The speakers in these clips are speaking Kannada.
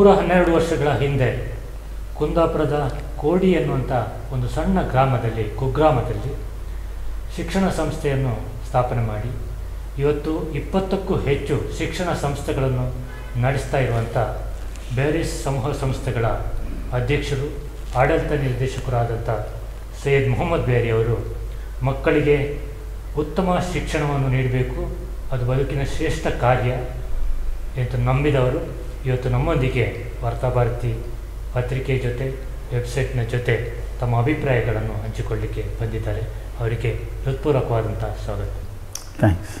ನೂರ ಹನ್ನೆರಡು ವರ್ಷಗಳ ಹಿಂದೆ ಕುಂದಾಪುರದ ಕೋಡಿ ಎನ್ನುವಂಥ ಒಂದು ಸಣ್ಣ ಗ್ರಾಮದಲ್ಲಿ ಕುಗ್ರಾಮದಲ್ಲಿ ಶಿಕ್ಷಣ ಸಂಸ್ಥೆಯನ್ನು ಸ್ಥಾಪನೆ ಮಾಡಿ ಇವತ್ತು ಇಪ್ಪತ್ತಕ್ಕೂ ಹೆಚ್ಚು ಶಿಕ್ಷಣ ಸಂಸ್ಥೆಗಳನ್ನು ನಡೆಸ್ತಾ ಇರುವಂಥ ಬ್ಯಾರಿಸ್ ಸಮೂಹ ಸಂಸ್ಥೆಗಳ ಅಧ್ಯಕ್ಷರು ಆಡಳಿತ ನಿರ್ದೇಶಕರಾದಂಥ ಸೈಯದ್ ಮೊಹಮ್ಮದ್ ಅವರು ಮಕ್ಕಳಿಗೆ ಉತ್ತಮ ಶಿಕ್ಷಣವನ್ನು ನೀಡಬೇಕು ಅದು ಬದುಕಿನ ಶ್ರೇಷ್ಠ ಕಾರ್ಯ ಎಂದು ನಂಬಿದವರು ಇವತ್ತು ನಮ್ಮೊಂದಿಗೆ ವಾರ್ತಾಭಾರತಿ ಪತ್ರಿಕೆ ಜೊತೆ ವೆಬ್ಸೈಟ್ನ ಜೊತೆ ತಮ್ಮ ಅಭಿಪ್ರಾಯಗಳನ್ನು ಹಂಚಿಕೊಳ್ಳಿಕ್ಕೆ ಬಂದಿದ್ದಾರೆ ಅವರಿಗೆ ಹೃತ್ಪೂರ್ವಕವಾದಂಥ ಸ್ವಾಗತ ಥ್ಯಾಂಕ್ಸ್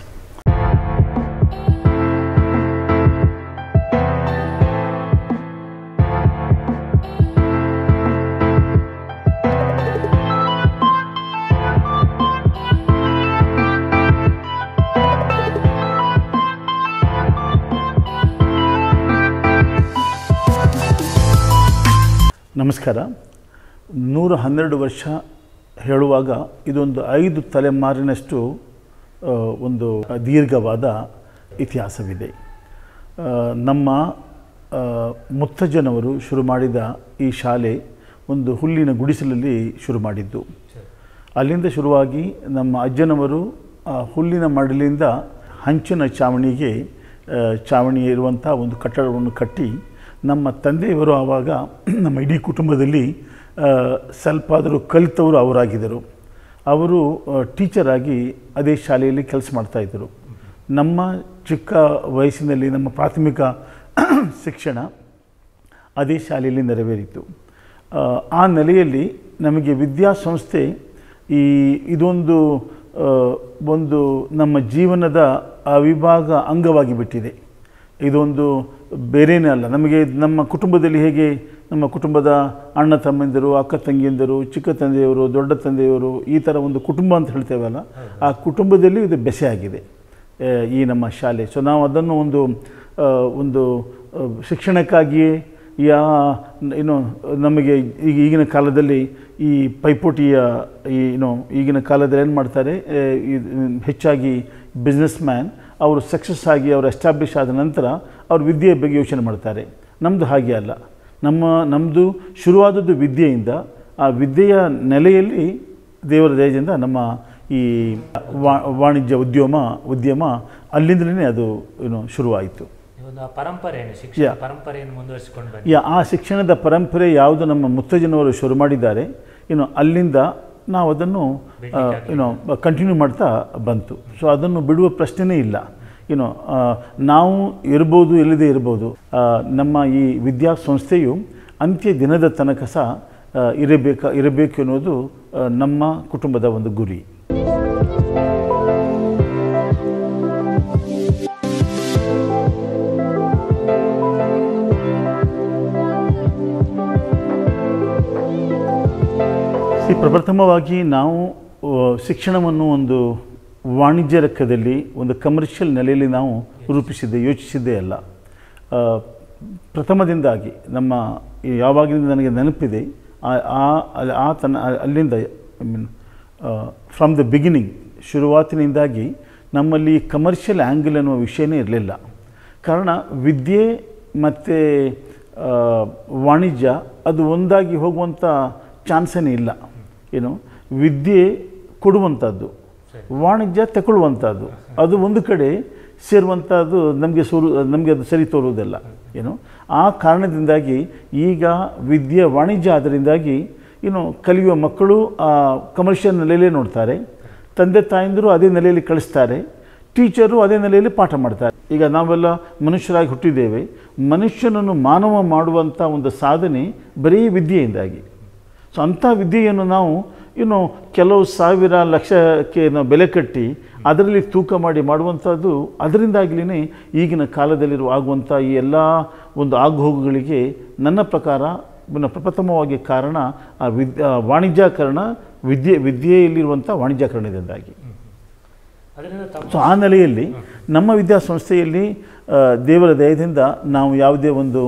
ನಮಸ್ಕಾರ ನೂರ ಹನ್ನೆರಡು ವರ್ಷ ಹೇಳುವಾಗ ಇದೊಂದು ಐದು ತಲೆಮಾರಿನಷ್ಟು ಒಂದು ದೀರ್ಘವಾದ ಇತಿಹಾಸವಿದೆ ನಮ್ಮ ಮುತ್ತಜ್ಜನವರು ಶುರು ಮಾಡಿದ ಈ ಶಾಲೆ ಒಂದು ಹುಲ್ಲಿನ ಗುಡಿಸಲಲ್ಲಿ ಶುರು ಮಾಡಿದ್ದು ಅಲ್ಲಿಂದ ಶುರುವಾಗಿ ನಮ್ಮ ಅಜ್ಜನವರು ಹುಲ್ಲಿನ ಮಡಲಿಂದ ಹಂಚಿನ ಚಾವಣಿಗೆ ಚಾವಣಿ ಇರುವಂಥ ಒಂದು ಕಟ್ಟಡವನ್ನು ಕಟ್ಟಿ ನಮ್ಮ ತಂದೆಯವರು ಆವಾಗ ನಮ್ಮ ಇಡೀ ಕುಟುಂಬದಲ್ಲಿ ಸ್ವಲ್ಪ ಆದರೂ ಕಲಿತವರು ಅವರಾಗಿದ್ದರು ಅವರು ಟೀಚರಾಗಿ ಅದೇ ಶಾಲೆಯಲ್ಲಿ ಕೆಲಸ ಮಾಡ್ತಾಯಿದ್ದರು ನಮ್ಮ ಚಿಕ್ಕ ವಯಸ್ಸಿನಲ್ಲಿ ನಮ್ಮ ಪ್ರಾಥಮಿಕ ಶಿಕ್ಷಣ ಅದೇ ಶಾಲೆಯಲ್ಲಿ ನೆರವೇರಿತು ಆ ನೆಲೆಯಲ್ಲಿ ನಮಗೆ ವಿದ್ಯಾಸಂಸ್ಥೆ ಈ ಇದೊಂದು ಒಂದು ನಮ್ಮ ಜೀವನದ ಅವಿಭಾಗ ಅಂಗವಾಗಿ ಬಿಟ್ಟಿದೆ ಇದೊಂದು ಬೇರೇನೇ ಅಲ್ಲ ನಮಗೆ ನಮ್ಮ ಕುಟುಂಬದಲ್ಲಿ ಹೇಗೆ ನಮ್ಮ ಕುಟುಂಬದ ಅಣ್ಣ ತಮ್ಮಂದಿರು ಅಕ್ಕ ತಂಗಿಯಂದಿರು ಚಿಕ್ಕ ತಂದೆಯವರು ದೊಡ್ಡ ತಂದೆಯವರು ಈ ಥರ ಒಂದು ಕುಟುಂಬ ಅಂತ ಹೇಳ್ತೇವಲ್ಲ ಆ ಕುಟುಂಬದಲ್ಲಿ ಇದು ಬೆಸೆಯಾಗಿದೆ ಈ ನಮ್ಮ ಶಾಲೆ ಸೊ ನಾವು ಅದನ್ನು ಒಂದು ಒಂದು ಶಿಕ್ಷಣಕ್ಕಾಗಿಯೇ ಯಾ ಏನು ನಮಗೆ ಈಗ ಈಗಿನ ಕಾಲದಲ್ಲಿ ಈ ಪೈಪೋಟಿಯ ಈ ಏನು ಈಗಿನ ಕಾಲದಲ್ಲಿ ಏನು ಮಾಡ್ತಾರೆ ಹೆಚ್ಚಾಗಿ ಬಿಸ್ನೆಸ್ ಮ್ಯಾನ್ ಅವರು ಸಕ್ಸಸ್ ಆಗಿ ಅವರು ಎಸ್ಟಾಬ್ಲಿಷ್ ಆದ ನಂತರ ಅವರು ವಿದ್ಯೆಯ ಬಗ್ಗೆ ಯೋಚನೆ ಮಾಡ್ತಾರೆ ನಮ್ಮದು ಹಾಗೆ ಅಲ್ಲ ನಮ್ಮ ನಮ್ಮದು ಶುರುವಾದದ್ದು ವಿದ್ಯೆಯಿಂದ ಆ ವಿದ್ಯೆಯ ನೆಲೆಯಲ್ಲಿ ದೇವರ ದಯದಿಂದ ನಮ್ಮ ಈ ವಾಣಿಜ್ಯ ಉದ್ಯಮ ಉದ್ಯಮ ಅಲ್ಲಿಂದಲೇ ಅದು ಏನು ಶುರುವಾಯಿತು ಯಾ ಆ ಶಿಕ್ಷಣದ ಪರಂಪರೆ ಯಾವುದು ನಮ್ಮ ಮುತ್ತಜನವರು ಶುರು ಮಾಡಿದ್ದಾರೆ ಏನು ಅಲ್ಲಿಂದ ನಾವು ಅದನ್ನು ಏನು ಕಂಟಿನ್ಯೂ ಮಾಡ್ತಾ ಬಂತು ಸೊ ಅದನ್ನು ಬಿಡುವ ಪ್ರಶ್ನೆನೇ ಇಲ್ಲ ಏನು ನಾವು ಇರ್ಬೋದು ಇಲ್ಲದೆ ಇರ್ಬೋದು ನಮ್ಮ ಈ ವಿದ್ಯಾಸಂಸ್ಥೆಯು ಅಂತ್ಯ ದಿನದ ತನಕ ಸಹ ಇರಬೇಕ ಇರಬೇಕು ಅನ್ನೋದು ನಮ್ಮ ಕುಟುಂಬದ ಒಂದು ಗುರಿ ಪ್ರಪ್ರಥಮವಾಗಿ ನಾವು ಶಿಕ್ಷಣವನ್ನು ಒಂದು ವಾಣಿಜ್ಯ ಲೆಕ್ಕದಲ್ಲಿ ಒಂದು ಕಮರ್ಷಿಯಲ್ ನೆಲೆಯಲ್ಲಿ ನಾವು ರೂಪಿಸಿದ್ದೆ ಯೋಚಿಸಿದ್ದೇ ಅಲ್ಲ ಪ್ರಥಮದಿಂದಾಗಿ ನಮ್ಮ ಯಾವಾಗಿನಿಂದ ನನಗೆ ನೆನಪಿದೆ ಆ ಆ ತನ್ನ ಅಲ್ಲಿಂದ I mean from the beginning ಶುರುವಾತಿನಿಂದಾಗಿ ನಮ್ಮಲ್ಲಿ ಕಮರ್ಷಿಯಲ್ ಆ್ಯಂಗಲ್ ಅನ್ನುವ ವಿಷಯನೇ ಇರಲಿಲ್ಲ ಕಾರಣ ವಿದ್ಯೆ ಮತ್ತು ವಾಣಿಜ್ಯ ಅದು ಒಂದಾಗಿ ಹೋಗುವಂಥ ಚಾನ್ಸನೇ ಇಲ್ಲ ಏನು ವಿದ್ಯೆ ಕೊಡುವಂಥದ್ದು ವಾಣಿಜ್ಯ ತಗೊಳ್ಳುವಂಥದ್ದು ಅದು ಒಂದು ಕಡೆ ಸೇರುವಂಥದ್ದು ನಮಗೆ ಸೋಲು ನಮಗೆ ಅದು ಸರಿ ತೋರುವುದಿಲ್ಲ ಏನು ಆ ಕಾರಣದಿಂದಾಗಿ ಈಗ ವಿದ್ಯೆ ವಾಣಿಜ್ಯ ಆದ್ದರಿಂದಾಗಿ ಏನು ಕಲಿಯುವ ಮಕ್ಕಳು ಕಮರ್ಷಿಯಲ್ ನೆಲೆಯಲ್ಲೇ ನೋಡ್ತಾರೆ ತಂದೆ ತಾಯಂದರು ಅದೇ ನೆಲೆಯಲ್ಲಿ ಕಳಿಸ್ತಾರೆ ಟೀಚರು ಅದೇ ನೆಲೆಯಲ್ಲಿ ಪಾಠ ಮಾಡ್ತಾರೆ ಈಗ ನಾವೆಲ್ಲ ಮನುಷ್ಯರಾಗಿ ಹುಟ್ಟಿದ್ದೇವೆ ಮನುಷ್ಯನನ್ನು ಮಾನವ ಮಾಡುವಂಥ ಒಂದು ಸಾಧನೆ ಬರೀ ವಿದ್ಯೆಯಿಂದಾಗಿ ಸೊ ಅಂಥ ವಿದ್ಯೆಯನ್ನು ನಾವು ಇನ್ನು ಕೆಲವು ಸಾವಿರ ಲಕ್ಷಕ್ಕೆ ನಾವು ಬೆಲೆ ಕಟ್ಟಿ ಅದರಲ್ಲಿ ತೂಕ ಮಾಡಿ ಮಾಡುವಂಥದ್ದು ಅದರಿಂದಾಗ್ಲೇ ಈಗಿನ ಕಾಲದಲ್ಲಿರುವ ಆಗುವಂಥ ಈ ಎಲ್ಲ ಒಂದು ಆಗುಹೋಗುಗಳಿಗೆ ನನ್ನ ಪ್ರಕಾರ ಪ್ರಪ್ರಥಮವಾಗಿ ಕಾರಣ ಆ ವಿದ್ ವಾಣಿಜ್ಯಕರಣ ವಿದ್ಯೆ ವಿದ್ಯೆಯಲ್ಲಿರುವಂಥ ವಾಣಿಜ್ಯಕರಣದಿಂದಾಗಿ ಸೊ ಆ ನೆಲೆಯಲ್ಲಿ ನಮ್ಮ ವಿದ್ಯಾಸಂಸ್ಥೆಯಲ್ಲಿ ದೇವರ ದಯದಿಂದ ನಾವು ಯಾವುದೇ ಒಂದು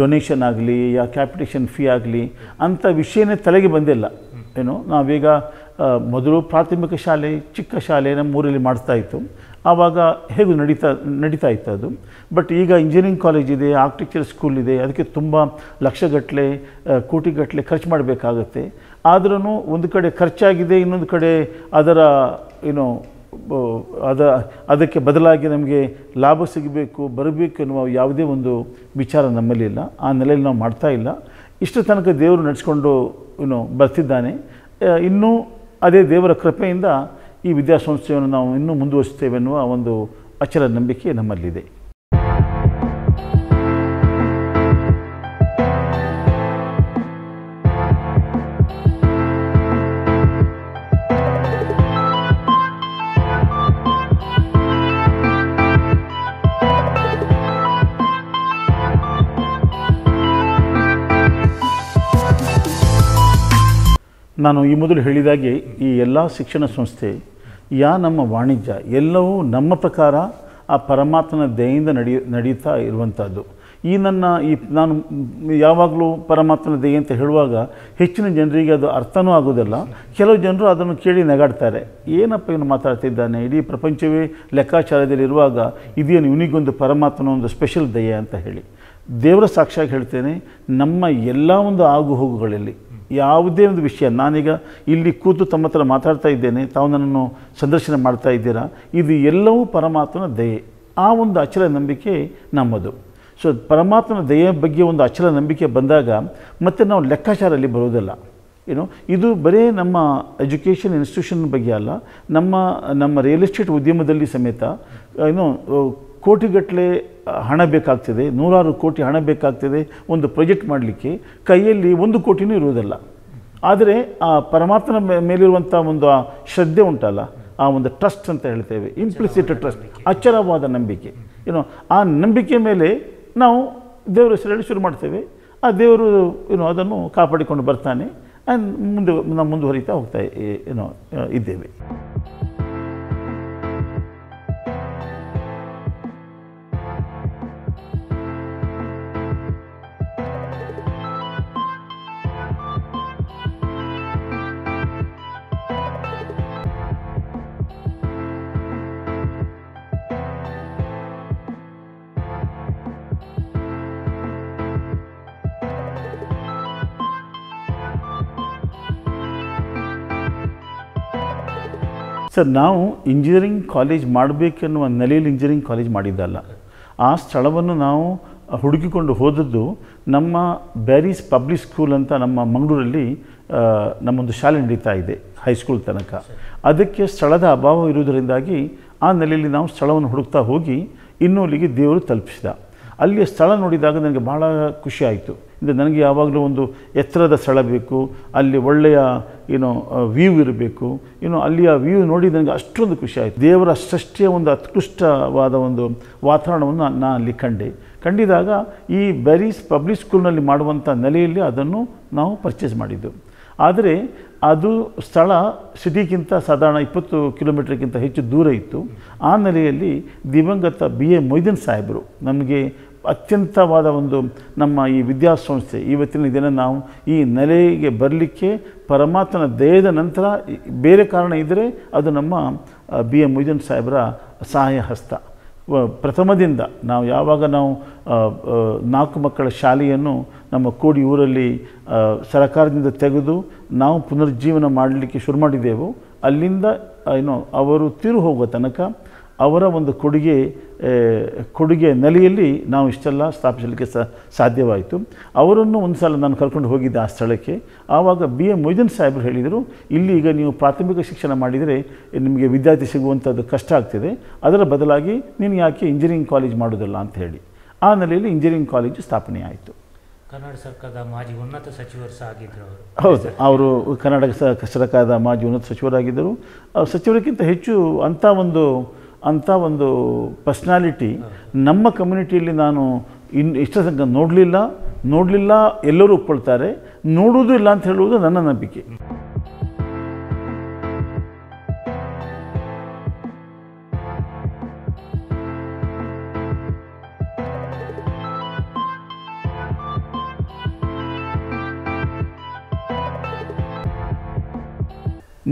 ಡೊನೇಷನ್ ಆಗಲಿ ಯಾ ಕ್ಯಾಪಿಟೇಷನ್ ಫೀ ಆಗಲಿ ಅಂಥ ವಿಷಯನೇ ತಲೆಗೆ ಬಂದಿಲ್ಲ ಏನು ನಾವೀಗ ಮೊದಲು ಪ್ರಾಥಮಿಕ ಶಾಲೆ ಚಿಕ್ಕ ಶಾಲೆ ನಮ್ಮ ಊರಲ್ಲಿ ಮಾಡಿಸ್ತಾ ಇತ್ತು ಆವಾಗ ಹೇಗೂ ನಡೀತಾ ನಡೀತಾ ಇತ್ತು ಅದು ಬಟ್ ಈಗ ಇಂಜಿನಿಯರಿಂಗ್ ಕಾಲೇಜ್ ಇದೆ ಆರ್ಕಿಟೆಕ್ಚರ್ ಸ್ಕೂಲ್ ಇದೆ ಅದಕ್ಕೆ ತುಂಬ ಲಕ್ಷಗಟ್ಟಲೆ ಕೋಟಿಗಟ್ಟಲೆ ಖರ್ಚು ಮಾಡಬೇಕಾಗತ್ತೆ ಆದ್ರೂ ಒಂದು ಕಡೆ ಖರ್ಚಾಗಿದೆ ಇನ್ನೊಂದು ಕಡೆ ಅದರ ಏನು ಅದ ಅದಕ್ಕೆ ಬದಲಾಗಿ ನಮಗೆ ಲಾಭ ಸಿಗಬೇಕು ಬರಬೇಕು ಅನ್ನುವ ಯಾವುದೇ ಒಂದು ವಿಚಾರ ನಮ್ಮಲ್ಲಿ ಇಲ್ಲ ಆ ನೆಲೆಯಲ್ಲಿ ನಾವು ಮಾಡ್ತಾ ಇಲ್ಲ ಇಷ್ಟು ತನಕ ದೇವರು ನಡೆಸ್ಕೊಂಡು ಇನ್ನು ಬರ್ತಿದ್ದಾನೆ ಇನ್ನೂ ಅದೇ ದೇವರ ಕೃಪೆಯಿಂದ ಈ ವಿದ್ಯಾಸಂಸ್ಥೆಯನ್ನು ನಾವು ಇನ್ನೂ ಮುಂದುವರಿಸುತ್ತೇವೆ ಎನ್ನುವ ಒಂದು ಅಚಲ ನಂಬಿಕೆ ನಮ್ಮಲ್ಲಿದೆ ನಾನು ಈ ಮೊದಲು ಹೇಳಿದಾಗೆ ಈ ಎಲ್ಲ ಶಿಕ್ಷಣ ಸಂಸ್ಥೆ ಯಾ ನಮ್ಮ ವಾಣಿಜ್ಯ ಎಲ್ಲವೂ ನಮ್ಮ ಪ್ರಕಾರ ಆ ಪರಮಾತ್ಮನ ದಯೆಯಿಂದ ನಡೆಯ ನಡೀತಾ ಇರುವಂಥದ್ದು ಈ ನನ್ನ ಈ ನಾನು ಯಾವಾಗಲೂ ಪರಮಾತ್ಮನ ದಯೆ ಅಂತ ಹೇಳುವಾಗ ಹೆಚ್ಚಿನ ಜನರಿಗೆ ಅದು ಅರ್ಥನೂ ಆಗೋದಿಲ್ಲ ಕೆಲವು ಜನರು ಅದನ್ನು ಕೇಳಿ ನಗಾಡ್ತಾರೆ ಏನಪ್ಪ ಇವನು ಮಾತಾಡ್ತಿದ್ದಾನೆ ಇಡೀ ಪ್ರಪಂಚವೇ ಲೆಕ್ಕಾಚಾರದಲ್ಲಿರುವಾಗ ಇದೇನು ಇವನಿಗೊಂದು ಪರಮಾತ್ಮನ ಒಂದು ಸ್ಪೆಷಲ್ ದಯೆ ಅಂತ ಹೇಳಿ ದೇವರ ಸಾಕ್ಷಿಯಾಗಿ ಹೇಳ್ತೇನೆ ನಮ್ಮ ಎಲ್ಲ ಒಂದು ಆಗು ಹೋಗುಗಳಲ್ಲಿ ಯಾವುದೇ ಒಂದು ವಿಷಯ ನಾನೀಗ ಇಲ್ಲಿ ಕೂತು ತಮ್ಮ ಹತ್ರ ಮಾತಾಡ್ತಾ ಇದ್ದೇನೆ ತಾವು ನನ್ನನ್ನು ಸಂದರ್ಶನ ಮಾಡ್ತಾ ಇದ್ದೀರಾ ಇದು ಎಲ್ಲವೂ ಪರಮಾತ್ಮನ ದಯೆ ಆ ಒಂದು ಅಚಲ ನಂಬಿಕೆ ನಮ್ಮದು ಸೊ ಪರಮಾತ್ಮನ ದಯೆ ಬಗ್ಗೆ ಒಂದು ಅಚಲ ನಂಬಿಕೆ ಬಂದಾಗ ಮತ್ತೆ ನಾವು ಅಲ್ಲಿ ಬರೋದಿಲ್ಲ ಏನು ಇದು ಬರೀ ನಮ್ಮ ಎಜುಕೇಷನ್ ಇನ್ಸ್ಟಿಟ್ಯೂಷನ್ ಬಗ್ಗೆ ಅಲ್ಲ ನಮ್ಮ ನಮ್ಮ ರಿಯಲ್ ಎಸ್ಟೇಟ್ ಉದ್ಯಮದಲ್ಲಿ ಸಮೇತ ಏನು ಕೋಟಿಗಟ್ಟಲೆ ಹಣ ಬೇಕಾಗ್ತದೆ ನೂರಾರು ಕೋಟಿ ಹಣ ಬೇಕಾಗ್ತದೆ ಒಂದು ಪ್ರೊಜೆಕ್ಟ್ ಮಾಡಲಿಕ್ಕೆ ಕೈಯಲ್ಲಿ ಒಂದು ಕೋಟಿನೂ ಇರುವುದಿಲ್ಲ ಆದರೆ ಆ ಪರಮಾತ್ಮನ ಮೇಲಿರುವಂಥ ಒಂದು ಆ ಶ್ರದ್ಧೆ ಉಂಟಲ್ಲ ಆ ಒಂದು ಟ್ರಸ್ಟ್ ಅಂತ ಹೇಳ್ತೇವೆ ಇಂಪ್ಲಿಸಿಟ್ ಟ್ರಸ್ಟ್ ಅಚ್ಚರವಾದ ನಂಬಿಕೆ ಏನೋ ಆ ನಂಬಿಕೆ ಮೇಲೆ ನಾವು ದೇವರ ಹೆಸರು ಶುರು ಮಾಡ್ತೇವೆ ಆ ದೇವರು ಏನೋ ಅದನ್ನು ಕಾಪಾಡಿಕೊಂಡು ಬರ್ತಾನೆ ಆ್ಯಂಡ್ ಮುಂದೆ ನಾವು ಮುಂದುವರಿತಾ ಹೋಗ್ತಾ ಏನೋ ಇದ್ದೇವೆ ಸರ್ ನಾವು ಇಂಜಿನಿಯರಿಂಗ್ ಕಾಲೇಜ್ ಮಾಡಬೇಕೆನ್ನುವ ನೆಲೆಯಲ್ಲಿ ಇಂಜಿನಿಯರಿಂಗ್ ಕಾಲೇಜ್ ಮಾಡಿದ್ದಲ್ಲ ಆ ಸ್ಥಳವನ್ನು ನಾವು ಹುಡುಕಿಕೊಂಡು ಹೋದದ್ದು ನಮ್ಮ ಬ್ಯಾರೀಸ್ ಪಬ್ಲಿಕ್ ಸ್ಕೂಲ್ ಅಂತ ನಮ್ಮ ಮಂಗಳೂರಲ್ಲಿ ನಮ್ಮೊಂದು ಶಾಲೆ ನಡೀತಾ ಇದೆ ಹೈಸ್ಕೂಲ್ ತನಕ ಅದಕ್ಕೆ ಸ್ಥಳದ ಅಭಾವ ಇರುವುದರಿಂದಾಗಿ ಆ ನೆಲೆಯಲ್ಲಿ ನಾವು ಸ್ಥಳವನ್ನು ಹುಡುಕ್ತಾ ಹೋಗಿ ಇನ್ನೂಲಿಗೆ ದೇವರು ತಲುಪಿಸಿದ ಅಲ್ಲಿಯ ಸ್ಥಳ ನೋಡಿದಾಗ ನನಗೆ ಭಾಳ ಖುಷಿಯಾಯಿತು ಅಂದರೆ ನನಗೆ ಯಾವಾಗಲೂ ಒಂದು ಎತ್ತರದ ಸ್ಥಳ ಬೇಕು ಅಲ್ಲಿ ಒಳ್ಳೆಯ ಏನೋ ವ್ಯೂ ಇರಬೇಕು ಏನೋ ಅಲ್ಲಿಯ ವ್ಯೂ ನೋಡಿ ನನಗೆ ಅಷ್ಟೊಂದು ಖುಷಿಯಾಯಿತು ದೇವರ ಸೃಷ್ಟಿಯ ಒಂದು ಅತ್ಕೃಷ್ಟವಾದ ಒಂದು ವಾತಾವರಣವನ್ನು ನಾನು ಅಲ್ಲಿ ಕಂಡೆ ಕಂಡಿದಾಗ ಈ ಬರೀಸ್ ಪಬ್ಲಿಕ್ ಸ್ಕೂಲ್ನಲ್ಲಿ ಮಾಡುವಂಥ ನೆಲೆಯಲ್ಲಿ ಅದನ್ನು ನಾವು ಪರ್ಚೇಸ್ ಮಾಡಿದ್ದು ಆದರೆ ಅದು ಸ್ಥಳ ಸಿಟಿಗಿಂತ ಸಾಧಾರಣ ಇಪ್ಪತ್ತು ಕಿಲೋಮೀಟರ್ಗಿಂತ ಹೆಚ್ಚು ದೂರ ಇತ್ತು ಆ ನೆಲೆಯಲ್ಲಿ ದಿವಂಗತ ಬಿ ಎ ಮೊಯ್ದನ್ ಸಾಹೇಬರು ನಮಗೆ ಅತ್ಯಂತವಾದ ಒಂದು ನಮ್ಮ ಈ ವಿದ್ಯಾಸಂಸ್ಥೆ ಇವತ್ತಿನ ದಿನ ನಾವು ಈ ನೆಲೆಗೆ ಬರಲಿಕ್ಕೆ ಪರಮಾತ್ಮನ ದಯದ ನಂತರ ಬೇರೆ ಕಾರಣ ಇದ್ದರೆ ಅದು ನಮ್ಮ ಬಿ ಎಂ ಮೊಯ್ದನ್ ಸಾಹೇಬರ ಸಹಾಯ ಹಸ್ತ ಪ್ರಥಮದಿಂದ ನಾವು ಯಾವಾಗ ನಾವು ನಾಲ್ಕು ಮಕ್ಕಳ ಶಾಲೆಯನ್ನು ನಮ್ಮ ಕೋಡಿ ಊರಲ್ಲಿ ಸರ್ಕಾರದಿಂದ ತೆಗೆದು ನಾವು ಪುನರ್ಜೀವನ ಮಾಡಲಿಕ್ಕೆ ಶುರು ಮಾಡಿದ್ದೆವು ಅಲ್ಲಿಂದ ಏನು ಅವರು ತಿರು ಹೋಗೋ ತನಕ ಅವರ ಒಂದು ಕೊಡುಗೆ ಕೊಡುಗೆ ನೆಲೆಯಲ್ಲಿ ನಾವು ಇಷ್ಟೆಲ್ಲ ಸ್ಥಾಪಿಸಲಿಕ್ಕೆ ಸಾಧ್ಯವಾಯಿತು ಅವರನ್ನು ಒಂದು ಸಲ ನಾನು ಕರ್ಕೊಂಡು ಹೋಗಿದ್ದೆ ಆ ಸ್ಥಳಕ್ಕೆ ಆವಾಗ ಬಿ ಎ ಮೊಯ್ದನ್ ಸಾಹೇಬರು ಹೇಳಿದರು ಇಲ್ಲಿ ಈಗ ನೀವು ಪ್ರಾಥಮಿಕ ಶಿಕ್ಷಣ ಮಾಡಿದರೆ ನಿಮಗೆ ವಿದ್ಯಾರ್ಥಿ ಸಿಗುವಂಥದ್ದು ಕಷ್ಟ ಆಗ್ತದೆ ಅದರ ಬದಲಾಗಿ ನೀನು ಯಾಕೆ ಇಂಜಿನಿಯರಿಂಗ್ ಕಾಲೇಜ್ ಮಾಡೋದಿಲ್ಲ ಅಂತ ಹೇಳಿ ಆ ನೆಲೆಯಲ್ಲಿ ಇಂಜಿನಿಯರಿಂಗ್ ಕಾಲೇಜು ಸ್ಥಾಪನೆ ಆಯಿತು ಕನ್ನಡ ಸರ್ಕಾರದ ಮಾಜಿ ಉನ್ನತ ಸಚಿವರು ಸಹ ಆಗಿದ್ದರು ಹೌದು ಅವರು ಕರ್ನಾಟಕ ಸರ್ಕಾರದ ಮಾಜಿ ಉನ್ನತ ಸಚಿವರಾಗಿದ್ದರು ಸಚಿವರಿಗಿಂತ ಹೆಚ್ಚು ಅಂಥ ಒಂದು ಅಂಥ ಒಂದು ಪರ್ಸ್ನಾಲಿಟಿ ನಮ್ಮ ಕಮ್ಯುನಿಟಿಯಲ್ಲಿ ನಾನು ಇನ್ ಇಷ್ಟ ಸಂಖ್ಯೆ ನೋಡಲಿಲ್ಲ ನೋಡಲಿಲ್ಲ ಎಲ್ಲರೂ ಒಪ್ಕೊಳ್ತಾರೆ ನೋಡುವುದು ಇಲ್ಲ ಅಂತ ಹೇಳುವುದು ನನ್ನ ನಂಬಿಕೆ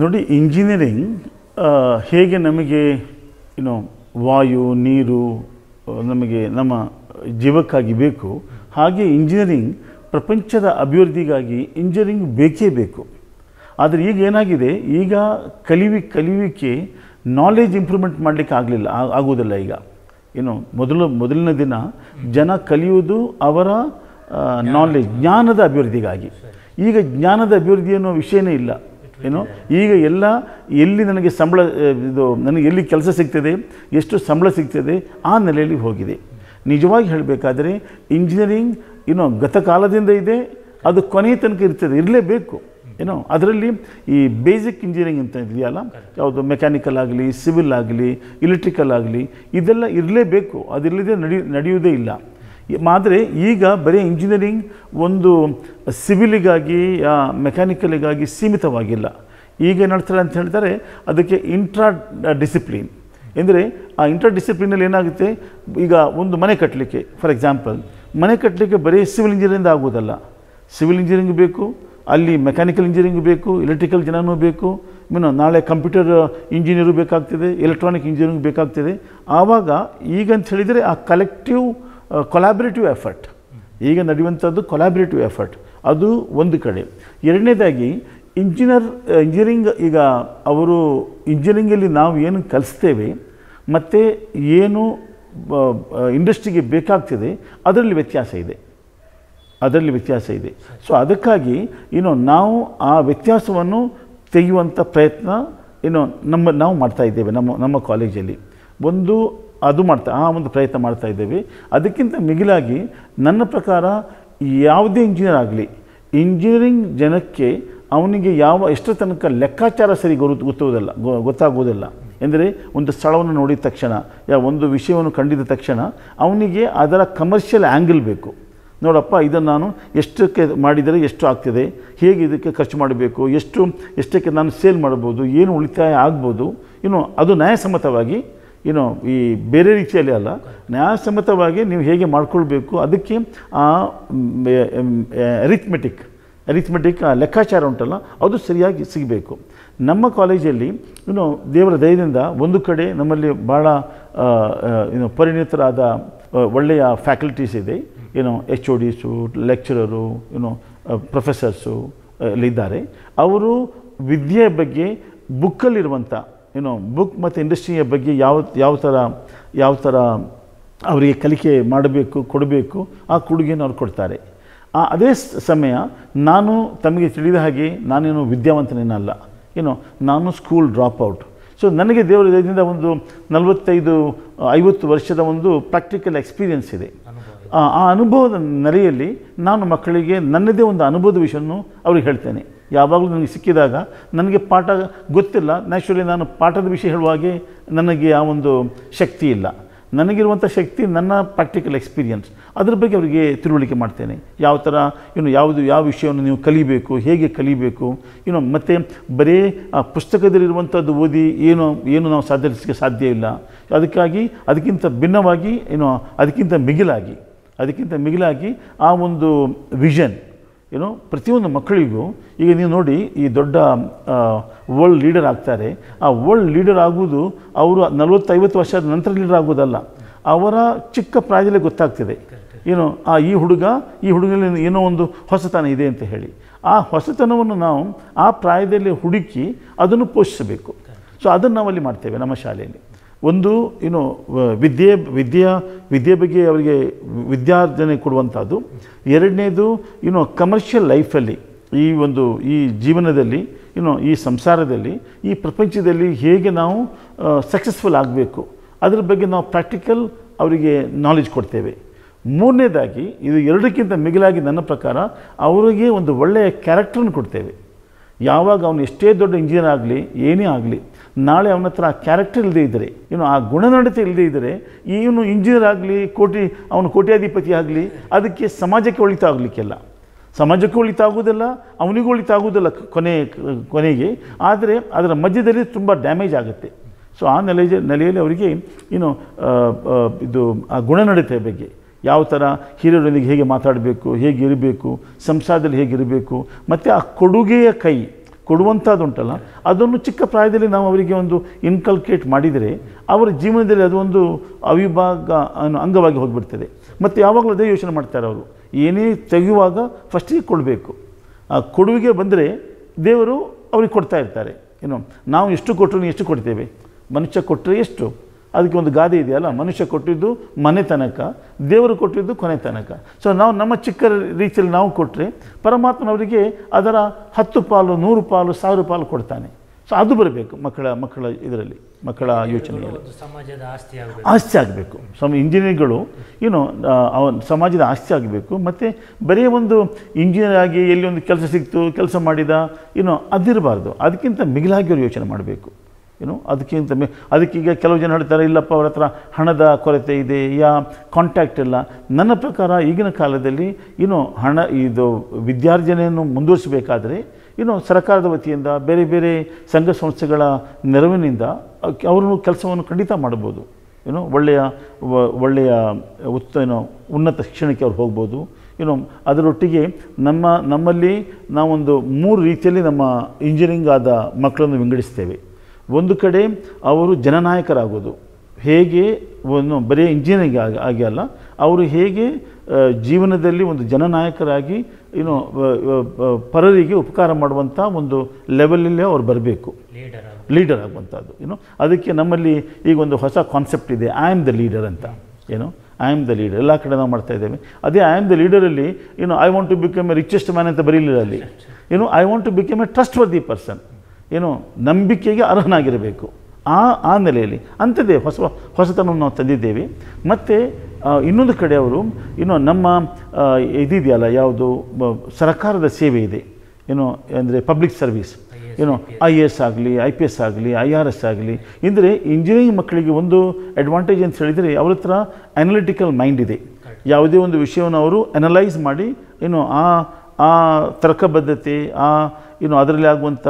ನೋಡಿ ಇಂಜಿನಿಯರಿಂಗ್ ಹೇಗೆ ನಮಗೆ ಏನು ವಾಯು ನೀರು ನಮಗೆ ನಮ್ಮ ಜೀವಕ್ಕಾಗಿ ಬೇಕು ಹಾಗೆ ಇಂಜಿನಿಯರಿಂಗ್ ಪ್ರಪಂಚದ ಅಭಿವೃದ್ಧಿಗಾಗಿ ಇಂಜಿನಿಯರಿಂಗ್ ಬೇಕೇ ಬೇಕು ಆದರೆ ಈಗ ಏನಾಗಿದೆ ಈಗ ಕಲಿವಿ ಕಲಿವಿಕೆ ನಾಲೆಜ್ ಇಂಪ್ರೂವ್ಮೆಂಟ್ ಮಾಡಲಿಕ್ಕೆ ಆಗಲಿಲ್ಲ ಆಗುವುದಿಲ್ಲ ಈಗ ಏನು ಮೊದಲು ಮೊದಲನೇ ದಿನ ಜನ ಕಲಿಯುವುದು ಅವರ ನಾಲೆಜ್ ಜ್ಞಾನದ ಅಭಿವೃದ್ಧಿಗಾಗಿ ಈಗ ಜ್ಞಾನದ ಅಭಿವೃದ್ಧಿ ಅನ್ನೋ ವಿಷಯನೇ ಇಲ್ಲ ಏನು ಈಗ ಎಲ್ಲ ಎಲ್ಲಿ ನನಗೆ ಸಂಬಳ ಇದು ನನಗೆ ಎಲ್ಲಿ ಕೆಲಸ ಸಿಗ್ತದೆ ಎಷ್ಟು ಸಂಬಳ ಸಿಗ್ತದೆ ಆ ನೆಲೆಯಲ್ಲಿ ಹೋಗಿದೆ ನಿಜವಾಗಿ ಹೇಳಬೇಕಾದ್ರೆ ಇಂಜಿನಿಯರಿಂಗ್ ಏನೋ ಗತಕಾಲದಿಂದ ಇದೆ ಅದು ಕೊನೆಯ ತನಕ ಇರ್ತದೆ ಇರಲೇಬೇಕು ಏನೋ ಅದರಲ್ಲಿ ಈ ಬೇಸಿಕ್ ಇಂಜಿನಿಯರಿಂಗ್ ಅಂತ ಇದೆಯಲ್ಲ ಯಾವುದು ಮೆಕ್ಯಾನಿಕಲ್ ಆಗಲಿ ಸಿವಿಲ್ ಆಗಲಿ ಇಲೆಕ್ಟ್ರಿಕಲ್ ಆಗಲಿ ಇದೆಲ್ಲ ಇರಲೇಬೇಕು ಅದಿರಲಿದೆ ನಡಿ ನಡೆಯುವುದೇ ಇಲ್ಲ ಆದರೆ ಈಗ ಬರೀ ಇಂಜಿನಿಯರಿಂಗ್ ಒಂದು ಸಿವಿಲಿಗಾಗಿ ಮೆಕ್ಯಾನಿಕಲಿಗಾಗಿ ಸೀಮಿತವಾಗಿಲ್ಲ ಈಗ ಏನು ಅಂತ ಹೇಳ್ತಾರೆ ಅದಕ್ಕೆ ಇಂಟ್ರಾ ಡಿಸಿಪ್ಲಿನ್ ಎಂದರೆ ಆ ಇಂಟ್ರಾ ಡಿಸಿಪ್ಲಿನಲ್ಲಿ ಏನಾಗುತ್ತೆ ಈಗ ಒಂದು ಮನೆ ಕಟ್ಟಲಿಕ್ಕೆ ಫಾರ್ ಎಕ್ಸಾಂಪಲ್ ಮನೆ ಕಟ್ಟಲಿಕ್ಕೆ ಬರೀ ಸಿವಿಲ್ ಇಂಜಿನಿಯರಿಂದ ಆಗೋದಲ್ಲ ಸಿವಿಲ್ ಇಂಜಿನಿಯರಿಂಗ್ ಬೇಕು ಅಲ್ಲಿ ಮೆಕ್ಯಾನಿಕಲ್ ಇಂಜಿನಿಯರಿಂಗ್ ಬೇಕು ಎಲೆಕ್ಟ್ರಿಕಲ್ ಜನನೂ ಬೇಕು ಮೀನು ನಾಳೆ ಕಂಪ್ಯೂಟರ್ ಇಂಜಿನಿಯರು ಬೇಕಾಗ್ತದೆ ಎಲೆಕ್ಟ್ರಾನಿಕ್ ಇಂಜಿನಿಯರಿಂಗ್ ಬೇಕಾಗ್ತದೆ ಆವಾಗ ಈಗಂತ ಹೇಳಿದರೆ ಆ ಕಲೆಕ್ಟಿವ್ ಕೊಲಾಬ್ರೇಟಿವ್ ಎಫರ್ಟ್ ಈಗ ನಡೆಯುವಂಥದ್ದು ಕೊಲಾಬ್ರೇಟಿವ್ ಎಫರ್ಟ್ ಅದು ಒಂದು ಕಡೆ ಎರಡನೇದಾಗಿ ಇಂಜಿನಿಯರ್ ಇಂಜಿನಿಯರಿಂಗ್ ಈಗ ಅವರು ಇಂಜಿನಿಯರಿಂಗಲ್ಲಿ ನಾವು ಏನು ಕಲಿಸ್ತೇವೆ ಮತ್ತು ಏನು ಇಂಡಸ್ಟ್ರಿಗೆ ಬೇಕಾಗ್ತದೆ ಅದರಲ್ಲಿ ವ್ಯತ್ಯಾಸ ಇದೆ ಅದರಲ್ಲಿ ವ್ಯತ್ಯಾಸ ಇದೆ ಸೊ ಅದಕ್ಕಾಗಿ ಏನು ನಾವು ಆ ವ್ಯತ್ಯಾಸವನ್ನು ತೆಗೆಯುವಂಥ ಪ್ರಯತ್ನ ಏನು ನಮ್ಮ ನಾವು ಮಾಡ್ತಾಯಿದ್ದೇವೆ ನಮ್ಮ ನಮ್ಮ ಕಾಲೇಜಲ್ಲಿ ಒಂದು ಅದು ಮಾಡ್ತಾ ಆ ಒಂದು ಪ್ರಯತ್ನ ಮಾಡ್ತಾ ಇದ್ದೇವೆ ಅದಕ್ಕಿಂತ ಮಿಗಿಲಾಗಿ ನನ್ನ ಪ್ರಕಾರ ಯಾವುದೇ ಇಂಜಿನಿಯರ್ ಆಗಲಿ ಇಂಜಿನಿಯರಿಂಗ್ ಜನಕ್ಕೆ ಅವನಿಗೆ ಯಾವ ಎಷ್ಟು ತನಕ ಲೆಕ್ಕಾಚಾರ ಸರಿ ಗೊರು ಗೊ ಗೊತ್ತಾಗುವುದಿಲ್ಲ ಎಂದರೆ ಒಂದು ಸ್ಥಳವನ್ನು ನೋಡಿದ ತಕ್ಷಣ ಯಾವ ಒಂದು ವಿಷಯವನ್ನು ಕಂಡಿದ ತಕ್ಷಣ ಅವನಿಗೆ ಅದರ ಕಮರ್ಷಿಯಲ್ ಆ್ಯಂಗಲ್ ಬೇಕು ನೋಡಪ್ಪ ಇದನ್ನು ನಾನು ಎಷ್ಟಕ್ಕೆ ಮಾಡಿದರೆ ಎಷ್ಟು ಆಗ್ತದೆ ಹೇಗೆ ಇದಕ್ಕೆ ಖರ್ಚು ಮಾಡಬೇಕು ಎಷ್ಟು ಎಷ್ಟಕ್ಕೆ ನಾನು ಸೇಲ್ ಮಾಡ್ಬೋದು ಏನು ಉಳಿತಾಯ ಆಗ್ಬೋದು ಇನ್ನು ಅದು ನ್ಯಾಯಸಮ್ಮತವಾಗಿ ಏನೋ ಈ ಬೇರೆ ರೀತಿಯಲ್ಲಿ ಅಲ್ಲ ನ್ಯಾಯಸಮ್ಮತವಾಗಿ ನೀವು ಹೇಗೆ ಮಾಡ್ಕೊಳ್ಬೇಕು ಅದಕ್ಕೆ ಆ ಅರಿಥ್ಮೆಟಿಕ್ ಅರಿಥ್ಮೆಟಿಕ್ ಆ ಲೆಕ್ಕಾಚಾರ ಉಂಟಲ್ಲ ಅದು ಸರಿಯಾಗಿ ಸಿಗಬೇಕು ನಮ್ಮ ಕಾಲೇಜಲ್ಲಿ ಇನ್ನು ದೇವರ ದಯದಿಂದ ಒಂದು ಕಡೆ ನಮ್ಮಲ್ಲಿ ಭಾಳ ಏನು ಪರಿಣಿತರಾದ ಒಳ್ಳೆಯ ಫ್ಯಾಕಲ್ಟೀಸ್ ಇದೆ ಏನು ಎಚ್ ಒ ಡಿಸು ಲೆಕ್ಚರರು ಏನೋ ಪ್ರೊಫೆಸರ್ಸು ಅಲ್ಲಿದ್ದಾರೆ ಅವರು ವಿದ್ಯೆಯ ಬಗ್ಗೆ ಬುಕ್ಕಲ್ಲಿರುವಂಥ ಏನೋ ಬುಕ್ ಮತ್ತು ಇಂಡಸ್ಟ್ರಿಯ ಬಗ್ಗೆ ಯಾವ ಯಾವ ಥರ ಯಾವ ಥರ ಅವರಿಗೆ ಕಲಿಕೆ ಮಾಡಬೇಕು ಕೊಡಬೇಕು ಆ ಕೊಡುಗೆಯನ್ನು ಅವ್ರು ಕೊಡ್ತಾರೆ ಆ ಅದೇ ಸಮಯ ನಾನು ತಮಗೆ ತಿಳಿದ ಹಾಗೆ ನಾನೇನು ವಿದ್ಯಾವಂತನೇನಲ್ಲ ಏನೋ ನಾನು ಸ್ಕೂಲ್ ಡ್ರಾಪ್ ಔಟ್ ಸೊ ನನಗೆ ದೇವರ ಇದರಿಂದ ಒಂದು ನಲವತ್ತೈದು ಐವತ್ತು ವರ್ಷದ ಒಂದು ಪ್ರಾಕ್ಟಿಕಲ್ ಎಕ್ಸ್ಪೀರಿಯೆನ್ಸ್ ಇದೆ ಆ ಅನುಭವದ ನೆಲೆಯಲ್ಲಿ ನಾನು ಮಕ್ಕಳಿಗೆ ನನ್ನದೇ ಒಂದು ಅನುಭವದ ವಿಷಯವನ್ನು ಅವ್ರಿಗೆ ಹೇಳ್ತೇನೆ ಯಾವಾಗಲೂ ನನಗೆ ಸಿಕ್ಕಿದಾಗ ನನಗೆ ಪಾಠ ಗೊತ್ತಿಲ್ಲ ನ್ಯಾಚುರಲಿ ನಾನು ಪಾಠದ ವಿಷಯ ಹೇಳುವಾಗೆ ನನಗೆ ಆ ಒಂದು ಶಕ್ತಿ ಇಲ್ಲ ನನಗಿರುವಂಥ ಶಕ್ತಿ ನನ್ನ ಪ್ರಾಕ್ಟಿಕಲ್ ಎಕ್ಸ್ಪೀರಿಯನ್ಸ್ ಅದ್ರ ಬಗ್ಗೆ ಅವರಿಗೆ ತಿಳುವಳಿಕೆ ಮಾಡ್ತೇನೆ ಯಾವ ಥರ ಇನ್ನು ಯಾವುದು ಯಾವ ವಿಷಯವನ್ನು ನೀವು ಕಲಿಬೇಕು ಹೇಗೆ ಕಲಿಬೇಕು ಇನ್ನು ಮತ್ತು ಬರೀ ಆ ಪುಸ್ತಕದಲ್ಲಿರುವಂಥದ್ದು ಓದಿ ಏನು ಏನು ನಾವು ಸಾಧಿಸಲಿಕ್ಕೆ ಸಾಧ್ಯ ಇಲ್ಲ ಅದಕ್ಕಾಗಿ ಅದಕ್ಕಿಂತ ಭಿನ್ನವಾಗಿ ಏನು ಅದಕ್ಕಿಂತ ಮಿಗಿಲಾಗಿ ಅದಕ್ಕಿಂತ ಮಿಗಿಲಾಗಿ ಆ ಒಂದು ವಿಷನ್ ಏನು ಪ್ರತಿಯೊಂದು ಮಕ್ಕಳಿಗೂ ಈಗ ನೀವು ನೋಡಿ ಈ ದೊಡ್ಡ ವರ್ಲ್ಡ್ ಲೀಡರ್ ಆಗ್ತಾರೆ ಆ ವರ್ಲ್ಡ್ ಲೀಡರ್ ಆಗುವುದು ಅವರು ನಲವತ್ತೈವತ್ತು ವರ್ಷದ ನಂತರ ಲೀಡರ್ ಆಗೋದಲ್ಲ ಅವರ ಚಿಕ್ಕ ಪ್ರಾಯದಲ್ಲೇ ಗೊತ್ತಾಗ್ತಿದೆ ಏನು ಆ ಈ ಹುಡುಗ ಈ ಹುಡುಗನಲ್ಲಿ ಏನೋ ಒಂದು ಹೊಸತನ ಇದೆ ಅಂತ ಹೇಳಿ ಆ ಹೊಸತನವನ್ನು ನಾವು ಆ ಪ್ರಾಯದಲ್ಲಿ ಹುಡುಕಿ ಅದನ್ನು ಪೋಷಿಸಬೇಕು ಸೊ ಅದನ್ನು ನಾವಲ್ಲಿ ಮಾಡ್ತೇವೆ ನಮ್ಮ ಶಾಲೆಯಲ್ಲಿ ಒಂದು ಏನು ವಿದ್ಯೆ ವಿದ್ಯೆಯ ವಿದ್ಯೆ ಬಗ್ಗೆ ಅವರಿಗೆ ವಿದ್ಯಾರ್ಜನೆ ಕೊಡುವಂಥದ್ದು ಎರಡನೇದು ಏನು ಕಮರ್ಷಿಯಲ್ ಲೈಫಲ್ಲಿ ಈ ಒಂದು ಈ ಜೀವನದಲ್ಲಿ ಏನು ಈ ಸಂಸಾರದಲ್ಲಿ ಈ ಪ್ರಪಂಚದಲ್ಲಿ ಹೇಗೆ ನಾವು ಸಕ್ಸಸ್ಫುಲ್ ಆಗಬೇಕು ಅದರ ಬಗ್ಗೆ ನಾವು ಪ್ರಾಕ್ಟಿಕಲ್ ಅವರಿಗೆ ನಾಲೆಜ್ ಕೊಡ್ತೇವೆ ಮೂರನೇದಾಗಿ ಇದು ಎರಡಕ್ಕಿಂತ ಮಿಗಿಲಾಗಿ ನನ್ನ ಪ್ರಕಾರ ಅವರಿಗೆ ಒಂದು ಒಳ್ಳೆಯ ಕ್ಯಾರೆಕ್ಟ್ರನ್ನು ಕೊಡ್ತೇವೆ ಯಾವಾಗ ಅವನು ಎಷ್ಟೇ ದೊಡ್ಡ ಇಂಜಿನಿಯರ್ ಆಗಲಿ ಏನೇ ಆಗಲಿ ನಾಳೆ ಅವನ ಹತ್ರ ಆ ಕ್ಯಾರೆಕ್ಟರ್ ಇಲ್ಲದೇ ಇದ್ದರೆ ಇನ್ನು ಆ ಗುಣನಡತೆ ಇಲ್ಲದೇ ಇದ್ದರೆ ಇವನು ಇಂಜಿನಿಯರ್ ಆಗಲಿ ಕೋಟಿ ಅವನು ಕೋಟ್ಯಾಧಿಪತಿ ಆಗಲಿ ಅದಕ್ಕೆ ಸಮಾಜಕ್ಕೆ ಒಳಿತಾಗಲಿಕ್ಕೆಲ್ಲ ಸಮಾಜಕ್ಕೂ ಒಳಿತಾಗುವುದಿಲ್ಲ ಅವನಿಗೂ ಆಗೋದಿಲ್ಲ ಕೊನೆ ಕೊನೆಗೆ ಆದರೆ ಅದರ ಮಧ್ಯದಲ್ಲಿ ತುಂಬ ಡ್ಯಾಮೇಜ್ ಆಗುತ್ತೆ ಸೊ ಆ ನೆಲೆ ನೆಲೆಯಲ್ಲಿ ಅವರಿಗೆ ಏನು ಇದು ಆ ಗುಣನಡತೆಯ ಬಗ್ಗೆ ಯಾವ ಥರ ಹಿರಿಯರೊಂದಿಗೆ ಹೇಗೆ ಮಾತಾಡಬೇಕು ಹೇಗೆ ಇರಬೇಕು ಸಂಸಾರದಲ್ಲಿ ಹೇಗಿರಬೇಕು ಮತ್ತು ಆ ಕೊಡುಗೆಯ ಕೈ ಕೊಡುವಂಥದ್ದುಂಟಲ್ಲ ಅದನ್ನು ಚಿಕ್ಕ ಪ್ರಾಯದಲ್ಲಿ ನಾವು ಅವರಿಗೆ ಒಂದು ಇನ್ಕಲ್ಕೇಟ್ ಮಾಡಿದರೆ ಅವರ ಜೀವನದಲ್ಲಿ ಅದು ಒಂದು ಅವಿಭಾಗ ಅಂಗವಾಗಿ ಹೋಗಿಬಿಡ್ತದೆ ಮತ್ತು ಯಾವಾಗಲೂ ಅದೇ ಯೋಚನೆ ಮಾಡ್ತಾರೆ ಅವರು ಏನೇ ತೆಗೆಯುವಾಗ ಫಸ್ಟಿಗೆ ಕೊಡಬೇಕು ಆ ಕೊಡುಗೆ ಬಂದರೆ ದೇವರು ಅವ್ರಿಗೆ ಕೊಡ್ತಾ ಇರ್ತಾರೆ ಏನು ನಾವು ಎಷ್ಟು ಕೊಟ್ಟರು ಎಷ್ಟು ಕೊಡ್ತೇವೆ ಮನುಷ್ಯ ಕೊಟ್ಟರೆ ಎಷ್ಟು ಅದಕ್ಕೆ ಒಂದು ಗಾದೆ ಇದೆಯಲ್ಲ ಮನುಷ್ಯ ಕೊಟ್ಟಿದ್ದು ಮನೆ ತನಕ ದೇವರು ಕೊಟ್ಟಿದ್ದು ಕೊನೆ ತನಕ ಸೊ ನಾವು ನಮ್ಮ ಚಿಕ್ಕ ರೀತಿಯಲ್ಲಿ ನಾವು ಕೊಟ್ಟರೆ ಪರಮಾತ್ಮನವರಿಗೆ ಅದರ ಹತ್ತು ಪಾಲು ನೂರು ಪಾಲು ಸಾವಿರ ಪಾಲು ಕೊಡ್ತಾನೆ ಸೊ ಅದು ಬರಬೇಕು ಮಕ್ಕಳ ಮಕ್ಕಳ ಇದರಲ್ಲಿ ಮಕ್ಕಳ ಯೋಚನೆಯಲ್ಲಿ ಸಮಾಜದ ಆಸ್ತಿ ಆಸ್ತಿ ಆಗಬೇಕು ಸಮ ಇಂಜಿನಿಯರ್ಗಳು ಏನೋ ಸಮಾಜದ ಆಸ್ತಿ ಆಗಬೇಕು ಮತ್ತು ಬರೀ ಒಂದು ಇಂಜಿನಿಯರ್ ಆಗಿ ಎಲ್ಲಿ ಒಂದು ಕೆಲಸ ಸಿಕ್ತು ಕೆಲಸ ಮಾಡಿದ ಏನೋ ಅದಿರಬಾರ್ದು ಅದಕ್ಕಿಂತ ಮಿಗಿಲಾಗಿ ಅವರು ಯೋಚನೆ ಮಾಡಬೇಕು ಏನು ಅದಕ್ಕಿಂತ ಮೇ ಅದಕ್ಕೀಗ ಕೆಲವು ಜನ ಹೇಳ್ತಾರೆ ಇಲ್ಲಪ್ಪ ಅವರ ಹತ್ರ ಹಣದ ಕೊರತೆ ಇದೆ ಯಾ ಕಾಂಟ್ಯಾಕ್ಟ್ ಇಲ್ಲ ನನ್ನ ಪ್ರಕಾರ ಈಗಿನ ಕಾಲದಲ್ಲಿ ಏನು ಹಣ ಇದು ವಿದ್ಯಾರ್ಜನೆಯನ್ನು ಮುಂದುವರಿಸಬೇಕಾದರೆ ಏನು ಸರ್ಕಾರದ ವತಿಯಿಂದ ಬೇರೆ ಬೇರೆ ಸಂಘ ಸಂಸ್ಥೆಗಳ ನೆರವಿನಿಂದ ಅವರು ಕೆಲಸವನ್ನು ಖಂಡಿತ ಮಾಡ್ಬೋದು ಏನು ಒಳ್ಳೆಯ ಒಳ್ಳೆಯ ಉತ್ ಏನೋ ಉನ್ನತ ಶಿಕ್ಷಣಕ್ಕೆ ಅವ್ರು ಹೋಗ್ಬೋದು ಏನೋ ಅದರೊಟ್ಟಿಗೆ ನಮ್ಮ ನಮ್ಮಲ್ಲಿ ನಾವೊಂದು ಮೂರು ರೀತಿಯಲ್ಲಿ ನಮ್ಮ ಇಂಜಿನಿಯರಿಂಗ್ ಆದ ಮಕ್ಕಳನ್ನು ವಿಂಗಡಿಸ್ತೇವೆ ಒಂದು ಕಡೆ ಅವರು ಜನನಾಯಕರಾಗೋದು ಹೇಗೆ ಒಂದು ಬರೀ ಇಂಜಿನಿಯರಿಂಗ್ ಆಗಿ ಆಗಿ ಅಲ್ಲ ಅವರು ಹೇಗೆ ಜೀವನದಲ್ಲಿ ಒಂದು ಜನನಾಯಕರಾಗಿ ಏನು ಪರರಿಗೆ ಉಪಕಾರ ಮಾಡುವಂಥ ಒಂದು ಲೆವೆಲಲ್ಲೇ ಅವ್ರು ಬರಬೇಕು ಲೀಡರ್ ಆಗುವಂಥದ್ದು ಏನು ಅದಕ್ಕೆ ನಮ್ಮಲ್ಲಿ ಈಗ ಒಂದು ಹೊಸ ಕಾನ್ಸೆಪ್ಟ್ ಇದೆ ಐ ಆಮ್ ದ ಲೀಡರ್ ಅಂತ ಏನು ಐ ಆಮ್ ದ ಲೀಡರ್ ಎಲ್ಲ ಕಡೆ ನಾವು ಮಾಡ್ತಾ ಇದ್ದೇವೆ ಅದೇ ಐ ಆಮ್ ದ ಲೀಡರಲ್ಲಿ ಏನು I want to become a richest man ಅಂತ ಬರೀಲಿಲ್ಲ ಅಲ್ಲಿ ಏನು I want to become a trustworthy person ಏನು ನಂಬಿಕೆಗೆ ಅರ್ಹನಾಗಿರಬೇಕು ಆ ಆ ನೆಲೆಯಲ್ಲಿ ಅಂಥದ್ದೇ ಹೊಸ ಹೊಸತನವನ್ನು ನಾವು ತಂದಿದ್ದೇವೆ ಮತ್ತು ಇನ್ನೊಂದು ಕಡೆ ಅವರು ಇನ್ನು ನಮ್ಮ ಇದಿದೆಯಲ್ಲ ಯಾವುದು ಸರ್ಕಾರದ ಸೇವೆ ಇದೆ ಏನು ಅಂದರೆ ಪಬ್ಲಿಕ್ ಸರ್ವಿಸ್ ಏನು ಐ ಎ ಎಸ್ ಆಗಲಿ ಐ ಪಿ ಎಸ್ ಆಗಲಿ ಐ ಆರ್ ಎಸ್ ಆಗಲಿ ಅಂದರೆ ಇಂಜಿನಿಯರಿಂಗ್ ಮಕ್ಕಳಿಗೆ ಒಂದು ಅಡ್ವಾಂಟೇಜ್ ಅಂತ ಹೇಳಿದರೆ ಅವ್ರ ಹತ್ರ ಅನಲಿಟಿಕಲ್ ಮೈಂಡ್ ಇದೆ ಯಾವುದೇ ಒಂದು ವಿಷಯವನ್ನು ಅವರು ಅನಲೈಸ್ ಮಾಡಿ ಏನು ಆ ಆ ತರ್ಕಬದ್ಧತೆ ಆ ಇನ್ನು ಅದರಲ್ಲಿ ಆಗುವಂಥ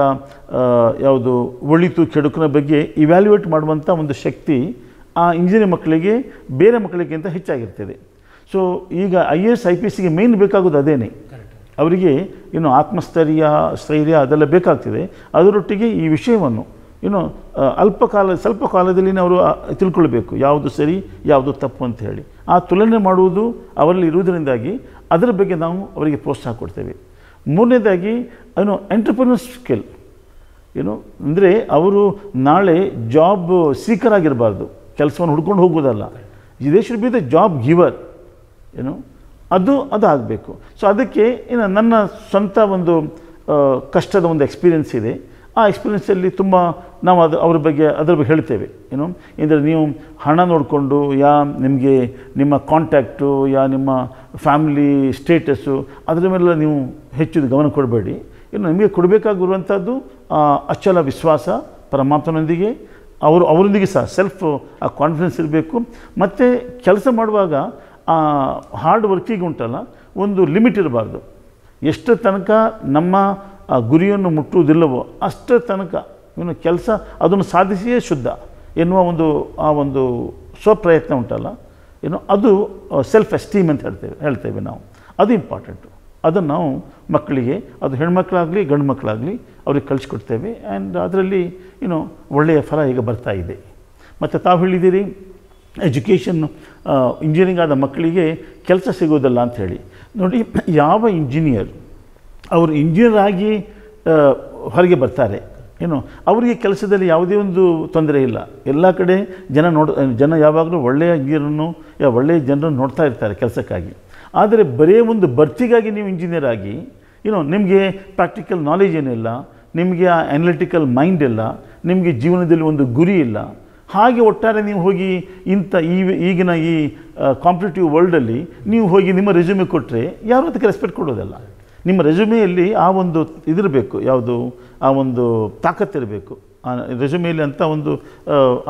ಯಾವುದು ಒಳಿತು ಕೆಡುಕಿನ ಬಗ್ಗೆ ಇವ್ಯಾಲ್ಯುವೇಟ್ ಮಾಡುವಂಥ ಒಂದು ಶಕ್ತಿ ಆ ಇಂಜಿನಿಯರ್ ಮಕ್ಕಳಿಗೆ ಬೇರೆ ಮಕ್ಕಳಿಗಿಂತ ಹೆಚ್ಚಾಗಿರ್ತದೆ ಸೊ ಈಗ I A S I P ಎಸ್ಸಿಗೆ ಮೇನ್ ಬೇಕಾಗೋದು ಅದೇನೇ ಅವರಿಗೆ ಏನು ಆತ್ಮಸ್ಥೈರ್ಯ ಸ್ಥೈರ್ಯ ಅದೆಲ್ಲ ಬೇಕಾಗ್ತದೆ ಅದರೊಟ್ಟಿಗೆ ಈ ವಿಷಯವನ್ನು ಏನು ಅಲ್ಪ ಕಾಲ ಸ್ವಲ್ಪ ಕಾಲದಲ್ಲಿನೇ ಅವರು ತಿಳ್ಕೊಳ್ಬೇಕು ಯಾವುದು ಸರಿ ಯಾವುದು ತಪ್ಪು ಅಂತ ಹೇಳಿ ಆ ತುಲನೆ ಮಾಡುವುದು ಅವರಲ್ಲಿ ಇರುವುದರಿಂದಾಗಿ ಅದರ ಬಗ್ಗೆ ನಾವು ಅವರಿಗೆ ಪ್ರೋತ್ಸಾಹ ಕೊಡ್ತೇವೆ ಮೂರನೇದಾಗಿ ಏನು ಎಂಟರ್ಪ್ರಿನರ್ ಸ್ಕಿಲ್ ಏನು ಅಂದರೆ ಅವರು ನಾಳೆ ಜಾಬ್ ಸೀಕರ್ ಆಗಿರಬಾರ್ದು ಕೆಲಸವನ್ನು ಹುಡ್ಕೊಂಡು ಹೋಗೋದಲ್ಲ they be the job giver ಏನು ಅದು ಅದು ಆಗಬೇಕು ಸೊ ಅದಕ್ಕೆ ಏನು ನನ್ನ ಸ್ವಂತ ಒಂದು ಕಷ್ಟದ ಒಂದು ಎಕ್ಸ್ಪೀರಿಯೆನ್ಸ್ ಇದೆ ಆ ಎಕ್ಸ್ಪೀರಿಯೆನ್ಸಲ್ಲಿ ತುಂಬ ನಾವು ಅದು ಅವ್ರ ಬಗ್ಗೆ ಅದ್ರ ಬಗ್ಗೆ ಹೇಳ್ತೇವೆ ಏನು ಅಂದರೆ ನೀವು ಹಣ ನೋಡಿಕೊಂಡು ಯಾ ನಿಮಗೆ ನಿಮ್ಮ ಕಾಂಟ್ಯಾಕ್ಟು ಯಾ ನಿಮ್ಮ ಫ್ಯಾಮಿಲಿ ಸ್ಟೇಟಸ್ಸು ಅದರ ಮೇಲೆ ನೀವು ಹೆಚ್ಚು ಗಮನ ಕೊಡಬೇಡಿ ಇನ್ನು ನಿಮಗೆ ಕೊಡಬೇಕಾಗಿರುವಂಥದ್ದು ಅಚಲ ವಿಶ್ವಾಸ ಪರಮಾತ್ಮನೊಂದಿಗೆ ಅವರು ಅವರೊಂದಿಗೆ ಸಹ ಸೆಲ್ಫ್ ಆ ಕಾನ್ಫಿಡೆನ್ಸ್ ಇರಬೇಕು ಮತ್ತು ಕೆಲಸ ಮಾಡುವಾಗ ಆ ಹಾರ್ಡ್ ವರ್ಕಿಗೆ ಉಂಟಲ್ಲ ಒಂದು ಲಿಮಿಟ್ ಇರಬಾರ್ದು ಎಷ್ಟು ತನಕ ನಮ್ಮ ಗುರಿಯನ್ನು ಮುಟ್ಟುವುದಿಲ್ಲವೋ ಅಷ್ಟರ ತನಕ ಇನ್ನು ಕೆಲಸ ಅದನ್ನು ಸಾಧಿಸಿಯೇ ಶುದ್ಧ ಎನ್ನುವ ಒಂದು ಆ ಒಂದು ಸ್ವಪ್ರಯತ್ನ ಉಂಟಲ್ಲ ಏನು ಅದು ಸೆಲ್ಫ್ ಎಸ್ಟೀಮ್ ಅಂತ ಹೇಳ್ತೇವೆ ಹೇಳ್ತೇವೆ ನಾವು ಅದು ಇಂಪಾರ್ಟೆಂಟು ಅದನ್ನು ನಾವು ಮಕ್ಕಳಿಗೆ ಅದು ಹೆಣ್ಮಕ್ಳಾಗಲಿ ಗಂಡು ಮಕ್ಕಳಾಗಲಿ ಅವ್ರಿಗೆ ಕಳಿಸ್ಕೊಡ್ತೇವೆ ಆ್ಯಂಡ್ ಅದರಲ್ಲಿ ಏನೋ ಒಳ್ಳೆಯ ಫಲ ಈಗ ಬರ್ತಾ ಇದೆ ಮತ್ತು ತಾವು ಹೇಳಿದ್ದೀರಿ ಎಜುಕೇಷನ್ ಇಂಜಿನಿಯರಿಂಗ್ ಆದ ಮಕ್ಕಳಿಗೆ ಕೆಲಸ ಅಂತ ಅಂಥೇಳಿ ನೋಡಿ ಯಾವ ಇಂಜಿನಿಯರ್ ಅವರು ಇಂಜಿನಿಯರ್ ಆಗಿ ಹೊರಗೆ ಬರ್ತಾರೆ ಏನು ಅವರಿಗೆ ಕೆಲಸದಲ್ಲಿ ಯಾವುದೇ ಒಂದು ತೊಂದರೆ ಇಲ್ಲ ಎಲ್ಲ ಕಡೆ ಜನ ನೋಡ ಜನ ಯಾವಾಗಲೂ ಒಳ್ಳೆಯ ಇಂಜಿನಿಯರನ್ನು ಒಳ್ಳೆಯ ಜನರನ್ನು ನೋಡ್ತಾ ಇರ್ತಾರೆ ಕೆಲಸಕ್ಕಾಗಿ ಆದರೆ ಬರೀ ಒಂದು ಬರ್ತಿಗಾಗಿ ನೀವು ಇಂಜಿನಿಯರ್ ಆಗಿ ಏನೋ ನಿಮಗೆ ಪ್ರಾಕ್ಟಿಕಲ್ ನಾಲೆಜ್ ಏನಿಲ್ಲ ನಿಮಗೆ ಆ ಅನಲಿಟಿಕಲ್ ಮೈಂಡ್ ಇಲ್ಲ ನಿಮಗೆ ಜೀವನದಲ್ಲಿ ಒಂದು ಗುರಿ ಇಲ್ಲ ಹಾಗೆ ಒಟ್ಟಾರೆ ನೀವು ಹೋಗಿ ಇಂಥ ಈ ಈಗಿನ ಈ ಕಾಂಪಿಟೇಟಿವ್ ವರ್ಲ್ಡಲ್ಲಿ ನೀವು ಹೋಗಿ ನಿಮ್ಮ ರೆಸ್ಯೂಮೆ ಕೊಟ್ಟರೆ ಯಾರು ಅದಕ್ಕೆ ರೆಸ್ಪೆಕ್ಟ್ ಕೊಡೋದಲ್ಲ ನಿಮ್ಮ ರೆಸ್ಯೂಮೆಯಲ್ಲಿ ಆ ಒಂದು ಇದಿರಬೇಕು ಯಾವುದು ಆ ಒಂದು ತಾಕತ್ತಿರಬೇಕು ಆ ರೆಸ್ಯೂಮೆಯಲ್ಲಿ ಅಂಥ ಒಂದು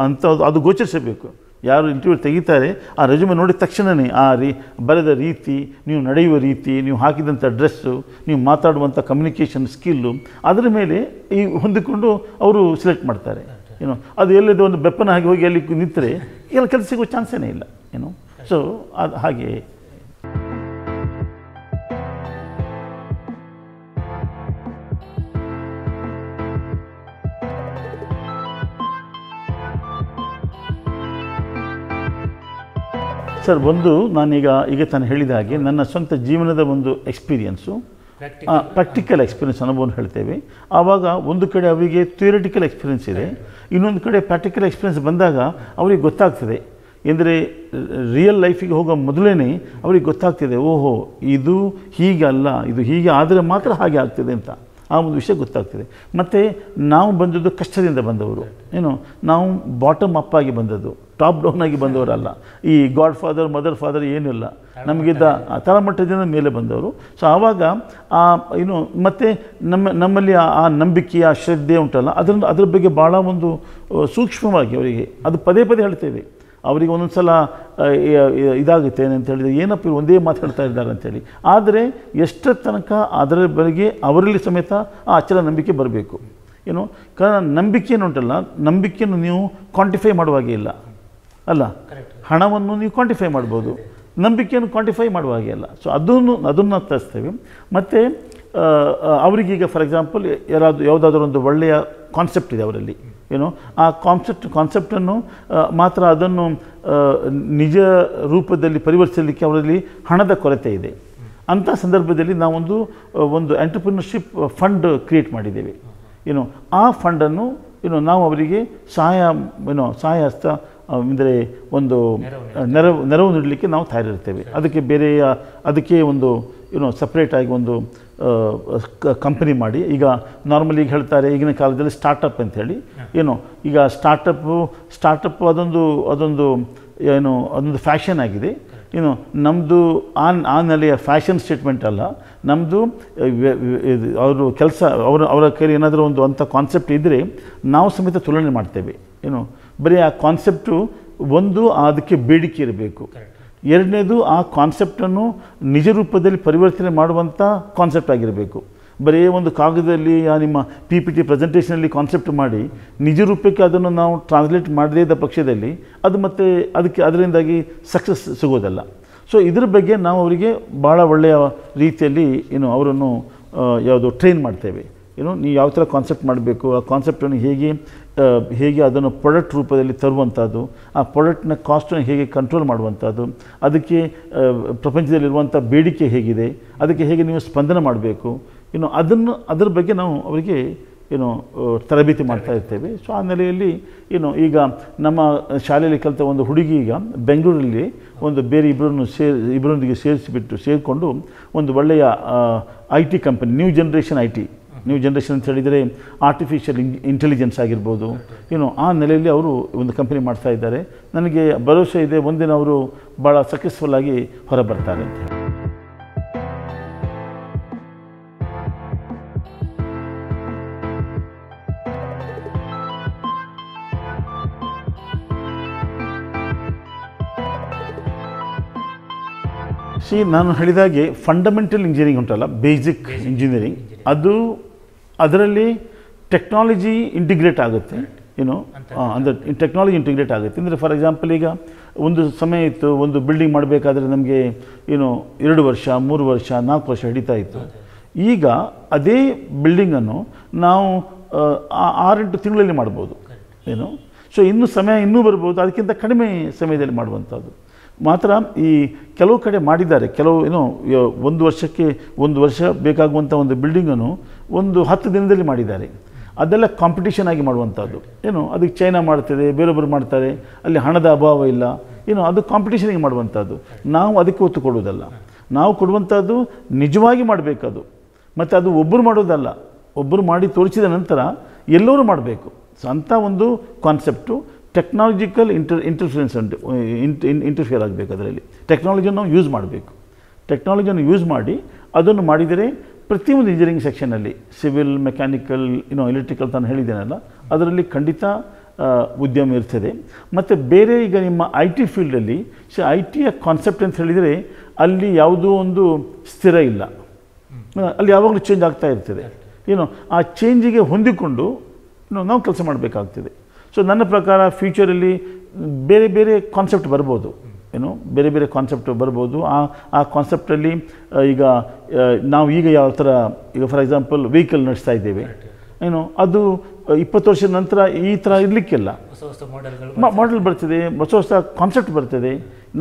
ಅಂಥ ಅದು ಗೋಚರಿಸಬೇಕು ಯಾರು ಇಂಟರ್ವ್ಯೂ ತೆಗಿತಾರೆ ಆ ರೆಜ್ಯೂಮೆ ನೋಡಿದ ತಕ್ಷಣವೇ ಆ ರೀ ಬರೆದ ರೀತಿ ನೀವು ನಡೆಯುವ ರೀತಿ ನೀವು ಹಾಕಿದಂಥ ಡ್ರೆಸ್ಸು ನೀವು ಮಾತಾಡುವಂಥ ಕಮ್ಯುನಿಕೇಷನ್ ಸ್ಕಿಲ್ಲು ಅದರ ಮೇಲೆ ಈ ಹೊಂದಿಕೊಂಡು ಅವರು ಸೆಲೆಕ್ಟ್ ಮಾಡ್ತಾರೆ ಏನು ಅದು ಎಲ್ಲದ ಒಂದು ಬೆಪ್ಪನ ಹಾಗೆ ಹೋಗಿ ಅಲ್ಲಿ ನಿಂತರೆ ಎಲ್ಲ ಕೆಲಸ ಸಿಗೋ ಚಾನ್ಸೇನೇ ಇಲ್ಲ ಏನು ಸೊ ಅದು ಹಾಗೆ ಸರ್ ಒಂದು ನಾನೀಗ ಈಗ ತಾನು ಹೇಳಿದ ಹಾಗೆ ನನ್ನ ಸ್ವಂತ ಜೀವನದ ಒಂದು ಎಕ್ಸ್ಪೀರಿಯನ್ಸು ಪ್ರಾಕ್ಟಿಕಲ್ ಎಕ್ಸ್ಪೀರಿಯನ್ಸ್ ಅನುಭವನ ಹೇಳ್ತೇವೆ ಆವಾಗ ಒಂದು ಕಡೆ ಅವರಿಗೆ ಥಿಯರಿಟಿಕಲ್ ಎಕ್ಸ್ಪೀರಿಯನ್ಸ್ ಇದೆ ಇನ್ನೊಂದು ಕಡೆ ಪ್ರಾಕ್ಟಿಕಲ್ ಎಕ್ಸ್ಪೀರಿಯನ್ಸ್ ಬಂದಾಗ ಅವರಿಗೆ ಗೊತ್ತಾಗ್ತದೆ ಎಂದರೆ ರಿಯಲ್ ಲೈಫಿಗೆ ಹೋಗೋ ಮೊದಲೇ ಅವರಿಗೆ ಗೊತ್ತಾಗ್ತಿದೆ ಓಹೋ ಇದು ಹೀಗೆ ಅಲ್ಲ ಇದು ಹೀಗೆ ಆದರೆ ಮಾತ್ರ ಹಾಗೆ ಆಗ್ತದೆ ಅಂತ ಆ ಒಂದು ವಿಷಯ ಗೊತ್ತಾಗ್ತದೆ ಮತ್ತು ನಾವು ಬಂದದ್ದು ಕಷ್ಟದಿಂದ ಬಂದವರು ಏನು ನಾವು ಬಾಟಮ್ ಅಪ್ ಆಗಿ ಬಂದದ್ದು ಟಾಪ್ ಡೌನ್ ಆಗಿ ಬಂದವರಲ್ಲ ಈ ಗಾಡ್ ಫಾದರ್ ಮದರ್ ಫಾದರ್ ಏನಿಲ್ಲ ನಮಗಿದ್ದ ತಳಮಟ್ಟದಿಂದ ಮೇಲೆ ಬಂದವರು ಸೊ ಆವಾಗ ಆ ಏನು ಮತ್ತು ನಮ್ಮ ನಮ್ಮಲ್ಲಿ ಆ ನಂಬಿಕೆ ಆ ಶ್ರದ್ಧೆ ಉಂಟಲ್ಲ ಅದನ್ನು ಅದ್ರ ಬಗ್ಗೆ ಭಾಳ ಒಂದು ಸೂಕ್ಷ್ಮವಾಗಿ ಅವರಿಗೆ ಅದು ಪದೇ ಪದೇ ಹೇಳ್ತೇವೆ ಅವರಿಗೆ ಒಂದೊಂದು ಸಲ ಇದಾಗುತ್ತೆ ಅಂತ ಹೇಳಿದರೆ ಏನಪ್ಪ ಇವ್ರು ಒಂದೇ ಮಾತಾಡ್ತಾ ಇದ್ದಾರೆ ಅಂತೇಳಿ ಆದರೆ ಎಷ್ಟರ ತನಕ ಅದರ ಬಗ್ಗೆ ಅವರಲ್ಲಿ ಸಮೇತ ಆ ಅಚ್ಚರ ನಂಬಿಕೆ ಬರಬೇಕು ಏನು ಕಾರಣ ನಂಬಿಕೆ ಉಂಟಲ್ಲ ನಂಬಿಕೆಯನ್ನು ನೀವು ಕ್ವಾಂಟಿಫೈ ಮಾಡುವಾಗೆ ಇಲ್ಲ ಅಲ್ಲ ಹಣವನ್ನು ನೀವು ಕ್ವಾಂಟಿಫೈ ಮಾಡ್ಬೋದು ನಂಬಿಕೆಯನ್ನು ಕ್ವಾಂಟಿಫೈ ಮಾಡುವ ಹಾಗೆ ಅಲ್ಲ ಸೊ ಅದನ್ನು ಅದನ್ನು ತರಿಸ್ತೇವೆ ಮತ್ತು ಅವರಿಗೀಗ ಫಾರ್ ಎಕ್ಸಾಂಪಲ್ ಯಾರಾದರೂ ಯಾವುದಾದ್ರೂ ಒಂದು ಒಳ್ಳೆಯ ಕಾನ್ಸೆಪ್ಟ್ ಇದೆ ಅವರಲ್ಲಿ ಏನೋ ಆ ಕಾನ್ಸೆಪ್ಟ್ ಕಾನ್ಸೆಪ್ಟನ್ನು ಮಾತ್ರ ಅದನ್ನು ನಿಜ ರೂಪದಲ್ಲಿ ಪರಿವರ್ತಿಸಲಿಕ್ಕೆ ಅವರಲ್ಲಿ ಹಣದ ಕೊರತೆ ಇದೆ ಅಂಥ ಸಂದರ್ಭದಲ್ಲಿ ನಾವೊಂದು ಒಂದು ಎಂಟರ್ಪ್ರಿನರ್ಶಿಪ್ ಫಂಡ್ ಕ್ರಿಯೇಟ್ ಮಾಡಿದ್ದೇವೆ ಏನು ಆ ಫಂಡನ್ನು ಏನು ನಾವು ಅವರಿಗೆ ಸಹಾಯ ಏನೋ ಸಹಾಯ ಹಸ್ತ ಅಂದರೆ ಒಂದು ನೆರವು ನೆರವು ನೀಡಲಿಕ್ಕೆ ನಾವು ತಯಾರಿರ್ತೇವೆ ಅದಕ್ಕೆ ಬೇರೆಯ ಅದಕ್ಕೆ ಒಂದು ಏನೋ ಸಪ್ರೇಟಾಗಿ ಒಂದು ಕಂಪನಿ ಮಾಡಿ ಈಗ ನಾರ್ಮಲಿ ಈಗ ಹೇಳ್ತಾರೆ ಈಗಿನ ಕಾಲದಲ್ಲಿ ಸ್ಟಾರ್ಟಪ್ ಅಂಥೇಳಿ ಏನು ಈಗ ಸ್ಟಾರ್ಟಪ್ಪು ಸ್ಟಾರ್ಟಪ್ ಅದೊಂದು ಅದೊಂದು ಏನು ಅದೊಂದು ಫ್ಯಾಷನ್ ಆಗಿದೆ ಏನು ನಮ್ಮದು ಆನ್ ಆ ನೆಲೆಯ ಫ್ಯಾಷನ್ ಸ್ಟೇಟ್ಮೆಂಟ್ ಅಲ್ಲ ನಮ್ಮದು ಅವರು ಕೆಲಸ ಅವರ ಅವರ ಕೈಲಿ ಏನಾದರೂ ಒಂದು ಅಂಥ ಕಾನ್ಸೆಪ್ಟ್ ಇದ್ದರೆ ನಾವು ಸಮೇತ ತುಲನೆ ಮಾಡ್ತೇವೆ ಏನು ಬರೀ ಆ ಕಾನ್ಸೆಪ್ಟು ಒಂದು ಅದಕ್ಕೆ ಬೇಡಿಕೆ ಇರಬೇಕು ಎರಡನೇದು ಆ ಕಾನ್ಸೆಪ್ಟನ್ನು ನಿಜ ರೂಪದಲ್ಲಿ ಪರಿವರ್ತನೆ ಮಾಡುವಂಥ ಕಾನ್ಸೆಪ್ಟ್ ಆಗಿರಬೇಕು ಬರೀ ಒಂದು ಕಾಗದದಲ್ಲಿ ಆ ನಿಮ್ಮ ಪಿ ಪಿ ಟಿ ಪ್ರೆಸೆಂಟೇಷನಲ್ಲಿ ಕಾನ್ಸೆಪ್ಟ್ ಮಾಡಿ ನಿಜ ರೂಪಕ್ಕೆ ಅದನ್ನು ನಾವು ಟ್ರಾನ್ಸ್ಲೇಟ್ ಮಾಡದೇ ಇದ್ದ ಪಕ್ಷದಲ್ಲಿ ಅದು ಮತ್ತೆ ಅದಕ್ಕೆ ಅದರಿಂದಾಗಿ ಸಕ್ಸಸ್ ಸಿಗೋದಲ್ಲ ಸೊ ಇದ್ರ ಬಗ್ಗೆ ನಾವು ಅವರಿಗೆ ಭಾಳ ಒಳ್ಳೆಯ ರೀತಿಯಲ್ಲಿ ಏನು ಅವರನ್ನು ಯಾವುದು ಟ್ರೈನ್ ಮಾಡ್ತೇವೆ ಏನೋ ನೀವು ಯಾವ ಥರ ಕಾನ್ಸೆಪ್ಟ್ ಮಾಡಬೇಕು ಆ ಕಾನ್ಸೆಪ್ಟನ್ನು ಹೇಗೆ ಹೇಗೆ ಅದನ್ನು ಪ್ರೊಡಕ್ಟ್ ರೂಪದಲ್ಲಿ ತರುವಂಥದ್ದು ಆ ಪ್ರೊಡಕ್ಟ್ನ ಕಾಸ್ಟನ್ನು ಹೇಗೆ ಕಂಟ್ರೋಲ್ ಮಾಡುವಂಥದ್ದು ಅದಕ್ಕೆ ಪ್ರಪಂಚದಲ್ಲಿರುವಂಥ ಬೇಡಿಕೆ ಹೇಗಿದೆ ಅದಕ್ಕೆ ಹೇಗೆ ನೀವು ಸ್ಪಂದನೆ ಮಾಡಬೇಕು ಇನ್ನು ಅದನ್ನು ಅದರ ಬಗ್ಗೆ ನಾವು ಅವರಿಗೆ ಏನು ತರಬೇತಿ ಮಾಡ್ತಾ ಇರ್ತೇವೆ ಸೊ ಆ ನೆಲೆಯಲ್ಲಿ ಏನು ಈಗ ನಮ್ಮ ಶಾಲೆಯಲ್ಲಿ ಕಲಿತ ಒಂದು ಹುಡುಗಿ ಈಗ ಬೆಂಗಳೂರಲ್ಲಿ ಒಂದು ಬೇರೆ ಇಬ್ಬರನ್ನು ಸೇರಿ ಇಬ್ಬರೊಂದಿಗೆ ಸೇರಿಸಿಬಿಟ್ಟು ಸೇರಿಕೊಂಡು ಒಂದು ಒಳ್ಳೆಯ I T company new generation I T new generation ಅಂತ ಹೇಳಿದರೆ ಆರ್ಟಿಫಿಷಿಯಲ್ ಇಂಟೆಲಿಜೆನ್ಸ್ ಆಗಿರ್ಬೋದು ಏನು ಆ ನೆಲೆಯಲ್ಲಿ ಅವರು ಒಂದು ಕಂಪನಿ ಮಾಡ್ತಾ ಇದ್ದಾರೆ ನನಗೆ ಭರವಸೆ ಇದೆ ಒಂದಿನ ಅವರು ಭಾಳ ಸಕ್ಸಸ್ಫುಲ್ ಆಗಿ ಹೊರಬರ್ತಾರೆ ಅಂತ ಸಿ ನಾನು ಹೇಳಿದಾಗೆ ಫಂಡಮೆಂಟಲ್ ಇಂಜಿನಿಯರಿಂಗ್ ಉಂಟಲ್ಲ ಬೇಸಿಕ್ ಇಂಜಿನಿಯರಿಂಗ್ ಅದು ಅದರಲ್ಲಿ ಟೆಕ್ನಾಲಜಿ ಇಂಟಿಗ್ರೇಟ್ ಆಗುತ್ತೆ ಏನು ಅಂದರೆ ಟೆಕ್ನಾಲಜಿ ಇಂಟಿಗ್ರೇಟ್ ಆಗುತ್ತೆ ಅಂದರೆ ಫಾರ್ ಎಕ್ಸಾಂಪಲ್ ಈಗ ಒಂದು ಸಮಯ ಇತ್ತು ಒಂದು ಬಿಲ್ಡಿಂಗ್ ಮಾಡಬೇಕಾದ್ರೆ ನಮಗೆ ಏನು ಎರಡು ವರ್ಷ ಮೂರು ವರ್ಷ ನಾಲ್ಕು ವರ್ಷ ಹಿಡಿತಾ ಇತ್ತು ಈಗ ಅದೇ ಬಿಲ್ಡಿಂಗನ್ನು ನಾವು ಆರೆಂಟು ತಿಂಗಳಲ್ಲಿ ಮಾಡ್ಬೋದು ಏನು ಸೊ ಇನ್ನೂ ಸಮಯ ಇನ್ನೂ ಬರ್ಬೋದು ಅದಕ್ಕಿಂತ ಕಡಿಮೆ ಸಮಯದಲ್ಲಿ ಮಾಡುವಂಥದ್ದು ಮಾತ್ರ ಈ ಕೆಲವು ಕಡೆ ಮಾಡಿದ್ದಾರೆ ಕೆಲವು ಏನೋ ಒಂದು ವರ್ಷಕ್ಕೆ ಒಂದು ವರ್ಷ ಬೇಕಾಗುವಂಥ ಒಂದು ಬಿಲ್ಡಿಂಗನ್ನು ಒಂದು ಹತ್ತು ದಿನದಲ್ಲಿ ಮಾಡಿದ್ದಾರೆ ಅದೆಲ್ಲ ಕಾಂಪಿಟೇಷನ್ ಆಗಿ ಮಾಡುವಂಥದ್ದು ಏನು ಅದಕ್ಕೆ ಚೈನಾ ಮಾಡ್ತದೆ ಬೇರೊಬ್ಬರು ಮಾಡ್ತಾರೆ ಅಲ್ಲಿ ಹಣದ ಅಭಾವ ಇಲ್ಲ ಏನು ಅದು ಕಾಂಪಿಟೇಷನಿಗೆ ಮಾಡುವಂಥದ್ದು ನಾವು ಅದಕ್ಕೆ ಒತ್ತು ಕೊಡುವುದಲ್ಲ ನಾವು ಕೊಡುವಂಥದ್ದು ನಿಜವಾಗಿ ಮಾಡಬೇಕದು ಮತ್ತು ಅದು ಒಬ್ಬರು ಮಾಡೋದಲ್ಲ ಒಬ್ಬರು ಮಾಡಿ ತೋರಿಸಿದ ನಂತರ ಎಲ್ಲರೂ ಮಾಡಬೇಕು ಸೊ ಅಂಥ ಒಂದು ಕಾನ್ಸೆಪ್ಟು ಟೆಕ್ನಾಲಜಿಕಲ್ ಇಂಟರ್ ಇಂಟರ್ಫಿಯನ್ಸ್ ಅಂತ ಇಂಟರ್ಫಿಯರ್ ಆಗಬೇಕು ಅದರಲ್ಲಿ ಟೆಕ್ನಾಲಜಿಯನ್ನು ನಾವು ಯೂಸ್ ಮಾಡಬೇಕು ಟೆಕ್ನಾಲಜಿಯನ್ನು ಯೂಸ್ ಮಾಡಿ ಅದನ್ನು ಮಾಡಿದರೆ ಪ್ರತಿಯೊಂದು ಇಂಜಿನಿಯರಿಂಗ್ ಸೆಕ್ಷನಲ್ಲಿ ಸಿವಿಲ್ ಮೆಕ್ಯಾನಿಕಲ್ ಏನೋ ಎಲೆಕ್ಟ್ರಿಕಲ್ ತಾನು ಹೇಳಿದ್ದೇನಲ್ಲ ಅದರಲ್ಲಿ ಖಂಡಿತ ಉದ್ಯಮ ಇರ್ತದೆ ಮತ್ತು ಬೇರೆ ಈಗ ನಿಮ್ಮ ಐ ಟಿ ಫೀಲ್ಡಲ್ಲಿ ಸೊ ಐ ಟಿಯ ಕಾನ್ಸೆಪ್ಟ್ ಅಂತ ಹೇಳಿದರೆ ಅಲ್ಲಿ ಯಾವುದೋ ಒಂದು ಸ್ಥಿರ ಇಲ್ಲ ಅಲ್ಲಿ ಯಾವಾಗಲೂ ಚೇಂಜ್ ಆಗ್ತಾ ಇರ್ತದೆ ಏನು ಆ ಚೇಂಜಿಗೆ ಹೊಂದಿಕೊಂಡು ನಾವು ಕೆಲಸ ಮಾಡಬೇಕಾಗ್ತದೆ ಸೊ ನನ್ನ ಪ್ರಕಾರ ಫ್ಯೂಚರಲ್ಲಿ ಬೇರೆ ಬೇರೆ ಕಾನ್ಸೆಪ್ಟ್ ಬರ್ಬೋದು ಏನು ಬೇರೆ ಬೇರೆ ಕಾನ್ಸೆಪ್ಟ್ ಬರ್ಬೋದು ಆ ಆ ಕಾನ್ಸೆಪ್ಟಲ್ಲಿ ಈಗ ನಾವು ಈಗ ಯಾವ ಥರ ಈಗ ಫಾರ್ ಎಕ್ಸಾಂಪಲ್ ವೆಹಿಕಲ್ ನಡೆಸ್ತಾ ಇದ್ದೇವೆ ಏನು ಅದು ಇಪ್ಪತ್ತು ವರ್ಷದ ನಂತರ ಈ ಥರ ಇರಲಿಕ್ಕಿಲ್ಲ ಮಾಡೆಲ್ ಬರ್ತದೆ ಹೊಸ ಹೊಸ ಕಾನ್ಸೆಪ್ಟ್ ಬರ್ತದೆ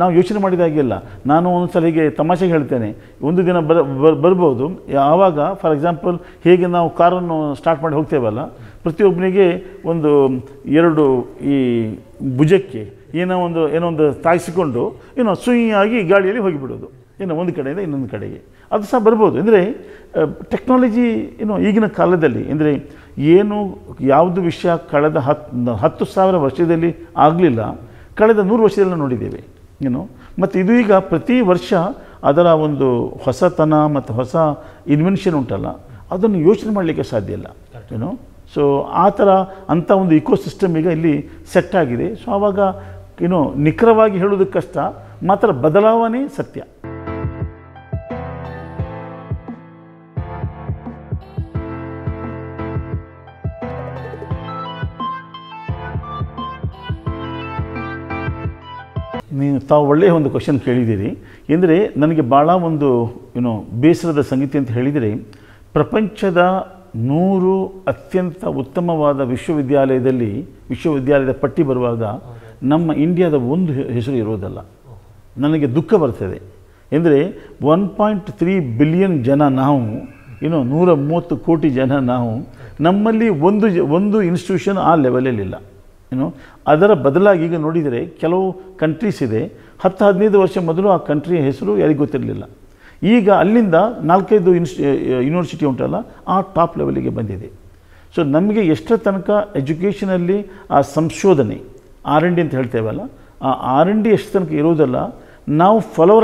ನಾವು ಯೋಚನೆ ಇಲ್ಲ ನಾನು ಒಂದು ಸಲ ಹೀಗೆ ತಮಾಷೆಗೆ ಹೇಳ್ತೇನೆ ಒಂದು ದಿನ ಬರ ಬರ್ಬೋದು ಆವಾಗ ಫಾರ್ ಎಕ್ಸಾಂಪಲ್ ಹೇಗೆ ನಾವು ಕಾರನ್ನು ಸ್ಟಾರ್ಟ್ ಮಾಡಿ ಹೋಗ್ತೇವಲ್ಲ ಪ್ರತಿಯೊಬ್ಬನಿಗೆ ಒಂದು ಎರಡು ಈ ಭುಜಕ್ಕೆ ಏನೋ ಒಂದು ಏನೋ ಒಂದು ತಾಯಿಸಿಕೊಂಡು ಏನೋ ಸುಯಿಯಾಗಿ ಗಾಳಿಯಲ್ಲಿ ಹೋಗಿಬಿಡೋದು ಏನೋ ಒಂದು ಕಡೆಯಿಂದ ಇನ್ನೊಂದು ಕಡೆಗೆ ಅದು ಸಹ ಬರ್ಬೋದು ಅಂದರೆ ಟೆಕ್ನಾಲಜಿ ಏನೋ ಈಗಿನ ಕಾಲದಲ್ಲಿ ಅಂದರೆ ಏನು ಯಾವುದು ವಿಷಯ ಕಳೆದ ಹತ್ತು ಹತ್ತು ಸಾವಿರ ವರ್ಷದಲ್ಲಿ ಆಗಲಿಲ್ಲ ಕಳೆದ ನೂರು ವರ್ಷದಲ್ಲಿ ನೋಡಿದ್ದೇವೆ ಏನು ಮತ್ತು ಇದು ಈಗ ಪ್ರತಿ ವರ್ಷ ಅದರ ಒಂದು ಹೊಸತನ ಮತ್ತು ಹೊಸ ಇನ್ವೆನ್ಷನ್ ಉಂಟಲ್ಲ ಅದನ್ನು ಯೋಚನೆ ಮಾಡಲಿಕ್ಕೆ ಸಾಧ್ಯ ಇಲ್ಲ ಏನು ಸೊ ಆ ಥರ ಅಂಥ ಒಂದು ಇಕೋಸಿಸ್ಟಮ್ ಈಗ ಇಲ್ಲಿ ಸೆಟ್ ಆಗಿದೆ ಸೊ ಆವಾಗ ಏನು ನಿಖರವಾಗಿ ಹೇಳೋದು ಕಷ್ಟ ಮಾತ್ರ ಬದಲಾವಣೆ ಸತ್ಯ ನೀವು ತಾವು ಒಳ್ಳೆಯ ಒಂದು ಕ್ವಶನ್ ಕೇಳಿದ್ದೀರಿ ಎಂದರೆ ನನಗೆ ಭಾಳ ಒಂದು ಏನೋ ಬೇಸರದ ಸಂಗೀತಿ ಅಂತ ಹೇಳಿದರೆ ಪ್ರಪಂಚದ ನೂರು ಅತ್ಯಂತ ಉತ್ತಮವಾದ ವಿಶ್ವವಿದ್ಯಾಲಯದಲ್ಲಿ ವಿಶ್ವವಿದ್ಯಾಲಯದ ಪಟ್ಟಿ ಬರುವಾಗ ನಮ್ಮ ಇಂಡಿಯಾದ ಒಂದು ಹೆಸರು ಇರೋದಲ್ಲ ನನಗೆ ದುಃಖ ಬರ್ತದೆ ಎಂದರೆ ಒನ್ ಪಾಯಿಂಟ್ ತ್ರೀ ಬಿಲಿಯನ್ ಜನ ನಾವು ಇನ್ನು ನೂರ ಮೂವತ್ತು ಕೋಟಿ ಜನ ನಾವು ನಮ್ಮಲ್ಲಿ ಒಂದು ಒಂದು ಇನ್ಸ್ಟಿಟ್ಯೂಷನ್ ಆ ಲೆವೆಲಲ್ಲಿಲ್ಲ ಏನು ಅದರ ಬದಲಾಗಿ ಈಗ ನೋಡಿದರೆ ಕೆಲವು ಕಂಟ್ರೀಸ್ ಇದೆ ಹತ್ತು ಹದಿನೈದು ವರ್ಷ ಮೊದಲು ಆ ಕಂಟ್ರಿಯ ಹೆಸರು ಯಾರಿಗೂ ಗೊತ್ತಿರಲಿಲ್ಲ ಈಗ ಅಲ್ಲಿಂದ ನಾಲ್ಕೈದು ಇನ್ಸ್ ಯೂನಿವರ್ಸಿಟಿ ಉಂಟಲ್ಲ ಆ ಟಾಪ್ ಲೆವೆಲಿಗೆ ಬಂದಿದೆ ಸೊ ನಮಗೆ ಎಷ್ಟರ ತನಕ ಎಜುಕೇಷನಲ್ಲಿ ಆ ಸಂಶೋಧನೆ ಆರ್ ಎನ್ ಡಿ ಅಂತ ಹೇಳ್ತೇವಲ್ಲ ಆ ಆರ್ ಎನ್ ಡಿ ಎಷ್ಟು ತನಕ ಇರೋದಲ್ಲ ನಾವು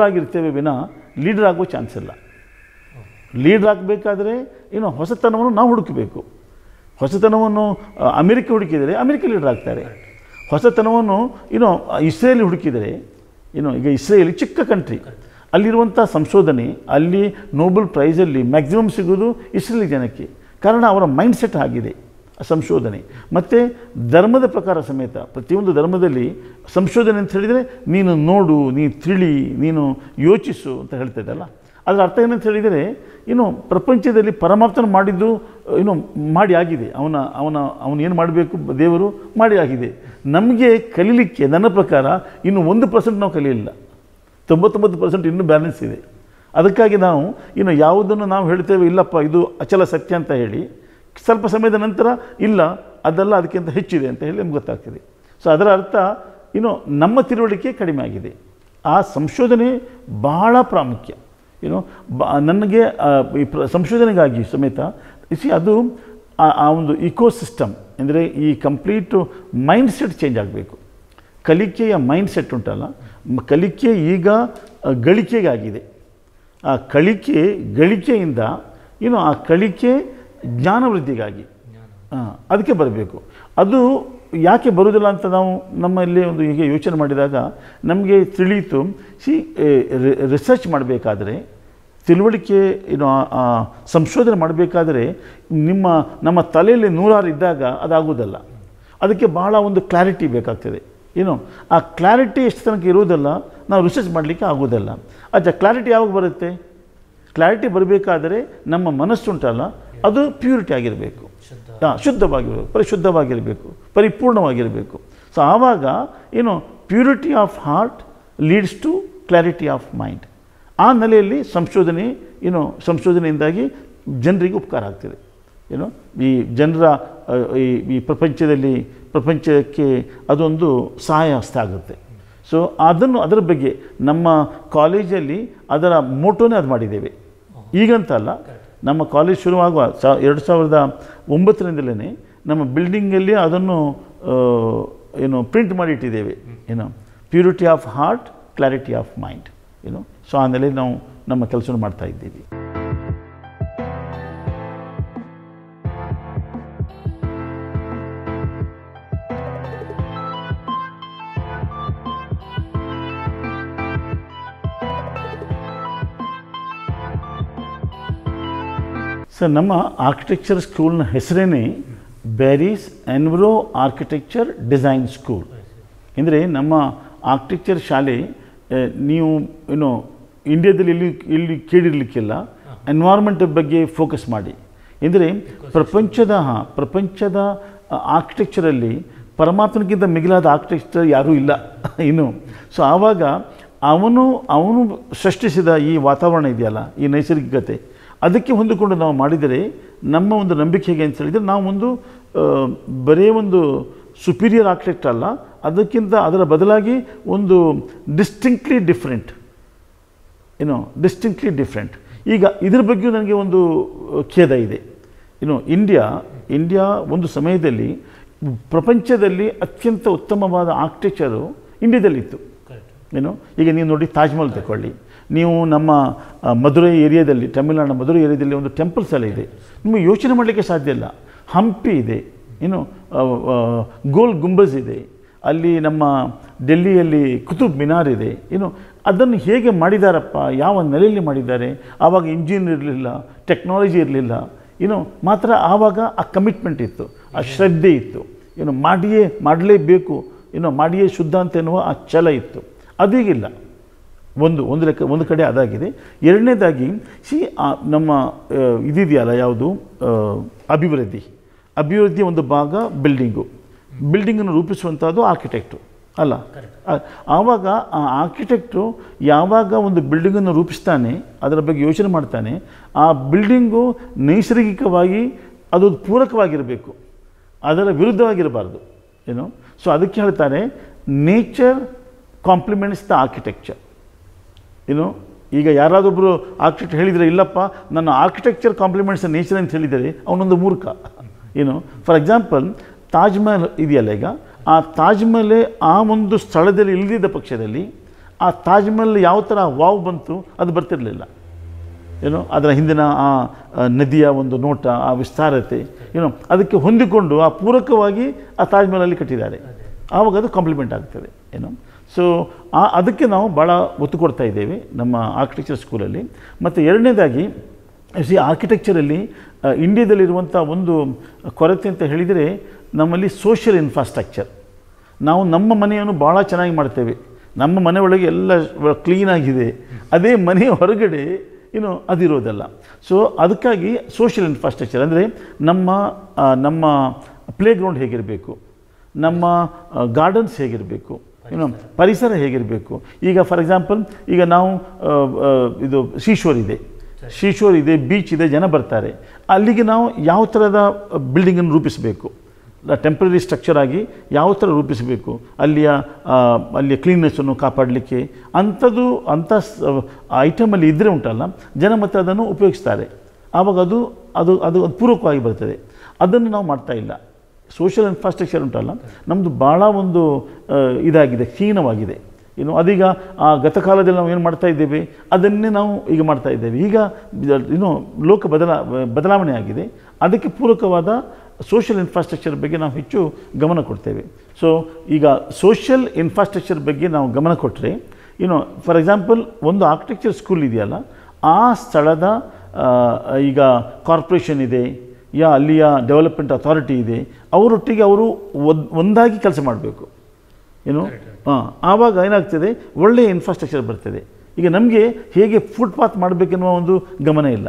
ಆಗಿರ್ತೇವೆ ವಿನ ಲೀಡರ್ ಆಗೋ ಚಾನ್ಸ್ ಇಲ್ಲ ಲೀಡರ್ ಆಗಬೇಕಾದ್ರೆ ಏನು ಹೊಸತನವನ್ನು ನಾವು ಹುಡುಕಬೇಕು ಹೊಸತನವನ್ನು ಅಮೆರಿಕ ಹುಡುಕಿದರೆ ಅಮೆರಿಕ ಲೀಡರ್ ಆಗ್ತಾರೆ ಹೊಸತನವನ್ನು ಏನೋ ಇಸ್ರೇಲ್ ಹುಡುಕಿದರೆ ಏನೋ ಈಗ ಇಸ್ರೇಲ್ ಚಿಕ್ಕ ಕಂಟ್ರಿ ಅಲ್ಲಿರುವಂಥ ಸಂಶೋಧನೆ ಅಲ್ಲಿ ನೋಬೆಲ್ ಪ್ರೈಸಲ್ಲಿ ಮ್ಯಾಕ್ಸಿಮಮ್ ಸಿಗೋದು ಇಸ್ರೇಲಿ ಜನಕ್ಕೆ ಕಾರಣ ಅವರ ಮೈಂಡ್ಸೆಟ್ ಆಗಿದೆ ಸಂಶೋಧನೆ ಮತ್ತು ಧರ್ಮದ ಪ್ರಕಾರ ಸಮೇತ ಪ್ರತಿಯೊಂದು ಧರ್ಮದಲ್ಲಿ ಸಂಶೋಧನೆ ಅಂತ ಹೇಳಿದರೆ ನೀನು ನೋಡು ನೀನು ತಿಳಿ ನೀನು ಯೋಚಿಸು ಅಂತ ಹೇಳ್ತಾ ಅದರ ಅರ್ಥ ಏನಂತ ಹೇಳಿದರೆ ಇನ್ನು ಪ್ರಪಂಚದಲ್ಲಿ ಪರಮಾರ್ಥನ ಮಾಡಿದ್ದು ಏನು ಮಾಡಿ ಆಗಿದೆ ಅವನ ಅವನ ಅವನು ಏನು ಮಾಡಬೇಕು ದೇವರು ಮಾಡಿ ಆಗಿದೆ ನಮಗೆ ಕಲೀಲಿಕ್ಕೆ ನನ್ನ ಪ್ರಕಾರ ಇನ್ನು ಒಂದು ಪರ್ಸೆಂಟ್ ನಾವು ಕಲಿಯಿಲ್ಲ ತೊಂಬತ್ತೊಂಬತ್ತು ಪರ್ಸೆಂಟ್ ಇನ್ನೂ ಬ್ಯಾಲೆನ್ಸ್ ಇದೆ ಅದಕ್ಕಾಗಿ ನಾವು ಇನ್ನು ಯಾವುದನ್ನು ನಾವು ಹೇಳ್ತೇವೆ ಇಲ್ಲಪ್ಪ ಇದು ಅಚಲ ಸತ್ಯ ಅಂತ ಹೇಳಿ ಸ್ವಲ್ಪ ಸಮಯದ ನಂತರ ಇಲ್ಲ ಅದೆಲ್ಲ ಅದಕ್ಕಿಂತ ಹೆಚ್ಚಿದೆ ಅಂತ ಹೇಳಿ ನಮ್ಗೆ ಗೊತ್ತಾಗ್ತದೆ ಸೊ ಅದರ ಅರ್ಥ ಇನ್ನು ನಮ್ಮ ತಿಳುವಳಿಕೆ ಕಡಿಮೆ ಆಗಿದೆ ಆ ಸಂಶೋಧನೆ ಬಹಳ ಪ್ರಾಮುಖ್ಯ ಏನು ಬ ನನಗೆ ಈ ಪ್ರ ಸಂಶೋಧನೆಗಾಗಿ ಸಮೇತ ಇಸಿ ಅದು ಆ ಒಂದು ಇಕೋಸಿಸ್ಟಮ್ ಅಂದರೆ ಈ ಕಂಪ್ಲೀಟು ಮೈಂಡ್ಸೆಟ್ ಚೇಂಜ್ ಆಗಬೇಕು ಕಲಿಕೆಯ ಮೈಂಡ್ಸೆಟ್ ಉಂಟಲ್ಲ ಕಲಿಕೆ ಈಗ ಗಳಿಕೆಗಾಗಿದೆ ಆ ಕಲಿಕೆ ಗಳಿಕೆಯಿಂದ ಏನು ಆ ಕಲಿಕೆ ಜ್ಞಾನವೃದ್ಧಿಗಾಗಿ ಅದಕ್ಕೆ ಬರಬೇಕು ಅದು ಯಾಕೆ ಬರುವುದಿಲ್ಲ ಅಂತ ನಾವು ನಮ್ಮಲ್ಲಿ ಒಂದು ಹೀಗೆ ಯೋಚನೆ ಮಾಡಿದಾಗ ನಮಗೆ ತಿಳಿಯಿತು ಸಿ ರಿಸರ್ಚ್ ಮಾಡಬೇಕಾದ್ರೆ ತಿಳುವಳಿಕೆ ಏನು ಸಂಶೋಧನೆ ಮಾಡಬೇಕಾದರೆ ನಿಮ್ಮ ನಮ್ಮ ತಲೆಯಲ್ಲಿ ನೂರಾರು ಇದ್ದಾಗ ಅದಾಗುವುದಲ್ಲ ಅದಕ್ಕೆ ಭಾಳ ಒಂದು ಕ್ಲಾರಿಟಿ ಬೇಕಾಗ್ತದೆ ಏನು ಆ ಕ್ಲಾರಿಟಿ ಎಷ್ಟು ತನಕ ಇರುವುದಲ್ಲ ನಾವು ರಿಸರ್ಚ್ ಮಾಡಲಿಕ್ಕೆ ಆಗೋದಲ್ಲ ಅಚ್ಚ ಕ್ಲಾರಿಟಿ ಯಾವಾಗ ಬರುತ್ತೆ ಕ್ಲಾರಿಟಿ ಬರಬೇಕಾದರೆ ನಮ್ಮ ಮನಸ್ಸು ಉಂಟಲ್ಲ ಅದು ಪ್ಯೂರಿಟಿ ಆಗಿರಬೇಕು ಹಾಂ ಶುದ್ಧವಾಗಿರಬೇಕು ಪರಿಶುದ್ಧವಾಗಿರಬೇಕು ಪರಿಪೂರ್ಣವಾಗಿರಬೇಕು ಸೊ ಆವಾಗ ಏನು purity of heart leads to clarity of mind ಆ ನೆಲೆಯಲ್ಲಿ ಸಂಶೋಧನೆ ಏನು ಸಂಶೋಧನೆಯಿಂದಾಗಿ ಜನರಿಗೆ ಉಪಕಾರ ಆಗ್ತಿದೆ ಏನು ಈ ಜನರ ಈ ಪ್ರಪಂಚದಲ್ಲಿ ಪ್ರಪಂಚಕ್ಕೆ ಅದೊಂದು ಸಹಾಯ ಹಸ್ತ ಆಗುತ್ತೆ ಸೊ ಅದನ್ನು ಅದರ ಬಗ್ಗೆ ನಮ್ಮ ಕಾಲೇಜಲ್ಲಿ ಅದರ ಮೋಟೋನೇ ಅದು ಮಾಡಿದ್ದೇವೆ ಈಗಂತಲ್ಲ ನಮ್ಮ ಕಾಲೇಜ್ ಶುರುವಾಗುವ ಸ ಎರಡು ಸಾವಿರದ ಒಂಬತ್ತರಿಂದಲೇ ನಮ್ಮ ಬಿಲ್ಡಿಂಗಲ್ಲಿ ಅದನ್ನು ಏನು ಪ್ರಿಂಟ್ ಮಾಡಿ ಇಟ್ಟಿದ್ದೇವೆ ಏನು purity of heart clarity of mind ಏನು ಸೊ ಆಮೇಲೆ ನಾವು ನಮ್ಮ ಕೆಲಸವನ್ನು ಮಾಡ್ತಾ ಇದ್ದೀವಿ ಸರ್ ನಮ್ಮ ಆರ್ಕಿಟೆಕ್ಚರ್ ಸ್ಕೂಲ್ನ ಹೆಸರೇನೆ Bearys enviro architecture design school ಅಂದರೆ ನಮ್ಮ ಆರ್ಕಿಟೆಕ್ಚರ್ ಶಾಲೆ ನೀವು ಏನೋ ಇಂಡಿಯಾದಲ್ಲಿ ಇಲ್ಲಿ ಇಲ್ಲಿ ಕೇಳಿರಲಿಕ್ಕಿಲ್ಲ ಎನ್ವಾರ್ಮೆಂಟ್ ಬಗ್ಗೆ ಫೋಕಸ್ ಮಾಡಿ ಅಂದರೆ ಪ್ರಪಂಚದ ಪ್ರಪಂಚದ ಆರ್ಕಿಟೆಕ್ಚರಲ್ಲಿ ಪರಮಾತ್ಮನಿಗಿಂತ ಮಿಗಿಲಾದ ಆರ್ಕಿಟೆಕ್ಚರ್ ಯಾರೂ ಇಲ್ಲ ಇನ್ನು ಸೊ ಆವಾಗ ಅವನು ಅವನು ಸೃಷ್ಟಿಸಿದ ಈ ವಾತಾವರಣ ಇದೆಯಲ್ಲ ಈ ನೈಸರ್ಗಿಕತೆ ಅದಕ್ಕೆ ಹೊಂದಿಕೊಂಡು ನಾವು ಮಾಡಿದರೆ ನಮ್ಮ ಒಂದು ನಂಬಿಕೆ ಹೇಗೆ ಅಂತ ಹೇಳಿದರೆ ನಾವು ಒಂದು ಬರೀ ಒಂದು ಸುಪೀರಿಯರ್ ಆರ್ಕಿಟೆಕ್ಟ್ ಅಲ್ಲ ಅದಕ್ಕಿಂತ ಅದರ ಬದಲಾಗಿ ಒಂದು ಡಿಸ್ಟಿಂಕ್ಟ್ಲಿ ಡಿಫ್ರೆಂಟ್ ಏನೋ ಡಿಸ್ಟಿಂಕ್ಟ್ಲಿ ಡಿಫ್ರೆಂಟ್ ಈಗ ಇದ್ರ ಬಗ್ಗೆಯೂ ನನಗೆ ಒಂದು ಖೇದ ಇದೆ ಏನು ಇಂಡಿಯಾ ಇಂಡಿಯಾ ಒಂದು ಸಮಯದಲ್ಲಿ ಪ್ರಪಂಚದಲ್ಲಿ ಅತ್ಯಂತ ಉತ್ತಮವಾದ ಆರ್ಕಿಟೆಕ್ಚರು ಇಂಡಿಯಾದಲ್ಲಿತ್ತು ಏನು ಈಗ ನೀವು ನೋಡಿ ತಾಜ್ಮಹಲ್ ತಗೊಳ್ಳಿ ನೀವು ನಮ್ಮ ಮಧುರೈ ಏರಿಯಾದಲ್ಲಿ ತಮಿಳುನಾಡಿನ ಮಧುರೈ ಏರಿಯಾದಲ್ಲಿ ಒಂದು ಟೆಂಪಲ್ ಎಲ್ಲ ಇದೆ ನಿಮಗೆ ಯೋಚನೆ ಮಾಡಲಿಕ್ಕೆ ಸಾಧ್ಯ ಇಲ್ಲ ಹಂಪಿ ಇದೆ ಏನು ಗೋಲ್ ಗುಂಬಜ್ ಇದೆ ಅಲ್ಲಿ ನಮ್ಮ ಡೆಲ್ಲಿಯಲ್ಲಿ ಕುತುಬ್ ಮಿನಾರ್ ಇದೆ ಏನು ಅದನ್ನು ಹೇಗೆ ಮಾಡಿದಾರಪ್ಪ ಯಾವ ನೆಲೆಯಲ್ಲಿ ಮಾಡಿದ್ದಾರೆ ಆವಾಗ ಇಂಜಿನ್ ಇರಲಿಲ್ಲ ಟೆಕ್ನಾಲಜಿ ಇರಲಿಲ್ಲ ಏನು ಮಾತ್ರ ಆವಾಗ ಆ ಕಮಿಟ್ಮೆಂಟ್ ಇತ್ತು ಆ ಶ್ರದ್ಧೆ ಇತ್ತು ಏನು ಮಾಡಿಯೇ ಮಾಡಲೇಬೇಕು ಏನು ಮಾಡಿಯೇ ಶುದ್ಧ ಅಂತ ಎನ್ನುವ ಆ ಛಲ ಇತ್ತು ಅದೀಗಿಲ್ಲ ಒಂದು ಒಂದು ಲೆಕ್ಕ ಒಂದು ಕಡೆ ಅದಾಗಿದೆ ಎರಡನೇದಾಗಿ ಸಿ ನಮ್ಮ ಇದಿದೆಯಲ್ಲ ಯಾವುದು ಅಭಿವೃದ್ಧಿ ಅಭಿವೃದ್ಧಿಯ ಒಂದು ಭಾಗ ಬಿಲ್ಡಿಂಗು ಬಿಲ್ಡಿಂಗನ್ನು ರೂಪಿಸುವಂಥದ್ದು ಆರ್ಕಿಟೆಕ್ಟು ಅಲ್ಲ ಆವಾಗ ಆ ಆರ್ಕಿಟೆಕ್ಟು ಯಾವಾಗ ಒಂದು ಬಿಲ್ಡಿಂಗನ್ನು ರೂಪಿಸ್ತಾನೆ ಅದರ ಬಗ್ಗೆ ಯೋಚನೆ ಮಾಡ್ತಾನೆ ಆ ಬಿಲ್ಡಿಂಗು ನೈಸರ್ಗಿಕವಾಗಿ ಅದು ಪೂರಕವಾಗಿರಬೇಕು ಅದರ ವಿರುದ್ಧವಾಗಿರಬಾರ್ದು ಏನು ಸೊ ಅದಕ್ಕೆ ಹೇಳ್ತಾರೆ ನೇಚರ್ ಕಾಂಪ್ಲಿಮೆಂಟ್ಸ್ ದ ಆರ್ಕಿಟೆಕ್ಚರ್ ಏನು ಈಗ ಯಾರಾದೊಬ್ಬರು ಆರ್ಕಿಟೆಕ್ಟ್ ಹೇಳಿದರೆ ಇಲ್ಲಪ್ಪ ನನ್ನ ಆರ್ಕಿಟೆಕ್ಚರ್ ಕಾಂಪ್ಲಿಮೆಂಟ್ಸ್ ನೇಚರ್ ಅಂತ ಹೇಳಿದರೆ ಅವನೊಂದು ಮೂರ್ಖ ಏನು ಫಾರ್ ಎಕ್ಸಾಂಪಲ್ ತಾಜ್ಮಹಲ್ ಇದೆಯಲ್ಲ ಈಗ ಆ ತಾಜ್ಮಹಲ್ ಆ ಒಂದು ಸ್ಥಳದಲ್ಲಿ ಇಲ್ಲದಿದ್ದ ಪಕ್ಷದಲ್ಲಿ ಆ ತಾಜ್ಮಹಲ್ ಯಾವ ಥರ ವಾವ್ ಬಂತು ಅದು ಬರ್ತಿರಲಿಲ್ಲ ಏನು ಅದರ ಹಿಂದಿನ ಆ ನದಿಯ ಒಂದು ನೋಟ ಆ ವಿಸ್ತಾರತೆ ಏನು ಅದಕ್ಕೆ ಹೊಂದಿಕೊಂಡು ಆ ಪೂರಕವಾಗಿ ಆ ತಾಜ್ಮಹಲಲ್ಲಿ ಕಟ್ಟಿದ್ದಾರೆ ಆವಾಗ ಅದು ಕಾಂಪ್ಲಿಮೆಂಟ್ ಆಗ್ತದೆ ಏನು ಸೊ ಆ ಅದಕ್ಕೆ ನಾವು ಭಾಳ ಒತ್ತು ಕೊಡ್ತಾ ಇದ್ದೇವೆ ನಮ್ಮ ಆರ್ಕಿಟೆಕ್ಚರ್ ಸ್ಕೂಲಲ್ಲಿ ಮತ್ತು ಎರಡನೇದಾಗಿ ಸಿ ಆರ್ಕಿಟೆಕ್ಚರಲ್ಲಿ ಇಂಡಿಯಾದಲ್ಲಿರುವಂಥ ಒಂದು ಕೊರತೆ ಅಂತ ಹೇಳಿದರೆ ನಮ್ಮಲ್ಲಿ ಸೋಷಿಯಲ್ ಇನ್ಫ್ರಾಸ್ಟ್ರಕ್ಚರ್ ನಾವು ನಮ್ಮ ಮನೆಯನ್ನು ಭಾಳ ಚೆನ್ನಾಗಿ ಮಾಡ್ತೇವೆ ನಮ್ಮ ಮನೆ ಒಳಗೆ ಎಲ್ಲ ಕ್ಲೀನಾಗಿದೆ ಅದೇ ಮನೆಯ ಹೊರಗಡೆ ಏನು ಅದಿರೋದಲ್ಲ ಸೊ ಅದಕ್ಕಾಗಿ ಸೋಷಿಯಲ್ ಇನ್ಫ್ರಾಸ್ಟ್ರಕ್ಚರ್ ಅಂದರೆ ನಮ್ಮ ನಮ್ಮ ಪ್ಲೇಗ್ರೌಂಡ್ ಹೇಗಿರಬೇಕು ನಮ್ಮ ಗಾರ್ಡನ್ಸ್ ಹೇಗಿರಬೇಕು ಏನು ಪರಿಸರ ಹೇಗಿರಬೇಕು ಈಗ ಫಾರ್ ಎಕ್ಸಾಂಪಲ್ ಈಗ ನಾವು ಇದು ಶೀಶೋರ್ ಇದೆ ಶೀಶೋರ್ ಇದೆ ಬೀಚ್ ಇದೆ ಜನ ಬರ್ತಾರೆ ಅಲ್ಲಿಗೆ ನಾವು ಯಾವ ಥರದ ಬಿಲ್ಡಿಂಗನ್ನು ರೂಪಿಸಬೇಕು ಟೆಂಪ್ರರಿ ಸ್ಟ್ರಕ್ಚರ್ ಆಗಿ ಯಾವ ಥರ ರೂಪಿಸಬೇಕು ಅಲ್ಲಿಯ ಅಲ್ಲಿಯ ಕ್ಲೀನ್ನೆಸ್ಸನ್ನು ಕಾಪಾಡಲಿಕ್ಕೆ ಅಂಥದ್ದು ಅಂಥ ಐಟಮಲ್ಲಿ ಇದ್ದರೆ ಉಂಟಲ್ಲ ಜನ ಮತ್ತೆ ಅದನ್ನು ಉಪಯೋಗಿಸ್ತಾರೆ ಆವಾಗ ಅದು ಅದು ಅದು ಪೂರಕವಾಗಿ ಬರ್ತದೆ ಅದನ್ನು ನಾವು ಮಾಡ್ತಾ ಇಲ್ಲ ಸೋಷಿಯಲ್ ಇನ್ಫ್ರಾಸ್ಟ್ರಕ್ಚರ್ ಉಂಟಲ್ಲ ನಮ್ಮದು ಭಾಳ ಒಂದು ಇದಾಗಿದೆ ಕ್ಷೀಣವಾಗಿದೆ ಏನು ಅದೀಗ ಆ ಗತಕಾಲದಲ್ಲಿ ನಾವು ಏನು ಮಾಡ್ತಾ ಇದ್ದೇವೆ ಅದನ್ನೇ ನಾವು ಈಗ ಮಾಡ್ತಾ ಇದ್ದೇವೆ ಈಗ ಏನು ಲೋಕ ಬದಲ ಬದಲಾವಣೆ ಆಗಿದೆ ಅದಕ್ಕೆ ಪೂರಕವಾದ ಸೋಷಿಯಲ್ ಇನ್ಫ್ರಾಸ್ಟ್ರಕ್ಚರ್ ಬಗ್ಗೆ ನಾವು ಹೆಚ್ಚು ಗಮನ ಕೊಡ್ತೇವೆ ಸೊ ಈಗ ಸೋಷಿಯಲ್ ಇನ್ಫ್ರಾಸ್ಟ್ರಕ್ಚರ್ ಬಗ್ಗೆ ನಾವು ಗಮನ ಕೊಟ್ಟರೆ ಏನು ಫಾರ್ ಎಕ್ಸಾಂಪಲ್ ಒಂದು ಆರ್ಕಿಟೆಕ್ಚರ್ ಸ್ಕೂಲ್ ಇದೆಯಲ್ಲ ಆ ಸ್ಥಳದ ಈಗ ಕಾರ್ಪೊರೇಷನ್ ಇದೆ ಯಾ ಅಲ್ಲಿಯ ಡೆವಲಪ್ಮೆಂಟ್ ಅಥಾರಿಟಿ ಇದೆ ಅವರೊಟ್ಟಿಗೆ ಅವರು ಒಂದಾಗಿ ಕೆಲಸ ಮಾಡಬೇಕು ಏನು ಹಾಂ ಆವಾಗ ಏನಾಗ್ತದೆ ಒಳ್ಳೆಯ ಇನ್ಫ್ರಾಸ್ಟ್ರಕ್ಚರ್ ಬರ್ತದೆ ಈಗ ನಮಗೆ ಹೇಗೆ ಫುಟ್ಪಾತ್ ಮಾಡಬೇಕೆನ್ನುವ ಒಂದು ಗಮನ ಇಲ್ಲ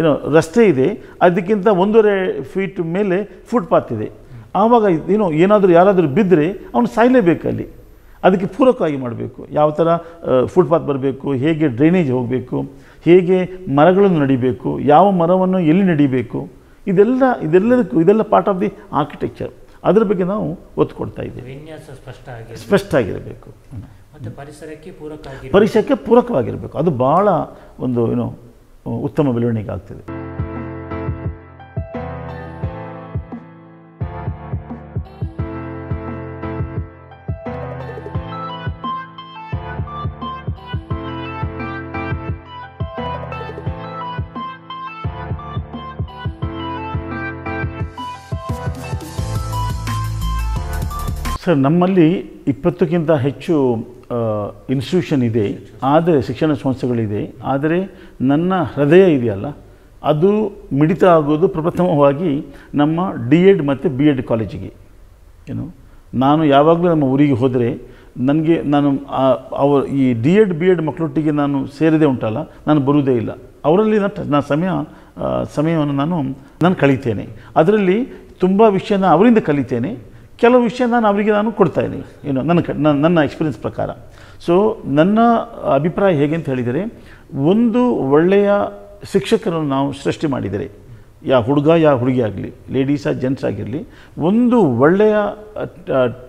ಏನೋ ರಸ್ತೆ ಇದೆ ಅದಕ್ಕಿಂತ ಒಂದೂವರೆ ಫೀಟ್ ಮೇಲೆ ಫುಟ್ಪಾತ್ ಇದೆ ಆವಾಗ ಏನೋ ಏನಾದರೂ ಯಾರಾದರೂ ಬಿದ್ದರೆ ಅವನು ಸಾಯಲೇಬೇಕು ಅಲ್ಲಿ ಅದಕ್ಕೆ ಪೂರಕವಾಗಿ ಮಾಡಬೇಕು ಯಾವ ಥರ ಫುಟ್ಪಾತ್ ಬರಬೇಕು ಹೇಗೆ ಡ್ರೈನೇಜ್ ಹೋಗಬೇಕು ಹೇಗೆ ಮರಗಳನ್ನು ನಡಿಬೇಕು ಯಾವ ಮರವನ್ನು ಎಲ್ಲಿ ನಡಿಬೇಕು ಇದೆಲ್ಲ ಇದೆಲ್ಲದಕ್ಕೂ ಇದೆಲ್ಲ ಪಾರ್ಟ್ ಆಫ್ ದಿ ಆರ್ಕಿಟೆಕ್ಚರ್ ಅದರ ಬಗ್ಗೆ ನಾವು ಒತ್ತು ಕೊಡ್ತಾ ಇದ್ದೀವಿ ವಿನ್ಯಾಸ ಸ್ಪಷ್ಟ ಆಗಿರಬೇಕು ಪರಿಸರಕ್ಕೆ ಪೂರಕ ಪರಿಸರಕ್ಕೆ ಪೂರಕವಾಗಿರಬೇಕು ಅದು ಭಾಳ ಒಂದು ಏನು ಉತ್ತಮ ಬೆಳವಣಿಗೆ ಆಗ್ತದೆ ಸರ್ ನಮ್ಮಲ್ಲಿ ಇಪ್ಪತ್ತಕ್ಕಿಂತ ಹೆಚ್ಚು ಇನ್ಸ್ಟಿಟ್ಯೂಷನ್ ಇದೆ ಆದರೆ ಶಿಕ್ಷಣ ಸಂಸ್ಥೆಗಳಿದೆ ಆದರೆ ನನ್ನ ಹೃದಯ ಇದೆಯಲ್ಲ ಅದು ಮಿಡಿತ ಆಗೋದು ಪ್ರಪ್ರಥಮವಾಗಿ ನಮ್ಮ ಡಿ ಎಡ್ ಮತ್ತು ಬಿ ಎಡ್ ಕಾಲೇಜಿಗೆ ಏನು ನಾನು ಯಾವಾಗಲೂ ನಮ್ಮ ಊರಿಗೆ ಹೋದರೆ ನನಗೆ ನಾನು ಅವರು ಈ ಡಿ ಎಡ್ ಬಿ ಎಡ್ ಮಕ್ಕಳೊಟ್ಟಿಗೆ ನಾನು ಸೇರಿದೆ ಉಂಟಲ್ಲ ನಾನು ಬರುವುದೇ ಇಲ್ಲ ಅವರಲ್ಲಿ ನಾನು ಸಮಯ ಸಮಯವನ್ನು ನಾನು ನಾನು ಕಳೀತೇನೆ ಅದರಲ್ಲಿ ತುಂಬ ವಿಷಯನ ಅವರಿಂದ ಕಲಿತೇನೆ ಕೆಲವು ವಿಷಯ ನಾನು ಅವರಿಗೆ ನಾನು ಕೊಡ್ತಾಯಿದ್ದೀನಿ ಏನು ನನ್ನ ಕ ನನ್ನ ನನ್ನ ಎಕ್ಸ್ಪೀರಿಯನ್ಸ್ ಪ್ರಕಾರ ಸೊ ನನ್ನ ಅಭಿಪ್ರಾಯ ಹೇಗೆ ಅಂತ ಹೇಳಿದರೆ ಒಂದು ಒಳ್ಳೆಯ ಶಿಕ್ಷಕರನ್ನು ನಾವು ಸೃಷ್ಟಿ ಮಾಡಿದರೆ ಯಾ ಹುಡುಗ ಯಾ ಹುಡುಗಿ ಆಗಲಿ ಲೇಡೀಸ ಜೆಂಟ್ಸ್ ಆಗಿರಲಿ ಒಂದು ಒಳ್ಳೆಯ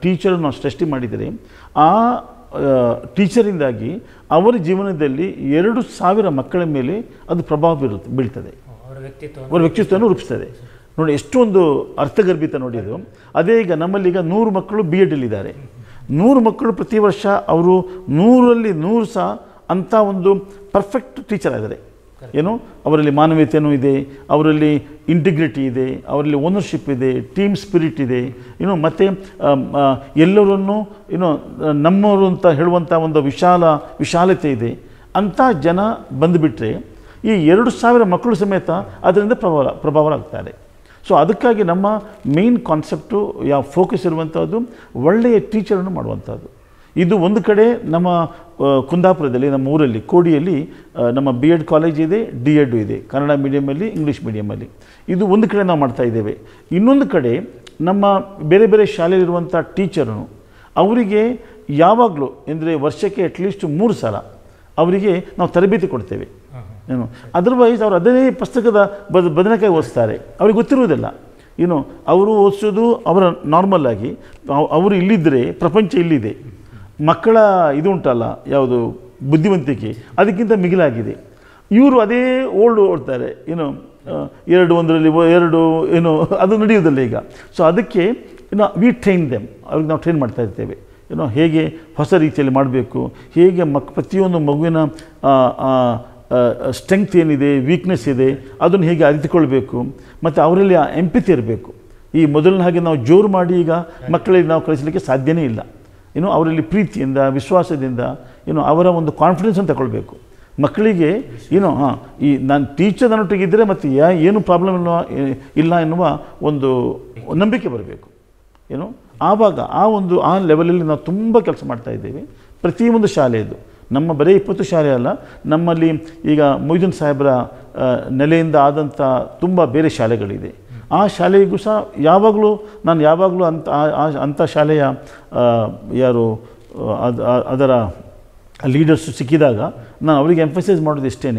ಟೀಚರನ್ನು ನಾವು ಸೃಷ್ಟಿ ಮಾಡಿದರೆ ಆ ಟೀಚರಿಂದಾಗಿ ಅವರ ಜೀವನದಲ್ಲಿ ಎರಡು ಸಾವಿರ ಮಕ್ಕಳ ಮೇಲೆ ಅದು ಪ್ರಭಾವ ಬೀರುತ್ತೆ ಬೀಳ್ತದೆ ಅವರ ವ್ಯಕ್ತಿತ್ವವನ್ನು ರೂಪಿಸ್ತದೆ ನೋಡಿ ಎಷ್ಟೊಂದು ಅರ್ಥಗರ್ಭಿತ ನೋಡಿ ಅದೇ ಈಗ ಈಗ ನೂರು ಮಕ್ಕಳು ಬಿ ಎಡ್ಲಿದ್ದಾರೆ ನೂರು ಮಕ್ಕಳು ಪ್ರತಿ ವರ್ಷ ಅವರು ನೂರಲ್ಲಿ ನೂರು ಸಹ ಅಂಥ ಒಂದು ಪರ್ಫೆಕ್ಟ್ ಟೀಚರ್ ಆಗಿದೆ ಏನು ಅವರಲ್ಲಿ ಮಾನವೀಯತೆಯೂ ಇದೆ ಅವರಲ್ಲಿ ಇಂಟಿಗ್ರಿಟಿ ಇದೆ ಅವರಲ್ಲಿ ಓನರ್ಶಿಪ್ ಇದೆ ಟೀಮ್ ಸ್ಪಿರಿಟ್ ಇದೆ ಏನು ಮತ್ತು ಎಲ್ಲರನ್ನು ಏನು ನಮ್ಮವರು ಅಂತ ಹೇಳುವಂಥ ಒಂದು ವಿಶಾಲ ವಿಶಾಲತೆ ಇದೆ ಅಂಥ ಜನ ಬಂದುಬಿಟ್ರೆ ಈ ಎರಡು ಸಾವಿರ ಮಕ್ಕಳು ಸಮೇತ ಅದರಿಂದ ಪ್ರಭಾವ ಪ್ರಭಾವ ಆಗ್ತಾರೆ ಸೊ ಅದಕ್ಕಾಗಿ ನಮ್ಮ ಮೇನ್ ಕಾನ್ಸೆಪ್ಟು ಯಾವ ಫೋಕಸ್ ಇರುವಂಥದ್ದು ಒಳ್ಳೆಯ ಟೀಚರನ್ನು ಮಾಡುವಂಥದ್ದು ಇದು ಒಂದು ಕಡೆ ನಮ್ಮ ಕುಂದಾಪುರದಲ್ಲಿ ನಮ್ಮ ಊರಲ್ಲಿ ಕೋಡಿಯಲ್ಲಿ ನಮ್ಮ ಬಿ ಎಡ್ ಕಾಲೇಜ್ ಇದೆ ಡಿ ಎಡ್ಡು ಇದೆ ಕನ್ನಡ ಮೀಡಿಯಮಲ್ಲಿ ಇಂಗ್ಲೀಷ್ ಮೀಡಿಯಮಲ್ಲಿ ಇದು ಒಂದು ಕಡೆ ನಾವು ಮಾಡ್ತಾ ಇದ್ದೇವೆ ಇನ್ನೊಂದು ಕಡೆ ನಮ್ಮ ಬೇರೆ ಬೇರೆ ಶಾಲೆಯಲ್ಲಿರುವಂಥ ಟೀಚರನು ಅವರಿಗೆ ಯಾವಾಗಲೂ ಅಂದರೆ ವರ್ಷಕ್ಕೆ ಅಟ್ಲೀಸ್ಟ್ ಮೂರು ಸಲ ಅವರಿಗೆ ನಾವು ತರಬೇತಿ ಕೊಡ್ತೇವೆ ಏನು ಅದರ್ವೈಸ್ ಅವರು ಅದೇ ಪುಸ್ತಕದ ಬದ ಬದನೆಕಾಯಿ ಓದಿಸ್ತಾರೆ ಅವ್ರಿಗೆ ಗೊತ್ತಿರುವುದಿಲ್ಲ ಏನು ಅವರು ಓದಿಸೋದು ಅವರ ನಾರ್ಮಲ್ ಆಗಿ ಅವರು ಇಲ್ಲಿದ್ದರೆ ಪ್ರಪಂಚ ಇಲ್ಲಿದೆ ಮಕ್ಕಳ ಇದು ಉಂಟಲ್ಲ ಯಾವುದು ಬುದ್ಧಿವಂತಿಕೆ ಅದಕ್ಕಿಂತ ಮಿಗಿಲಾಗಿದೆ ಇವರು ಅದೇ ಓಲ್ಡ್ ಓಡ್ತಾರೆ ಏನು ಎರಡು ಒಂದರಲ್ಲಿ ಎರಡು ಏನು ಅದು ನಡೆಯುವುದಿಲ್ಲ ಈಗ ಸೊ ಅದಕ್ಕೆ ಇನ್ನು ವಿ ಟ್ರೈನ್ ದೆಮ್ ಅವ್ರಿಗೆ ನಾವು ಟ್ರೈನ್ ಮಾಡ್ತಾ ಇರ್ತೇವೆ ಏನೋ ಹೇಗೆ ಹೊಸ ರೀತಿಯಲ್ಲಿ ಮಾಡಬೇಕು ಹೇಗೆ ಮಕ್ ಪ್ರತಿಯೊಂದು ಮಗುವಿನ ಸ್ಟ್ರೆಂಗ್ತ್ ಏನಿದೆ ವೀಕ್ನೆಸ್ ಇದೆ ಅದನ್ನು ಹೇಗೆ ಅರಿತುಕೊಳ್ಬೇಕು ಮತ್ತು ಅವರಲ್ಲಿ ಆ ಎಂಪಿತಿ ಇರಬೇಕು ಈ ಮೊದಲಿನ ಹಾಗೆ ನಾವು ಜೋರು ಮಾಡಿ ಈಗ ಮಕ್ಕಳಿಗೆ ನಾವು ಕಳಿಸಲಿಕ್ಕೆ ಸಾಧ್ಯನೇ ಇಲ್ಲ ಏನು ಅವರಲ್ಲಿ ಪ್ರೀತಿಯಿಂದ ವಿಶ್ವಾಸದಿಂದ ಏನು ಅವರ ಒಂದು ಕಾನ್ಫಿಡೆನ್ಸನ್ನು ತಗೊಳ್ಬೇಕು ಮಕ್ಕಳಿಗೆ ಏನೋ ಹಾಂ ಈ ನಾನು ಟೀಚರ್ ನನ್ನೊಟ್ಟಿಗಿದ್ದರೆ ಮತ್ತು ಯಾ ಏನು ಪ್ರಾಬ್ಲಮ್ ಇಲ್ಲ ಇಲ್ಲ ಎನ್ನುವ ಒಂದು ನಂಬಿಕೆ ಬರಬೇಕು ಏನು ಆವಾಗ ಆ ಒಂದು ಆ ಲೆವೆಲಲ್ಲಿ ನಾವು ತುಂಬ ಕೆಲಸ ಮಾಡ್ತಾಯಿದ್ದೇವೆ ಪ್ರತಿಯೊಂದು ಶಾಲೆಯದು ನಮ್ಮ ಬರೀ ಇಪ್ಪತ್ತು ಶಾಲೆ ಅಲ್ಲ ನಮ್ಮಲ್ಲಿ ಈಗ ಮೊಯ್ದೂನ್ ಸಾಹೇಬರ ನೆಲೆಯಿಂದ ಆದಂಥ ತುಂಬ ಬೇರೆ ಶಾಲೆಗಳಿದೆ ಆ ಶಾಲೆಗೂ ಸಹ ಯಾವಾಗಲೂ ನಾನು ಯಾವಾಗಲೂ ಅಂಥ ಅಂಥ ಶಾಲೆಯ ಯಾರು ಅದರ ಲೀಡರ್ಸು ಸಿಕ್ಕಿದಾಗ ನಾನು ಅವರಿಗೆ ಎಂಫಸೈಸ್ ಮಾಡೋದು ಇಷ್ಟೇ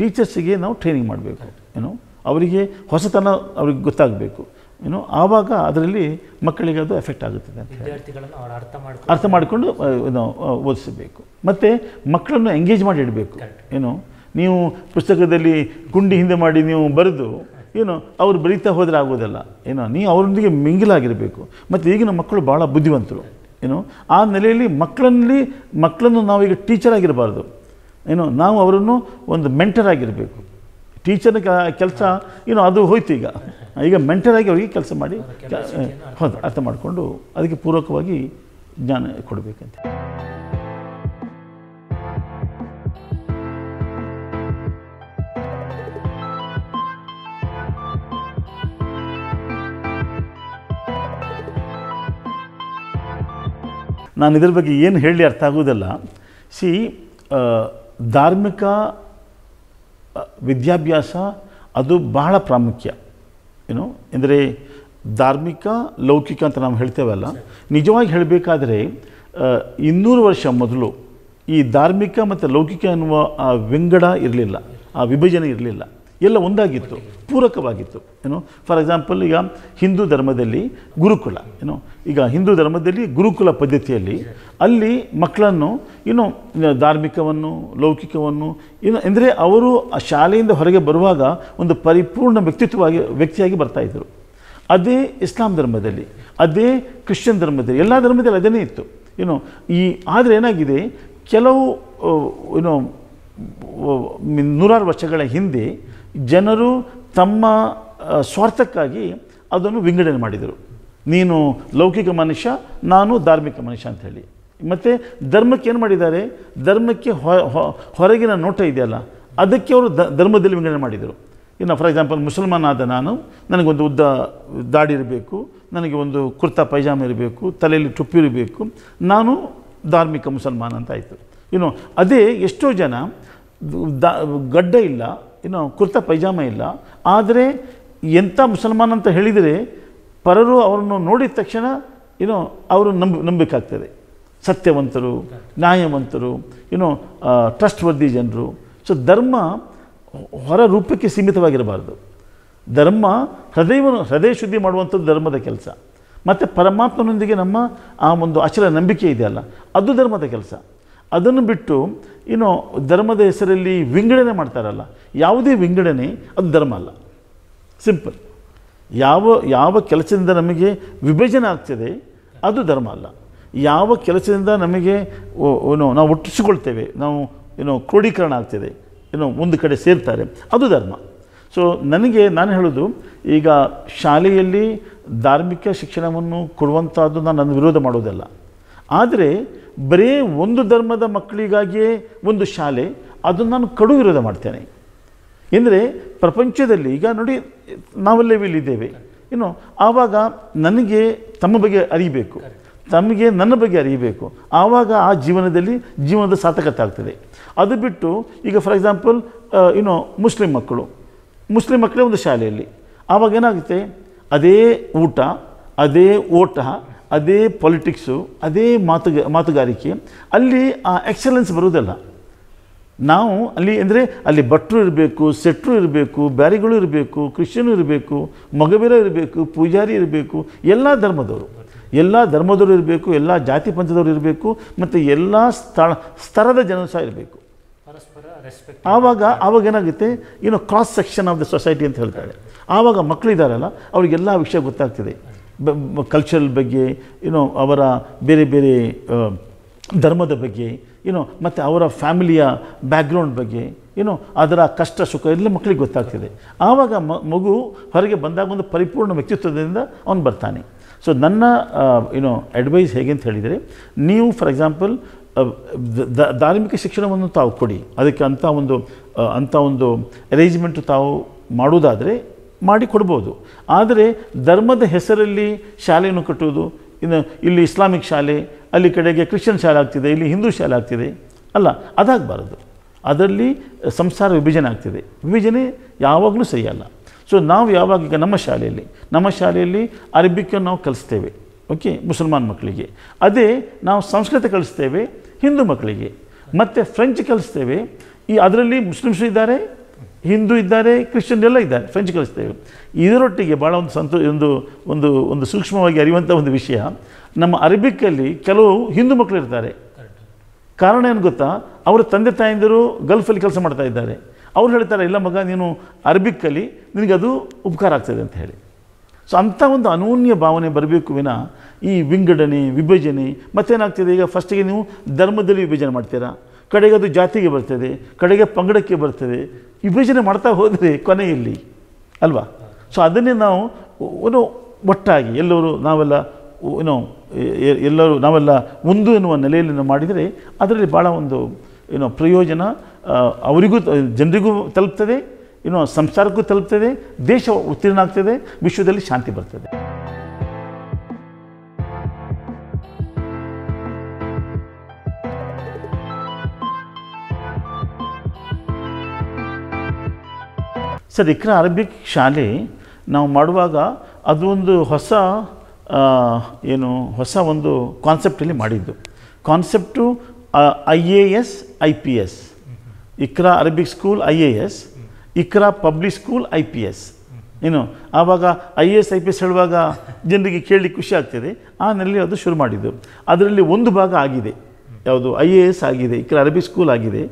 ಟೀಚರ್ಸಿಗೆ ನಾವು ಟ್ರೈನಿಂಗ್ ಮಾಡಬೇಕು ಏನು ಅವರಿಗೆ ಹೊಸತನ ಅವ್ರಿಗೆ ಗೊತ್ತಾಗಬೇಕು ಏನು ಆವಾಗ ಅದರಲ್ಲಿ ಮಕ್ಕಳಿಗೆ ಅದು ಎಫೆಕ್ಟ್ ಆಗುತ್ತದೆ ಅಂತ ಅರ್ಥ ಅರ್ಥ ಮಾಡಿಕೊಂಡು ಓದಿಸಬೇಕು ಮತ್ತು ಮಕ್ಕಳನ್ನು ಎಂಗೇಜ್ ಮಾಡಿ ಇಡಬೇಕು ಏನು ನೀವು ಪುಸ್ತಕದಲ್ಲಿ ಗುಂಡಿ ಹಿಂದೆ ಮಾಡಿ ನೀವು ಬರೆದು ಏನು ಅವರು ಬರೀತಾ ಹೋದರೆ ಆಗೋದಲ್ಲ ಏನೋ ನೀವು ಅವರೊಂದಿಗೆ ಮಿಂಗಿಲಾಗಿರಬೇಕು ಮತ್ತು ಈಗಿನ ಮಕ್ಕಳು ಭಾಳ ಬುದ್ಧಿವಂತರು ಏನು ಆ ನೆಲೆಯಲ್ಲಿ ಮಕ್ಕಳಲ್ಲಿ ಮಕ್ಕಳನ್ನು ನಾವೀಗ ಟೀಚರ್ ಆಗಿರಬಾರ್ದು ಏನು ನಾವು ಅವರನ್ನು ಒಂದು ಮೆಂಟರ್ ಆಗಿರಬೇಕು ಟೀಚರ್ನ ಕೆಲಸ ಏನು ಅದು ಹೋಯ್ತು ಈಗ ಈಗ ಆಗಿ ಅವರಿಗೆ ಕೆಲಸ ಮಾಡಿ ಹೌದು ಅರ್ಥ ಮಾಡಿಕೊಂಡು ಅದಕ್ಕೆ ಪೂರಕವಾಗಿ ಜ್ಞಾನ ಕೊಡಬೇಕಂತ ನಾನು ಇದ್ರ ಬಗ್ಗೆ ಏನು ಹೇಳಿ ಅರ್ಥ ಆಗೋದಿಲ್ಲ ಸಿ ಧಾರ್ಮಿಕ ವಿದ್ಯಾಭ್ಯಾಸ ಅದು ಬಹಳ ಪ್ರಾಮುಖ್ಯ ಏನು ಅಂದರೆ ಧಾರ್ಮಿಕ ಲೌಕಿಕ ಅಂತ ನಾವು ಹೇಳ್ತೇವಲ್ಲ ನಿಜವಾಗಿ ಹೇಳಬೇಕಾದ್ರೆ ಇನ್ನೂರು ವರ್ಷ ಮೊದಲು ಈ ಧಾರ್ಮಿಕ ಮತ್ತು ಲೌಕಿಕ ಅನ್ನುವ ಆ ವಿಂಗಡ ಇರಲಿಲ್ಲ ಆ ವಿಭಜನೆ ಇರಲಿಲ್ಲ ಎಲ್ಲ ಒಂದಾಗಿತ್ತು ಪೂರಕವಾಗಿತ್ತು ಏನು ಫಾರ್ ಎಕ್ಸಾಂಪಲ್ ಈಗ ಹಿಂದೂ ಧರ್ಮದಲ್ಲಿ ಗುರುಕುಲ ಏನು ಈಗ ಹಿಂದೂ ಧರ್ಮದಲ್ಲಿ ಗುರುಕುಲ ಪದ್ಧತಿಯಲ್ಲಿ ಅಲ್ಲಿ ಮಕ್ಕಳನ್ನು ಇನ್ನು ಧಾರ್ಮಿಕವನ್ನು ಲೌಕಿಕವನ್ನು ಏನು ಅಂದರೆ ಅವರು ಆ ಶಾಲೆಯಿಂದ ಹೊರಗೆ ಬರುವಾಗ ಒಂದು ಪರಿಪೂರ್ಣ ವ್ಯಕ್ತಿತ್ವವಾಗಿ ವ್ಯಕ್ತಿಯಾಗಿ ಬರ್ತಾಯಿದ್ರು ಅದೇ ಇಸ್ಲಾಂ ಧರ್ಮದಲ್ಲಿ ಅದೇ ಕ್ರಿಶ್ಚಿಯನ್ ಧರ್ಮದಲ್ಲಿ ಎಲ್ಲ ಧರ್ಮದಲ್ಲಿ ಅದೇನೇ ಇತ್ತು ಏನು ಈ ಆದರೆ ಏನಾಗಿದೆ ಕೆಲವು ಏನು ನೂರಾರು ವರ್ಷಗಳ ಹಿಂದೆ ಜನರು ತಮ್ಮ ಸ್ವಾರ್ಥಕ್ಕಾಗಿ ಅದನ್ನು ವಿಂಗಡಣೆ ಮಾಡಿದರು ನೀನು ಲೌಕಿಕ ಮನುಷ್ಯ ನಾನು ಧಾರ್ಮಿಕ ಮನುಷ್ಯ ಅಂಥೇಳಿ ಮತ್ತು ಧರ್ಮಕ್ಕೆ ಏನು ಮಾಡಿದ್ದಾರೆ ಧರ್ಮಕ್ಕೆ ಹೊರಗಿನ ನೋಟ ಇದೆಯಲ್ಲ ಅದಕ್ಕೆ ಅವರು ಧರ್ಮದಲ್ಲಿ ವಿಂಗಡಣೆ ಮಾಡಿದರು ಇನ್ನು ಫಾರ್ ಎಕ್ಸಾಂಪಲ್ ಮುಸಲ್ಮಾನ್ ಆದ ನಾನು ನನಗೊಂದು ಉದ್ದ ದಾಡಿ ಇರಬೇಕು ನನಗೆ ಒಂದು ಕುರ್ತಾ ಪೈಜಾಮ ಇರಬೇಕು ತಲೆಯಲ್ಲಿ ಟುಪ್ಪಿ ಇರಬೇಕು ನಾನು ಧಾರ್ಮಿಕ ಮುಸಲ್ಮಾನ್ ಅಂತ ಆಯಿತು ಇನ್ನು ಅದೇ ಎಷ್ಟೋ ಜನ ದ ಗಡ್ಡ ಇಲ್ಲ ಇನ್ನು ಕುರ್ತಾ ಪೈಜಾಮ ಇಲ್ಲ ಆದರೆ ಎಂಥ ಮುಸಲ್ಮಾನ್ ಅಂತ ಹೇಳಿದರೆ ಪರರು ಅವರನ್ನು ನೋಡಿದ ತಕ್ಷಣ ಏನೋ ಅವರು ನಂಬ ನಂಬಿಕಾಗ್ತದೆ ಸತ್ಯವಂತರು ನ್ಯಾಯವಂತರು ಏನೋ ಟ್ರಸ್ಟ್ ವರ್ದಿ ಜನರು ಸೊ ಧರ್ಮ ಹೊರ ರೂಪಕ್ಕೆ ಸೀಮಿತವಾಗಿರಬಾರ್ದು ಧರ್ಮ ಹೃದಯವನ್ನು ಹೃದಯ ಶುದ್ಧಿ ಮಾಡುವಂಥದ್ದು ಧರ್ಮದ ಕೆಲಸ ಮತ್ತು ಪರಮಾತ್ಮನೊಂದಿಗೆ ನಮ್ಮ ಆ ಒಂದು ಅಚಲ ನಂಬಿಕೆ ಇದೆಯಲ್ಲ ಅದು ಧರ್ಮದ ಕೆಲಸ ಅದನ್ನು ಬಿಟ್ಟು ಇನ್ನು ಧರ್ಮದ ಹೆಸರಲ್ಲಿ ವಿಂಗಡಣೆ ಮಾಡ್ತಾರಲ್ಲ ಯಾವುದೇ ವಿಂಗಡಣೆ ಅದು ಧರ್ಮ ಅಲ್ಲ ಸಿಂಪಲ್ ಯಾವ ಯಾವ ಕೆಲಸದಿಂದ ನಮಗೆ ವಿಭಜನೆ ಆಗ್ತದೆ ಅದು ಧರ್ಮ ಅಲ್ಲ ಯಾವ ಕೆಲಸದಿಂದ ನಮಗೆ ಏನೋ ನಾವು ಒಟ್ಟಿಸಿಕೊಳ್ತೇವೆ ನಾವು ಏನೋ ಕ್ರೋಢೀಕರಣ ಆಗ್ತದೆ ಏನೋ ಒಂದು ಕಡೆ ಸೇರ್ತಾರೆ ಅದು ಧರ್ಮ ಸೊ ನನಗೆ ನಾನು ಹೇಳೋದು ಈಗ ಶಾಲೆಯಲ್ಲಿ ಧಾರ್ಮಿಕ ಶಿಕ್ಷಣವನ್ನು ಕೊಡುವಂಥದ್ದು ನಾನು ನನ್ನ ವಿರೋಧ ಮಾಡೋದಲ್ಲ ಆದರೆ ಬರೀ ಒಂದು ಧರ್ಮದ ಮಕ್ಕಳಿಗಾಗಿಯೇ ಒಂದು ಶಾಲೆ ಅದನ್ನು ನಾನು ಕಡು ವಿರೋಧ ಮಾಡ್ತೇನೆ ಎಂದರೆ ಪ್ರಪಂಚದಲ್ಲಿ ಈಗ ನೋಡಿ ನಾವೆಲ್ಲೇ ಇಲ್ಲಿದ್ದೇವೆ ಇನ್ನು ಆವಾಗ ನನಗೆ ತಮ್ಮ ಬಗ್ಗೆ ಅರಿಬೇಕು ತಮಗೆ ನನ್ನ ಬಗ್ಗೆ ಅರಿಬೇಕು ಆವಾಗ ಆ ಜೀವನದಲ್ಲಿ ಜೀವನದ ಸಾರ್ಥಕತೆ ಆಗ್ತದೆ ಅದು ಬಿಟ್ಟು ಈಗ ಫಾರ್ ಎಕ್ಸಾಂಪಲ್ ಏನೋ ಮುಸ್ಲಿಂ ಮಕ್ಕಳು ಮುಸ್ಲಿಂ ಮಕ್ಕಳೇ ಒಂದು ಶಾಲೆಯಲ್ಲಿ ಆವಾಗ ಏನಾಗುತ್ತೆ ಅದೇ ಊಟ ಅದೇ ಓಟ ಅದೇ ಪೊಲಿಟಿಕ್ಸು ಅದೇ ಮಾತುಗ ಮಾತುಗಾರಿಕೆ ಅಲ್ಲಿ ಆ ಎಕ್ಸಲೆನ್ಸ್ ಬರುವುದಲ್ಲ ನಾವು ಅಲ್ಲಿ ಅಂದರೆ ಅಲ್ಲಿ ಭಟ್ರು ಇರಬೇಕು ಸೆಟ್ರು ಇರಬೇಕು ಬ್ಯಾರಿಗಳು ಇರಬೇಕು ಕ್ರಿಶ್ಚಿಯನ್ ಇರಬೇಕು ಮಗಬಿರ ಇರಬೇಕು ಪೂಜಾರಿ ಇರಬೇಕು ಎಲ್ಲ ಧರ್ಮದವರು ಎಲ್ಲ ಧರ್ಮದವರು ಇರಬೇಕು ಎಲ್ಲ ಜಾತಿ ಪಂಥದವರು ಇರಬೇಕು ಮತ್ತು ಎಲ್ಲ ಸ್ಥಳ ಸ್ತರದ ಜನರು ಸಹ ಇರಬೇಕು ಆವಾಗ ಆವಾಗ ಏನಾಗುತ್ತೆ ಏನೋ cross section of the society ಅಂತ ಹೇಳ್ತಾರೆ ಆವಾಗ ಇದ್ದಾರಲ್ಲ ಅವ್ರಿಗೆಲ್ಲ ವಿಷಯ ಗೊತ್ತಾಗ್ತದೆ ಕಲ್ಚರಲ್ ಬಗ್ಗೆ ಏನೋ ಅವರ ಬೇರೆ ಬೇರೆ ಧರ್ಮದ ಬಗ್ಗೆ ಏನೋ ಮತ್ತು ಅವರ ಫ್ಯಾಮಿಲಿಯ ಬ್ಯಾಕ್ಗ್ರೌಂಡ್ ಬಗ್ಗೆ ಏನೋ ಅದರ ಕಷ್ಟ ಸುಖ ಎಲ್ಲ ಮಕ್ಕಳಿಗೆ ಗೊತ್ತಾಗ್ತಿದೆ ಆವಾಗ ಮಗು ಹೊರಗೆ ಬಂದಾಗ ಒಂದು ಪರಿಪೂರ್ಣ ವ್ಯಕ್ತಿತ್ವದಿಂದ ಅವನು ಬರ್ತಾನೆ ಸೊ ನನ್ನ ಏನೋ ಅಡ್ವೈಸ್ ಹೇಗೆ ಅಂತ ಹೇಳಿದರೆ ನೀವು ಫಾರ್ ಎಕ್ಸಾಂಪಲ್ ಧಾರ್ಮಿಕ ಶಿಕ್ಷಣವನ್ನು ತಾವು ಕೊಡಿ ಅದಕ್ಕೆ ಅಂಥ ಒಂದು ಅಂಥ ಒಂದು ಅರೇಂಜ್ಮೆಂಟು ತಾವು ಮಾಡುವುದಾದರೆ ಮಾಡಿ ಕೊಡ್ಬೋದು ಆದರೆ ಧರ್ಮದ ಹೆಸರಲ್ಲಿ ಶಾಲೆಯನ್ನು ಕಟ್ಟುವುದು ಇನ್ನು ಇಲ್ಲಿ ಇಸ್ಲಾಮಿಕ್ ಶಾಲೆ ಅಲ್ಲಿ ಕಡೆಗೆ ಕ್ರಿಶ್ಚಿಯನ್ ಶಾಲೆ ಆಗ್ತಿದೆ ಇಲ್ಲಿ ಹಿಂದೂ ಶಾಲೆ ಆಗ್ತಿದೆ ಅಲ್ಲ ಅದಾಗಬಾರದು ಅದರಲ್ಲಿ ಸಂಸಾರ ವಿಭಜನೆ ಆಗ್ತಿದೆ ವಿಭಜನೆ ಯಾವಾಗಲೂ ಸರಿಯಲ್ಲ ಸೊ ನಾವು ಯಾವಾಗ ಈಗ ನಮ್ಮ ಶಾಲೆಯಲ್ಲಿ ನಮ್ಮ ಶಾಲೆಯಲ್ಲಿ ಅರಬಿಕನ್ನು ನಾವು ಕಲಿಸ್ತೇವೆ ಓಕೆ ಮುಸಲ್ಮಾನ್ ಮಕ್ಕಳಿಗೆ ಅದೇ ನಾವು ಸಂಸ್ಕೃತ ಕಲಿಸ್ತೇವೆ ಹಿಂದೂ ಮಕ್ಕಳಿಗೆ ಮತ್ತು ಫ್ರೆಂಚ್ ಕಲಿಸ್ತೇವೆ ಈ ಅದರಲ್ಲಿ ಮುಸ್ಲಿಮ್ಸು ಇದ್ದಾರೆ ಹಿಂದೂ ಇದ್ದಾರೆ ಕ್ರಿಶ್ಚಿಯನ್ ಎಲ್ಲ ಇದ್ದಾರೆ ಫ್ರೆಂಚ್ ಕಲಿಸ್ತೇವೆ ಇದರೊಟ್ಟಿಗೆ ಭಾಳ ಒಂದು ಸಂತೋಷ ಒಂದು ಒಂದು ಒಂದು ಸೂಕ್ಷ್ಮವಾಗಿ ಅರಿವಂಥ ಒಂದು ವಿಷಯ ನಮ್ಮ ಅರಬಿಕ್ಕಲ್ಲಿ ಕೆಲವು ಹಿಂದೂ ಮಕ್ಕಳು ಇರ್ತಾರೆ ಕಾರಣ ಏನು ಗೊತ್ತಾ ಅವರ ತಂದೆ ತಾಯಿಂದರು ಗಲ್ಫಲ್ಲಿ ಕೆಲಸ ಮಾಡ್ತಾ ಇದ್ದಾರೆ ಅವ್ರು ಹೇಳ್ತಾರೆ ಇಲ್ಲ ಮಗ ನೀನು ಅರಬಿಕ್ಕಲ್ಲಿ ಕಲಿ ನಿನಗದು ಉಪಕಾರ ಆಗ್ತದೆ ಅಂತ ಹೇಳಿ ಸೊ ಅಂಥ ಒಂದು ಅನೂನ್ಯ ಭಾವನೆ ಬರಬೇಕು ವಿನ ಈ ವಿಂಗಡಣೆ ವಿಭಜನೆ ಮತ್ತೇನಾಗ್ತದೆ ಈಗ ಫಸ್ಟಿಗೆ ನೀವು ಧರ್ಮದಲ್ಲಿ ವಿಭಜನೆ ಮಾಡ್ತೀರಾ ಕಡೆಗೆ ಅದು ಜಾತಿಗೆ ಬರ್ತದೆ ಕಡೆಗೆ ಪಂಗಡಕ್ಕೆ ಬರ್ತದೆ ವಿಭಜನೆ ಮಾಡ್ತಾ ಹೋದರೆ ಕೊನೆಯಲ್ಲಿ ಅಲ್ವಾ ಸೊ ಅದನ್ನೇ ನಾವು ಏನು ಒಟ್ಟಾಗಿ ಎಲ್ಲರೂ ನಾವೆಲ್ಲ ಏನೋ ಎಲ್ಲರೂ ನಾವೆಲ್ಲ ಒಂದು ಎನ್ನುವ ನೆಲೆಯಲ್ಲಿ ಮಾಡಿದರೆ ಅದರಲ್ಲಿ ಭಾಳ ಒಂದು ಏನೋ ಪ್ರಯೋಜನ ಅವರಿಗೂ ಜನರಿಗೂ ತಲುಪ್ತದೆ ಏನೋ ಸಂಸಾರಕ್ಕೂ ತಲುಪ್ತದೆ ದೇಶ ಉತ್ತೀರ್ಣ ಆಗ್ತದೆ ವಿಶ್ವದಲ್ಲಿ ಶಾಂತಿ ಬರ್ತದೆ ಸರ್ ಇಕ್ರಾ ಅರಬಿಕ್ ಶಾಲೆ ನಾವು ಮಾಡುವಾಗ ಅದು ಒಂದು ಹೊಸ ಏನು ಹೊಸ ಒಂದು ಕಾನ್ಸೆಪ್ಟಲ್ಲಿ ಮಾಡಿದ್ದು concept I A S I P S Iqra Arabic school I A S Iqra public school I P S ಏನು ಆವಾಗ I A S I P S ಹೇಳುವಾಗ ಜನರಿಗೆ ಕೇಳಿ ಖುಷಿ ಆಗ್ತದೆ ಆ ನೆಲೆಯಲ್ಲಿ ಅದು ಶುರು ಮಾಡಿದ್ದು ಅದರಲ್ಲಿ ಒಂದು ಭಾಗ ಆಗಿದೆ ಯಾವುದು ಐ ಎ ಎಸ್ ಆಗಿದೆ ಈ ಕಡೆ ಅರಬಿ ಸ್ಕೂಲ್ ಆಗಿದೆ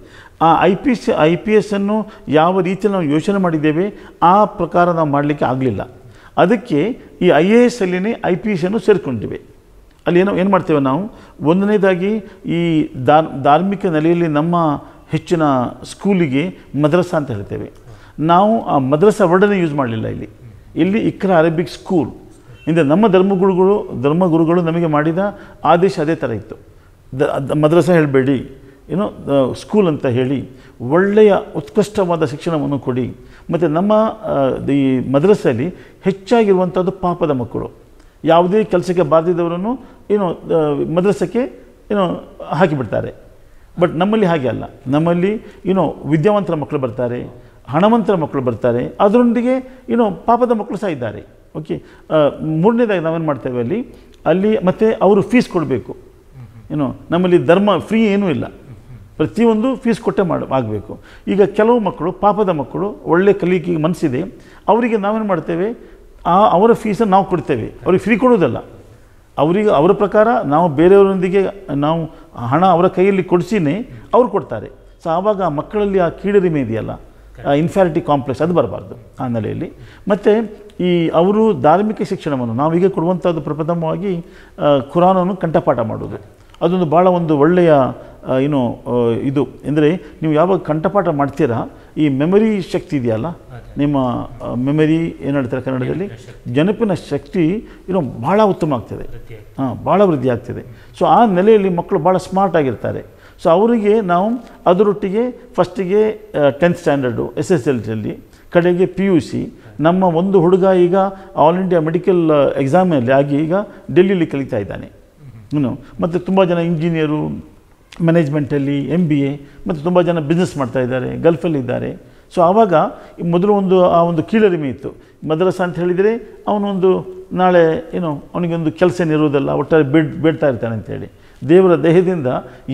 ಆ I P S I P ಎಸ್ಸನ್ನು ಯಾವ ರೀತಿಯಲ್ಲಿ ನಾವು ಯೋಚನೆ ಮಾಡಿದ್ದೇವೆ ಆ ಪ್ರಕಾರ ನಾವು ಮಾಡಲಿಕ್ಕೆ ಆಗಲಿಲ್ಲ ಅದಕ್ಕೆ ಈ ಐ ಎ ಎಸ್ ಅಲ್ಲಿನೇ ಐ ಪಿ ಎಸ್ ಅನ್ನು ಸೇರಿಕೊಂಡಿವೆ ಅಲ್ಲಿ ಏನೋ ಏನು ಮಾಡ್ತೇವೆ ನಾವು ಒಂದನೇದಾಗಿ ಈ ದಾರ್ ಧಾರ್ಮಿಕ ನೆಲೆಯಲ್ಲಿ ನಮ್ಮ ಹೆಚ್ಚಿನ ಸ್ಕೂಲಿಗೆ ಮದ್ರಸಾ ಅಂತ ಹೇಳ್ತೇವೆ ನಾವು ಆ ಮದ್ರಸಾ ವರ್ಡನ್ನು ಯೂಸ್ ಮಾಡಲಿಲ್ಲ ಇಲ್ಲಿ ಇಲ್ಲಿ ಇಕ್ರ ಅರೇಬಿಕ್ ಸ್ಕೂಲ್ ಇಂದ ನಮ್ಮ ಧರ್ಮಗುರುಗಳು ಧರ್ಮಗುರುಗಳು ನಮಗೆ ಮಾಡಿದ ಆದೇಶ ಅದೇ ಥರ ಇತ್ತು ದ ಮದ್ರಸ ಹೇಳಬೇಡಿ ಏನೋ ಸ್ಕೂಲ್ ಅಂತ ಹೇಳಿ ಒಳ್ಳೆಯ ಉತ್ಕೃಷ್ಟವಾದ ಶಿಕ್ಷಣವನ್ನು ಕೊಡಿ ಮತ್ತು ನಮ್ಮ ಈ ಮದ್ರಸೆಯಲ್ಲಿ ಹೆಚ್ಚಾಗಿರುವಂಥದ್ದು ಪಾಪದ ಮಕ್ಕಳು ಯಾವುದೇ ಕೆಲಸಕ್ಕೆ ಬಾರದಿದ್ದವರನ್ನು ಏನೋ ಮದ್ರಸಕ್ಕೆ ಏನೋ ಹಾಕಿಬಿಡ್ತಾರೆ ಬಟ್ ನಮ್ಮಲ್ಲಿ ಹಾಗೆ ಅಲ್ಲ ನಮ್ಮಲ್ಲಿ ಏನೋ ವಿದ್ಯಾವಂತರ ಮಕ್ಕಳು ಬರ್ತಾರೆ ಹಣವಂತರ ಮಕ್ಕಳು ಬರ್ತಾರೆ ಅದರೊಂದಿಗೆ ಏನೋ ಪಾಪದ ಮಕ್ಕಳು ಸಹ ಇದ್ದಾರೆ ಓಕೆ ಮೂರನೇದಾಗಿ ನಾವೇನು ಮಾಡ್ತೇವೆ ಅಲ್ಲಿ ಅಲ್ಲಿ ಮತ್ತು ಅವರು ಫೀಸ್ ಕೊಡಬೇಕು ಏನು ನಮ್ಮಲ್ಲಿ ಧರ್ಮ ಫ್ರೀ ಏನೂ ಇಲ್ಲ ಪ್ರತಿಯೊಂದು ಫೀಸ್ ಕೊಟ್ಟೆ ಮಾಡ ಆಗಬೇಕು ಈಗ ಕೆಲವು ಮಕ್ಕಳು ಪಾಪದ ಮಕ್ಕಳು ಒಳ್ಳೆ ಕಲಿಕೆಗೆ ಮನಸ್ಸಿದೆ ಅವರಿಗೆ ನಾವೇನು ಮಾಡ್ತೇವೆ ಆ ಅವರ ಫೀಸನ್ನು ನಾವು ಕೊಡ್ತೇವೆ ಅವ್ರಿಗೆ ಫ್ರೀ ಕೊಡೋದಲ್ಲ ಅವರಿಗೆ ಅವರ ಪ್ರಕಾರ ನಾವು ಬೇರೆಯವರೊಂದಿಗೆ ನಾವು ಹಣ ಅವರ ಕೈಯಲ್ಲಿ ಕೊಡಿಸಿನೇ ಅವ್ರು ಕೊಡ್ತಾರೆ ಸೊ ಆವಾಗ ಆ ಮಕ್ಕಳಲ್ಲಿ ಆ ಕೀಡರಿಮೆ ಇದೆಯಲ್ಲ ಇನ್ಫ್ಯಾರಿಟಿ ಕಾಂಪ್ಲೆಕ್ಸ್ ಅದು ಬರಬಾರ್ದು ಆ ನೆಲೆಯಲ್ಲಿ ಮತ್ತು ಈ ಅವರು ಧಾರ್ಮಿಕ ಶಿಕ್ಷಣವನ್ನು ನಾವೀಗ ಕೊಡುವಂಥದ್ದು ಪ್ರಪ್ರಥಮವಾಗಿ ಖುರಾನನ್ನು ಕಂಠಪಾಠ ಮಾಡೋದು ಅದೊಂದು ಭಾಳ ಒಂದು ಒಳ್ಳೆಯ ಏನು ಇದು ಅಂದರೆ ನೀವು ಯಾವಾಗ ಕಂಠಪಾಠ ಮಾಡ್ತೀರಾ ಈ ಮೆಮೊರಿ ಶಕ್ತಿ ಇದೆಯಲ್ಲ ನಿಮ್ಮ ಮೆಮೊರಿ ಏನು ಹೇಳ್ತಾರೆ ಕನ್ನಡದಲ್ಲಿ ಜನಪಿನ ಶಕ್ತಿ ಏನೋ ಭಾಳ ಉತ್ತಮ ಆಗ್ತದೆ ಹಾಂ ಭಾಳ ವೃದ್ಧಿ ಆಗ್ತದೆ ಸೊ ಆ ನೆಲೆಯಲ್ಲಿ ಮಕ್ಕಳು ಭಾಳ ಸ್ಮಾರ್ಟ್ ಆಗಿರ್ತಾರೆ ಸೊ ಅವರಿಗೆ ನಾವು ಅದರೊಟ್ಟಿಗೆ ಫಸ್ಟಿಗೆ tenth standard S S L ಸಿಯಲ್ಲಿ ಕಡೆಗೆ ಪಿ ಯು ಸಿ ನಮ್ಮ ಒಂದು ಹುಡುಗ ಈಗ ಆಲ್ ಇಂಡಿಯಾ ಮೆಡಿಕಲ್ ಎಕ್ಸಾಮಲ್ಲಿ ಆಗಿ ಈಗ ಡೆಲ್ಲಿಯಲ್ಲಿ ಕಲಿತಾ ಇದ್ದಾನೆ ಮತ್ತು ತುಂಬ ಜನ ಇಂಜಿನಿಯರು ಮ್ಯಾನೇಜ್ಮೆಂಟಲ್ಲಿ ಎಮ್ ಬಿ ಎ ಮತ್ತು ತುಂಬ ಜನ ಬಿಸ್ನೆಸ್ ಮಾಡ್ತಾ ಇದ್ದಾರೆ ಗಲ್ಫಲ್ಲಿದ್ದಾರೆ ಸೊ ಆವಾಗ ಮೊದಲು ಒಂದು ಆ ಒಂದು ಕೀಳರಿಮೆ ಇತ್ತು ಮದ್ರಸ ಅಂತ ಹೇಳಿದರೆ ಅವನೊಂದು ನಾಳೆ ಏನೋ ಅವನಿಗೊಂದು ಕೆಲಸ ಇರುವುದಿಲ್ಲ ಒಟ್ಟಾರೆ ಬಿಡ್ ಬಿಡ್ತಾ ಇರ್ತಾನೆ ಅಂತೇಳಿ ದೇವರ ದೇಹದಿಂದ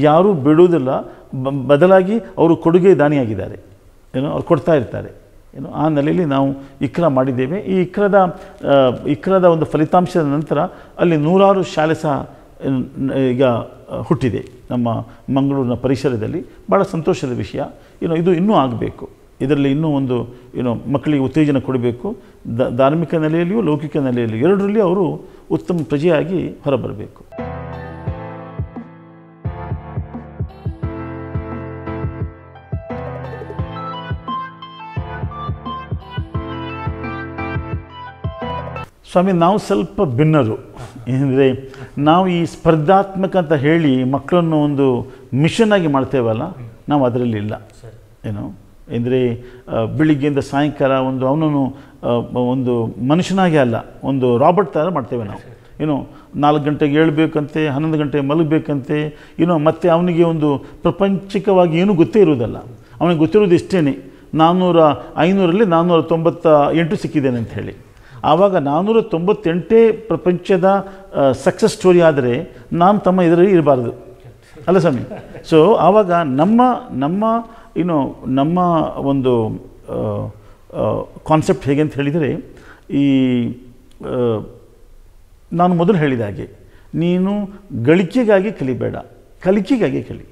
ಯಾರೂ ಬಿಡುವುದಿಲ್ಲ ಬದಲಾಗಿ ಅವರು ಕೊಡುಗೆ ದಾನಿಯಾಗಿದ್ದಾರೆ ಏನೋ ಅವ್ರು ಕೊಡ್ತಾ ಇರ್ತಾರೆ ಏನು ಆ ನೆಲೆಯಲ್ಲಿ ನಾವು ಇಕ್ರ ಮಾಡಿದ್ದೇವೆ ಈ ಇಕ್ರದ ಇಕ್ರದ ಒಂದು ಫಲಿತಾಂಶದ ನಂತರ ಅಲ್ಲಿ ನೂರಾರು ಶಾಲೆ ಸಹ ಈಗ ಹುಟ್ಟಿದೆ ನಮ್ಮ ಮಂಗಳೂರಿನ ಪರಿಸರದಲ್ಲಿ ಭಾಳ ಸಂತೋಷದ ವಿಷಯ ಏನೋ ಇದು ಇನ್ನೂ ಆಗಬೇಕು ಇದರಲ್ಲಿ ಇನ್ನೂ ಒಂದು ಏನು ಮಕ್ಕಳಿಗೆ ಉತ್ತೇಜನ ಕೊಡಬೇಕು ದ ಧಾರ್ಮಿಕ ನೆಲೆಯಲ್ಲಿಯೂ ಲೌಕಿಕ ನೆಲೆಯಲ್ಲಿ ಎರಡರಲ್ಲಿ ಅವರು ಉತ್ತಮ ಪ್ರಜೆಯಾಗಿ ಹೊರಬರಬೇಕು ಸ್ವಾಮಿ ನಾವು ಸ್ವಲ್ಪ ಭಿನ್ನರು ಏನಂದರೆ ನಾವು ಈ ಸ್ಪರ್ಧಾತ್ಮಕ ಅಂತ ಹೇಳಿ ಮಕ್ಕಳನ್ನು ಒಂದು ಮಿಷನ್ ಆಗಿ ಮಾಡ್ತೇವಲ್ಲ ನಾವು ಅದರಲ್ಲಿ ಇಲ್ಲ ಏನು ಅಂದರೆ ಬೆಳಿಗ್ಗೆಯಿಂದ ಸಾಯಂಕಾಲ ಒಂದು ಅವನನ್ನು ಒಂದು ಮನುಷ್ಯನಾಗೆ ಅಲ್ಲ ಒಂದು ರಾಬರ್ಟ್ ಥರ ಮಾಡ್ತೇವೆ ನಾವು ಏನು ನಾಲ್ಕು ಗಂಟೆಗೆ ಏಳಬೇಕಂತೆ ಹನ್ನೊಂದು ಗಂಟೆಗೆ ಮಲಗಬೇಕಂತೆ ಏನೋ ಮತ್ತು ಅವನಿಗೆ ಒಂದು ಪ್ರಪಂಚಿಕವಾಗಿ ಏನೂ ಗೊತ್ತೇ ಇರುವುದಲ್ಲ ಅವನಿಗೆ ಗೊತ್ತಿರೋದು ಇಷ್ಟೇ ನಾನ್ನೂರ ಐನೂರಲ್ಲಿ ನಾನ್ನೂರ ತೊಂಬತ್ತ ಎಂಟು ಸಿಕ್ಕಿದ್ದೇನೆ ಅಂತ ಹೇಳಿ ಆವಾಗ ನಾನ್ನೂರ ತೊಂಬತ್ತೆಂಟೇ ಪ್ರಪಂಚದ ಸಕ್ಸಸ್ ಸ್ಟೋರಿ ಆದರೆ ನಾನು ತಮ್ಮ ಇದರಲ್ಲಿ ಇರಬಾರ್ದು ಅಲ್ಲ ಸ್ವಾಮಿ ಸೊ ಆವಾಗ ನಮ್ಮ ನಮ್ಮ ಏನು ನಮ್ಮ ಒಂದು ಕಾನ್ಸೆಪ್ಟ್ ಹೇಗೆ ಅಂತ ಹೇಳಿದರೆ ಈ ನಾನು ಮೊದಲು ಹೇಳಿದ ಹಾಗೆ ನೀನು ಗಳಿಕೆಗಾಗಿ ಕಲಿಬೇಡ ಕಲಿಕೆಗಾಗಿ ಕಲಿ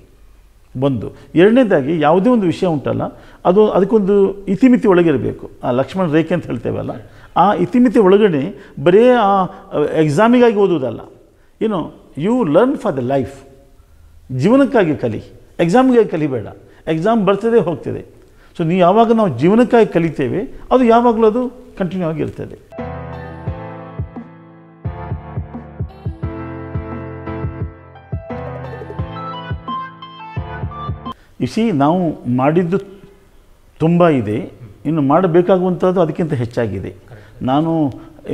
ಬಂದು ಎರಡನೇದಾಗಿ ಯಾವುದೇ ಒಂದು ವಿಷಯ ಉಂಟಲ್ಲ ಅದು ಅದಕ್ಕೊಂದು ಇತಿಮಿತಿ ಒಳಗಿರಬೇಕು ಆ ಲಕ್ಷ್ಮಣ ರೇಖೆ ಅಂತ ಹೇಳ್ತೇವಲ್ಲ ಆ ಇತಿಮಿತಿ ಒಳಗಡೆ ಬರೀ ಆ ಎಕ್ಸಾಮಿಗಾಗಿ ಓದುವುದಲ್ಲ ಏನು you learn for the life ಜೀವನಕ್ಕಾಗಿ ಕಲಿ ಎಕ್ಸಾಮ್ಗಾಗಿ ಕಲಿಬೇಡ ಎಕ್ಸಾಮ್ ಬರ್ತದೆ ಹೋಗ್ತದೆ ಸೊ ನೀವು ಯಾವಾಗ ನಾವು ಜೀವನಕ್ಕಾಗಿ ಕಲಿತೇವೆ ಅದು ಯಾವಾಗಲೂ ಅದು ಕಂಟಿನ್ಯೂ ಆಗಿರ್ತದೆ ಇಸಿ ನಾವು ಮಾಡಿದ್ದು ತುಂಬ ಇದೆ ಇನ್ನು ಮಾಡಬೇಕಾಗುವಂಥದ್ದು ಅದಕ್ಕಿಂತ ಹೆಚ್ಚಾಗಿದೆ ನಾನು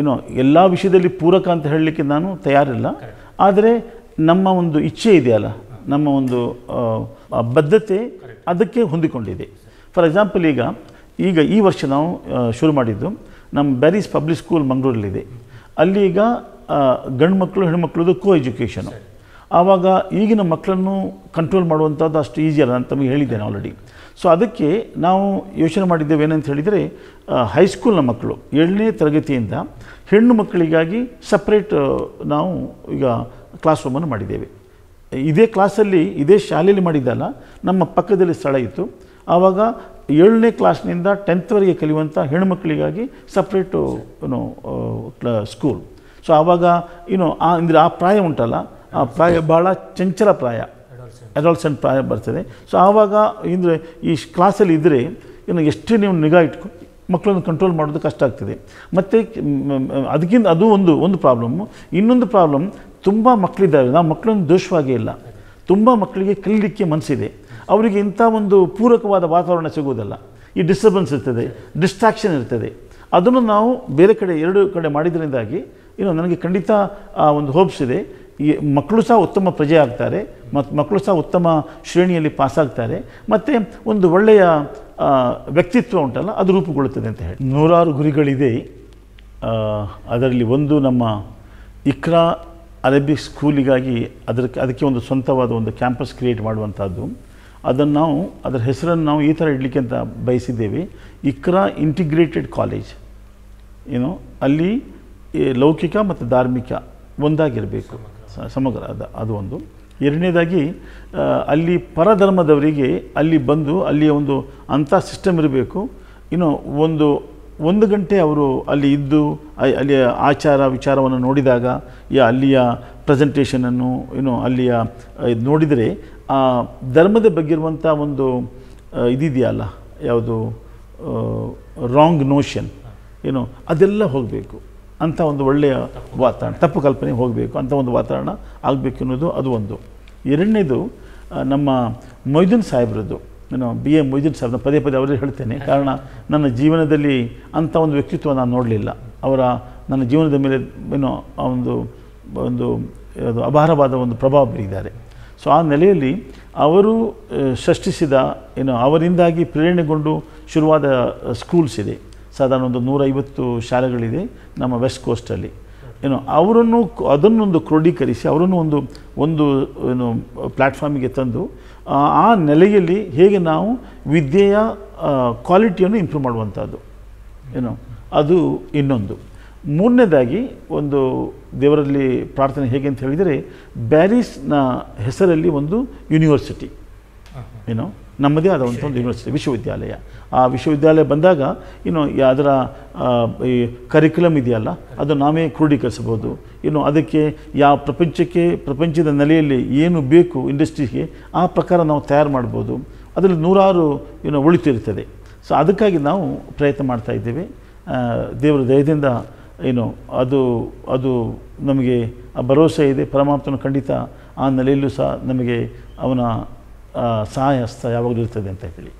ಏನೋ ಎಲ್ಲ ವಿಷಯದಲ್ಲಿ ಪೂರಕ ಅಂತ ಹೇಳಲಿಕ್ಕೆ ನಾನು ತಯಾರಿಲ್ಲ ಆದರೆ ನಮ್ಮ ಒಂದು ಇಚ್ಛೆ ಇದೆಯಲ್ಲ ನಮ್ಮ ಒಂದು ಬದ್ಧತೆ ಅದಕ್ಕೆ ಹೊಂದಿಕೊಂಡಿದೆ ಫಾರ್ ಎಕ್ಸಾಂಪಲ್ ಈಗ ಈಗ ಈ ವರ್ಷ ನಾವು ಶುರು ಮಾಡಿದ್ದು ನಮ್ಮ ಬ್ಯಾರೀಸ್ ಪಬ್ಲಿಕ್ ಸ್ಕೂಲ್ ಮಂಗಳೂರಲ್ಲಿದೆ ಅಲ್ಲಿ ಈಗ ಗಂಡು ಮಕ್ಕಳು ಹೆಣ್ಮಕ್ಳದ್ದು ಕೋ ಎಜುಕೇಷನು ಆವಾಗ ಈಗಿನ ಮಕ್ಕಳನ್ನು ಕಂಟ್ರೋಲ್ ಮಾಡುವಂಥದ್ದು ಅಷ್ಟು ಈಸಿ ಅಲ್ಲ ನಾನು ತಮಗೆ ಹೇಳಿದ್ದೇನೆ ಆಲ್ರೆಡಿ ಸೊ ಅದಕ್ಕೆ ನಾವು ಯೋಚನೆ ಮಾಡಿದ್ದೇವೆ ಏನಂತ ಹೇಳಿದರೆ ಹೈಸ್ಕೂಲ್ನ ಮಕ್ಕಳು ಏಳನೇ ತರಗತಿಯಿಂದ ಹೆಣ್ಣು ಮಕ್ಕಳಿಗಾಗಿ ಸಪ್ರೇಟ್ ನಾವು ಈಗ ಕ್ಲಾಸ್ ರೂಮನ್ನು ಮಾಡಿದ್ದೇವೆ ಇದೇ ಕ್ಲಾಸಲ್ಲಿ ಇದೇ ಶಾಲೆಯಲ್ಲಿ ಮಾಡಿದ್ದಲ್ಲ ನಮ್ಮ ಪಕ್ಕದಲ್ಲಿ ಸ್ಥಳ ಇತ್ತು ಆವಾಗ ಏಳನೇ ಕ್ಲಾಸ್ನಿಂದ ಟೆಂತ್ವರೆಗೆ ಕಲಿಯುವಂಥ ಹೆಣ್ಣುಮಕ್ಕಳಿಗಾಗಿ ಸಪ್ರೇಟು ಏನು ಸ್ಕೂಲ್ ಸೊ ಆವಾಗ ಏನು ಆ ಅಂದರೆ ಆ ಪ್ರಾಯ ಉಂಟಲ್ಲ ಆ ಪ್ರಾಯ ಭಾಳ ಚಂಚಲ ಪ್ರಾಯ ಅಡಾಲ್ಸೆಂಟ್ ಪ್ರಾಯ ಬರ್ತದೆ ಸೊ ಆವಾಗ ಅಂದರೆ ಈ ಕ್ಲಾಸಲ್ಲಿ ಇದ್ದರೆ ಇನ್ನು ಎಷ್ಟು ನೀವು ನಿಗಾ ಇಟ್ಕೊ ಮಕ್ಕಳನ್ನು ಕಂಟ್ರೋಲ್ ಮಾಡೋದು ಕಷ್ಟ ಆಗ್ತದೆ ಮತ್ತು ಅದಕ್ಕಿಂತ ಅದು ಒಂದು ಒಂದು ಪ್ರಾಬ್ಲಮ್ಮು ಇನ್ನೊಂದು ಪ್ರಾಬ್ಲಮ್ ತುಂಬ ಮಕ್ಕಳಿದ್ದಾವೆ ನಾವು ಮಕ್ಕಳನ್ನು ದೋಷವಾಗೇ ಇಲ್ಲ ತುಂಬ ಮಕ್ಕಳಿಗೆ ಕಲಿಲಿಕ್ಕೆ ಮನಸ್ಸಿದೆ ಅವರಿಗೆ ಇಂಥ ಒಂದು ಪೂರಕವಾದ ವಾತಾವರಣ ಸಿಗುವುದಲ್ಲ ಈ ಡಿಸ್ಟರ್ಬೆನ್ಸ್ ಇರ್ತದೆ ಡಿಸ್ಟ್ರಾಕ್ಷನ್ ಇರ್ತದೆ ಅದನ್ನು ನಾವು ಬೇರೆ ಕಡೆ ಎರಡು ಕಡೆ ಮಾಡಿದ್ರಿಂದಾಗಿ ಇನ್ನು ನನಗೆ ಖಂಡಿತ ಒಂದು ಹೋಪ್ಸ್ ಇದೆ ಈ ಮಕ್ಕಳು ಸಹ ಉತ್ತಮ ಪ್ರಜೆ ಆಗ್ತಾರೆ ಮತ್ತು ಮಕ್ಕಳು ಸಹ ಉತ್ತಮ ಶ್ರೇಣಿಯಲ್ಲಿ ಪಾಸಾಗ್ತಾರೆ ಮತ್ತು ಒಂದು ಒಳ್ಳೆಯ ವ್ಯಕ್ತಿತ್ವ ಉಂಟಲ್ಲ ಅದು ರೂಪುಗೊಳ್ಳುತ್ತದೆ ಅಂತ ಹೇಳಿ ನೂರಾರು ಗುರಿಗಳಿದೆ ಅದರಲ್ಲಿ ಒಂದು ನಮ್ಮ ಇಕ್ರಾ ಅರೇಬಿಕ್ ಸ್ಕೂಲಿಗಾಗಿ ಅದರ ಅದಕ್ಕೆ ಒಂದು ಸ್ವಂತವಾದ ಒಂದು ಕ್ಯಾಂಪಸ್ ಕ್ರಿಯೇಟ್ ಮಾಡುವಂಥದ್ದು ಅದನ್ನು ನಾವು ಅದರ ಹೆಸರನ್ನು ನಾವು ಈ ಥರ ಇಡಲಿಕ್ಕೆ ಅಂತ ಬಯಸಿದ್ದೇವೆ ಇಕ್ರಾ ಇಂಟಿಗ್ರೇಟೆಡ್ ಕಾಲೇಜ್ ಏನು ಅಲ್ಲಿ ಲೌಕಿಕ ಮತ್ತು ಧಾರ್ಮಿಕ ಒಂದಾಗಿರಬೇಕು ಸಮಗ್ರ ಅದು ಅದು ಒಂದು ಎರಡನೇದಾಗಿ ಅಲ್ಲಿ ಪರಧರ್ಮದವರಿಗೆ ಅಲ್ಲಿ ಬಂದು ಅಲ್ಲಿಯ ಒಂದು ಅಂಥ ಸಿಸ್ಟಮ್ ಇರಬೇಕು ಇನ್ನು ಒಂದು ಒಂದು ಗಂಟೆ ಅವರು ಅಲ್ಲಿ ಇದ್ದು ಅಲ್ಲಿಯ ಆಚಾರ ವಿಚಾರವನ್ನು ನೋಡಿದಾಗ ಈ ಅಲ್ಲಿಯ ಪ್ರೆಸೆಂಟೇಷನನ್ನು ಏನು ಅಲ್ಲಿಯ ಇದು ನೋಡಿದರೆ ಆ ಧರ್ಮದ ಬಗ್ಗೆ ಇರುವಂಥ ಒಂದು ಇದಿದೆಯಲ್ಲ ಯಾವುದು ರಾಂಗ್ ನೋಷನ್ ಏನು ಅದೆಲ್ಲ ಹೋಗಬೇಕು ಅಂಥ ಒಂದು ಒಳ್ಳೆಯ ವಾತಾವರಣ ತಪ್ಪು ಕಲ್ಪನೆ ಹೋಗಬೇಕು ಅಂಥ ಒಂದು ವಾತಾವರಣ ಆಗಬೇಕು ಅನ್ನೋದು ಅದು ಒಂದು ಎರಡನೇದು ನಮ್ಮ ಮೊಯ್ದೀನ್ ಸಾಹೇಬ್ರದ್ದು ನಾನು ಬಿ ಎ ಮೊಯ್ದೀನ್ ಸಾಹೇಬ್ನ ಪದೇ ಪದೇ ಅವರೇ ಹೇಳ್ತೇನೆ ಕಾರಣ ನನ್ನ ಜೀವನದಲ್ಲಿ ಅಂಥ ಒಂದು ವ್ಯಕ್ತಿತ್ವ ನಾನು ನೋಡಲಿಲ್ಲ ಅವರ ನನ್ನ ಜೀವನದ ಮೇಲೆ ಏನೋ ಒಂದು ಒಂದು ಅದು ಒಂದು ಪ್ರಭಾವ ಬೀರಿದ್ದಾರೆ ಸೊ ಆ ನೆಲೆಯಲ್ಲಿ ಅವರು ಸೃಷ್ಟಿಸಿದ ಏನೋ ಅವರಿಂದಾಗಿ ಪ್ರೇರಣೆಗೊಂಡು ಶುರುವಾದ ಸ್ಕೂಲ್ಸ್ ಇದೆ ಸಾಧಾರಣ ಒಂದು ನೂರೈವತ್ತು ಶಾಲೆಗಳಿದೆ ನಮ್ಮ ವೆಸ್ಟ್ ಕೋಸ್ಟಲ್ಲಿ ಏನು ಅವರನ್ನು ಅದನ್ನೊಂದು ಕ್ರೋಢೀಕರಿಸಿ ಅವರನ್ನು ಒಂದು ಒಂದು ಏನು ಪ್ಲ್ಯಾಟ್ಫಾರ್ಮಿಗೆ ತಂದು ಆ ನೆಲೆಯಲ್ಲಿ ಹೇಗೆ ನಾವು ವಿದ್ಯೆಯ ಕ್ವಾಲಿಟಿಯನ್ನು ಇಂಪ್ರೂವ್ ಮಾಡುವಂಥದ್ದು ಏನು ಅದು ಇನ್ನೊಂದು ಮೂರನೇದಾಗಿ ಒಂದು ದೇವರಲ್ಲಿ ಪ್ರಾರ್ಥನೆ ಹೇಗೆ ಅಂತ ಹೇಳಿದರೆ ಬ್ಯಾರಿಸ್ನ ಹೆಸರಲ್ಲಿ ಒಂದು ಯೂನಿವರ್ಸಿಟಿ ಏನು ನಮ್ಮದೇ ಆದ ಒಂದು ಯೂನಿವರ್ಸಿಟಿ ವಿಶ್ವವಿದ್ಯಾಲಯ ಆ ವಿಶ್ವವಿದ್ಯಾಲಯ ಬಂದಾಗ ಇನ್ನು ಅದರ ಈ ಕರಿಕ್ಯುಲಮ್ ಇದೆಯಲ್ಲ ಅದು ನಾವೇ ಕ್ರೋಢೀಕರಿಸಬಹುದು ಇನ್ನು ಅದಕ್ಕೆ ಯಾವ ಪ್ರಪಂಚಕ್ಕೆ ಪ್ರಪಂಚದ ನೆಲೆಯಲ್ಲಿ ಏನು ಬೇಕು ಇಂಡಸ್ಟ್ರಿಗೆ ಆ ಪ್ರಕಾರ ನಾವು ತಯಾರು ಮಾಡ್ಬೋದು ಅದರಲ್ಲಿ ನೂರಾರು ಏನು ಉಳಿತಿರ್ತದೆ ಸೊ ಅದಕ್ಕಾಗಿ ನಾವು ಪ್ರಯತ್ನ ಮಾಡ್ತಾ ಇದ್ದೇವೆ ದೇವರ ದಯದಿಂದ ಏನು ಅದು ಅದು ನಮಗೆ ಆ ಭರವಸೆ ಇದೆ ಪರಮಾತ್ಮನ ಖಂಡಿತ ಆ ನೆಲೆಯಲ್ಲೂ ಸಹ ನಮಗೆ ಅವನ ಸಹಾಯ ಹಸ್ತ ಯಾವಾಗಲೂ ಇರ್ತದೆ ಅಂತ ಹೇಳಿ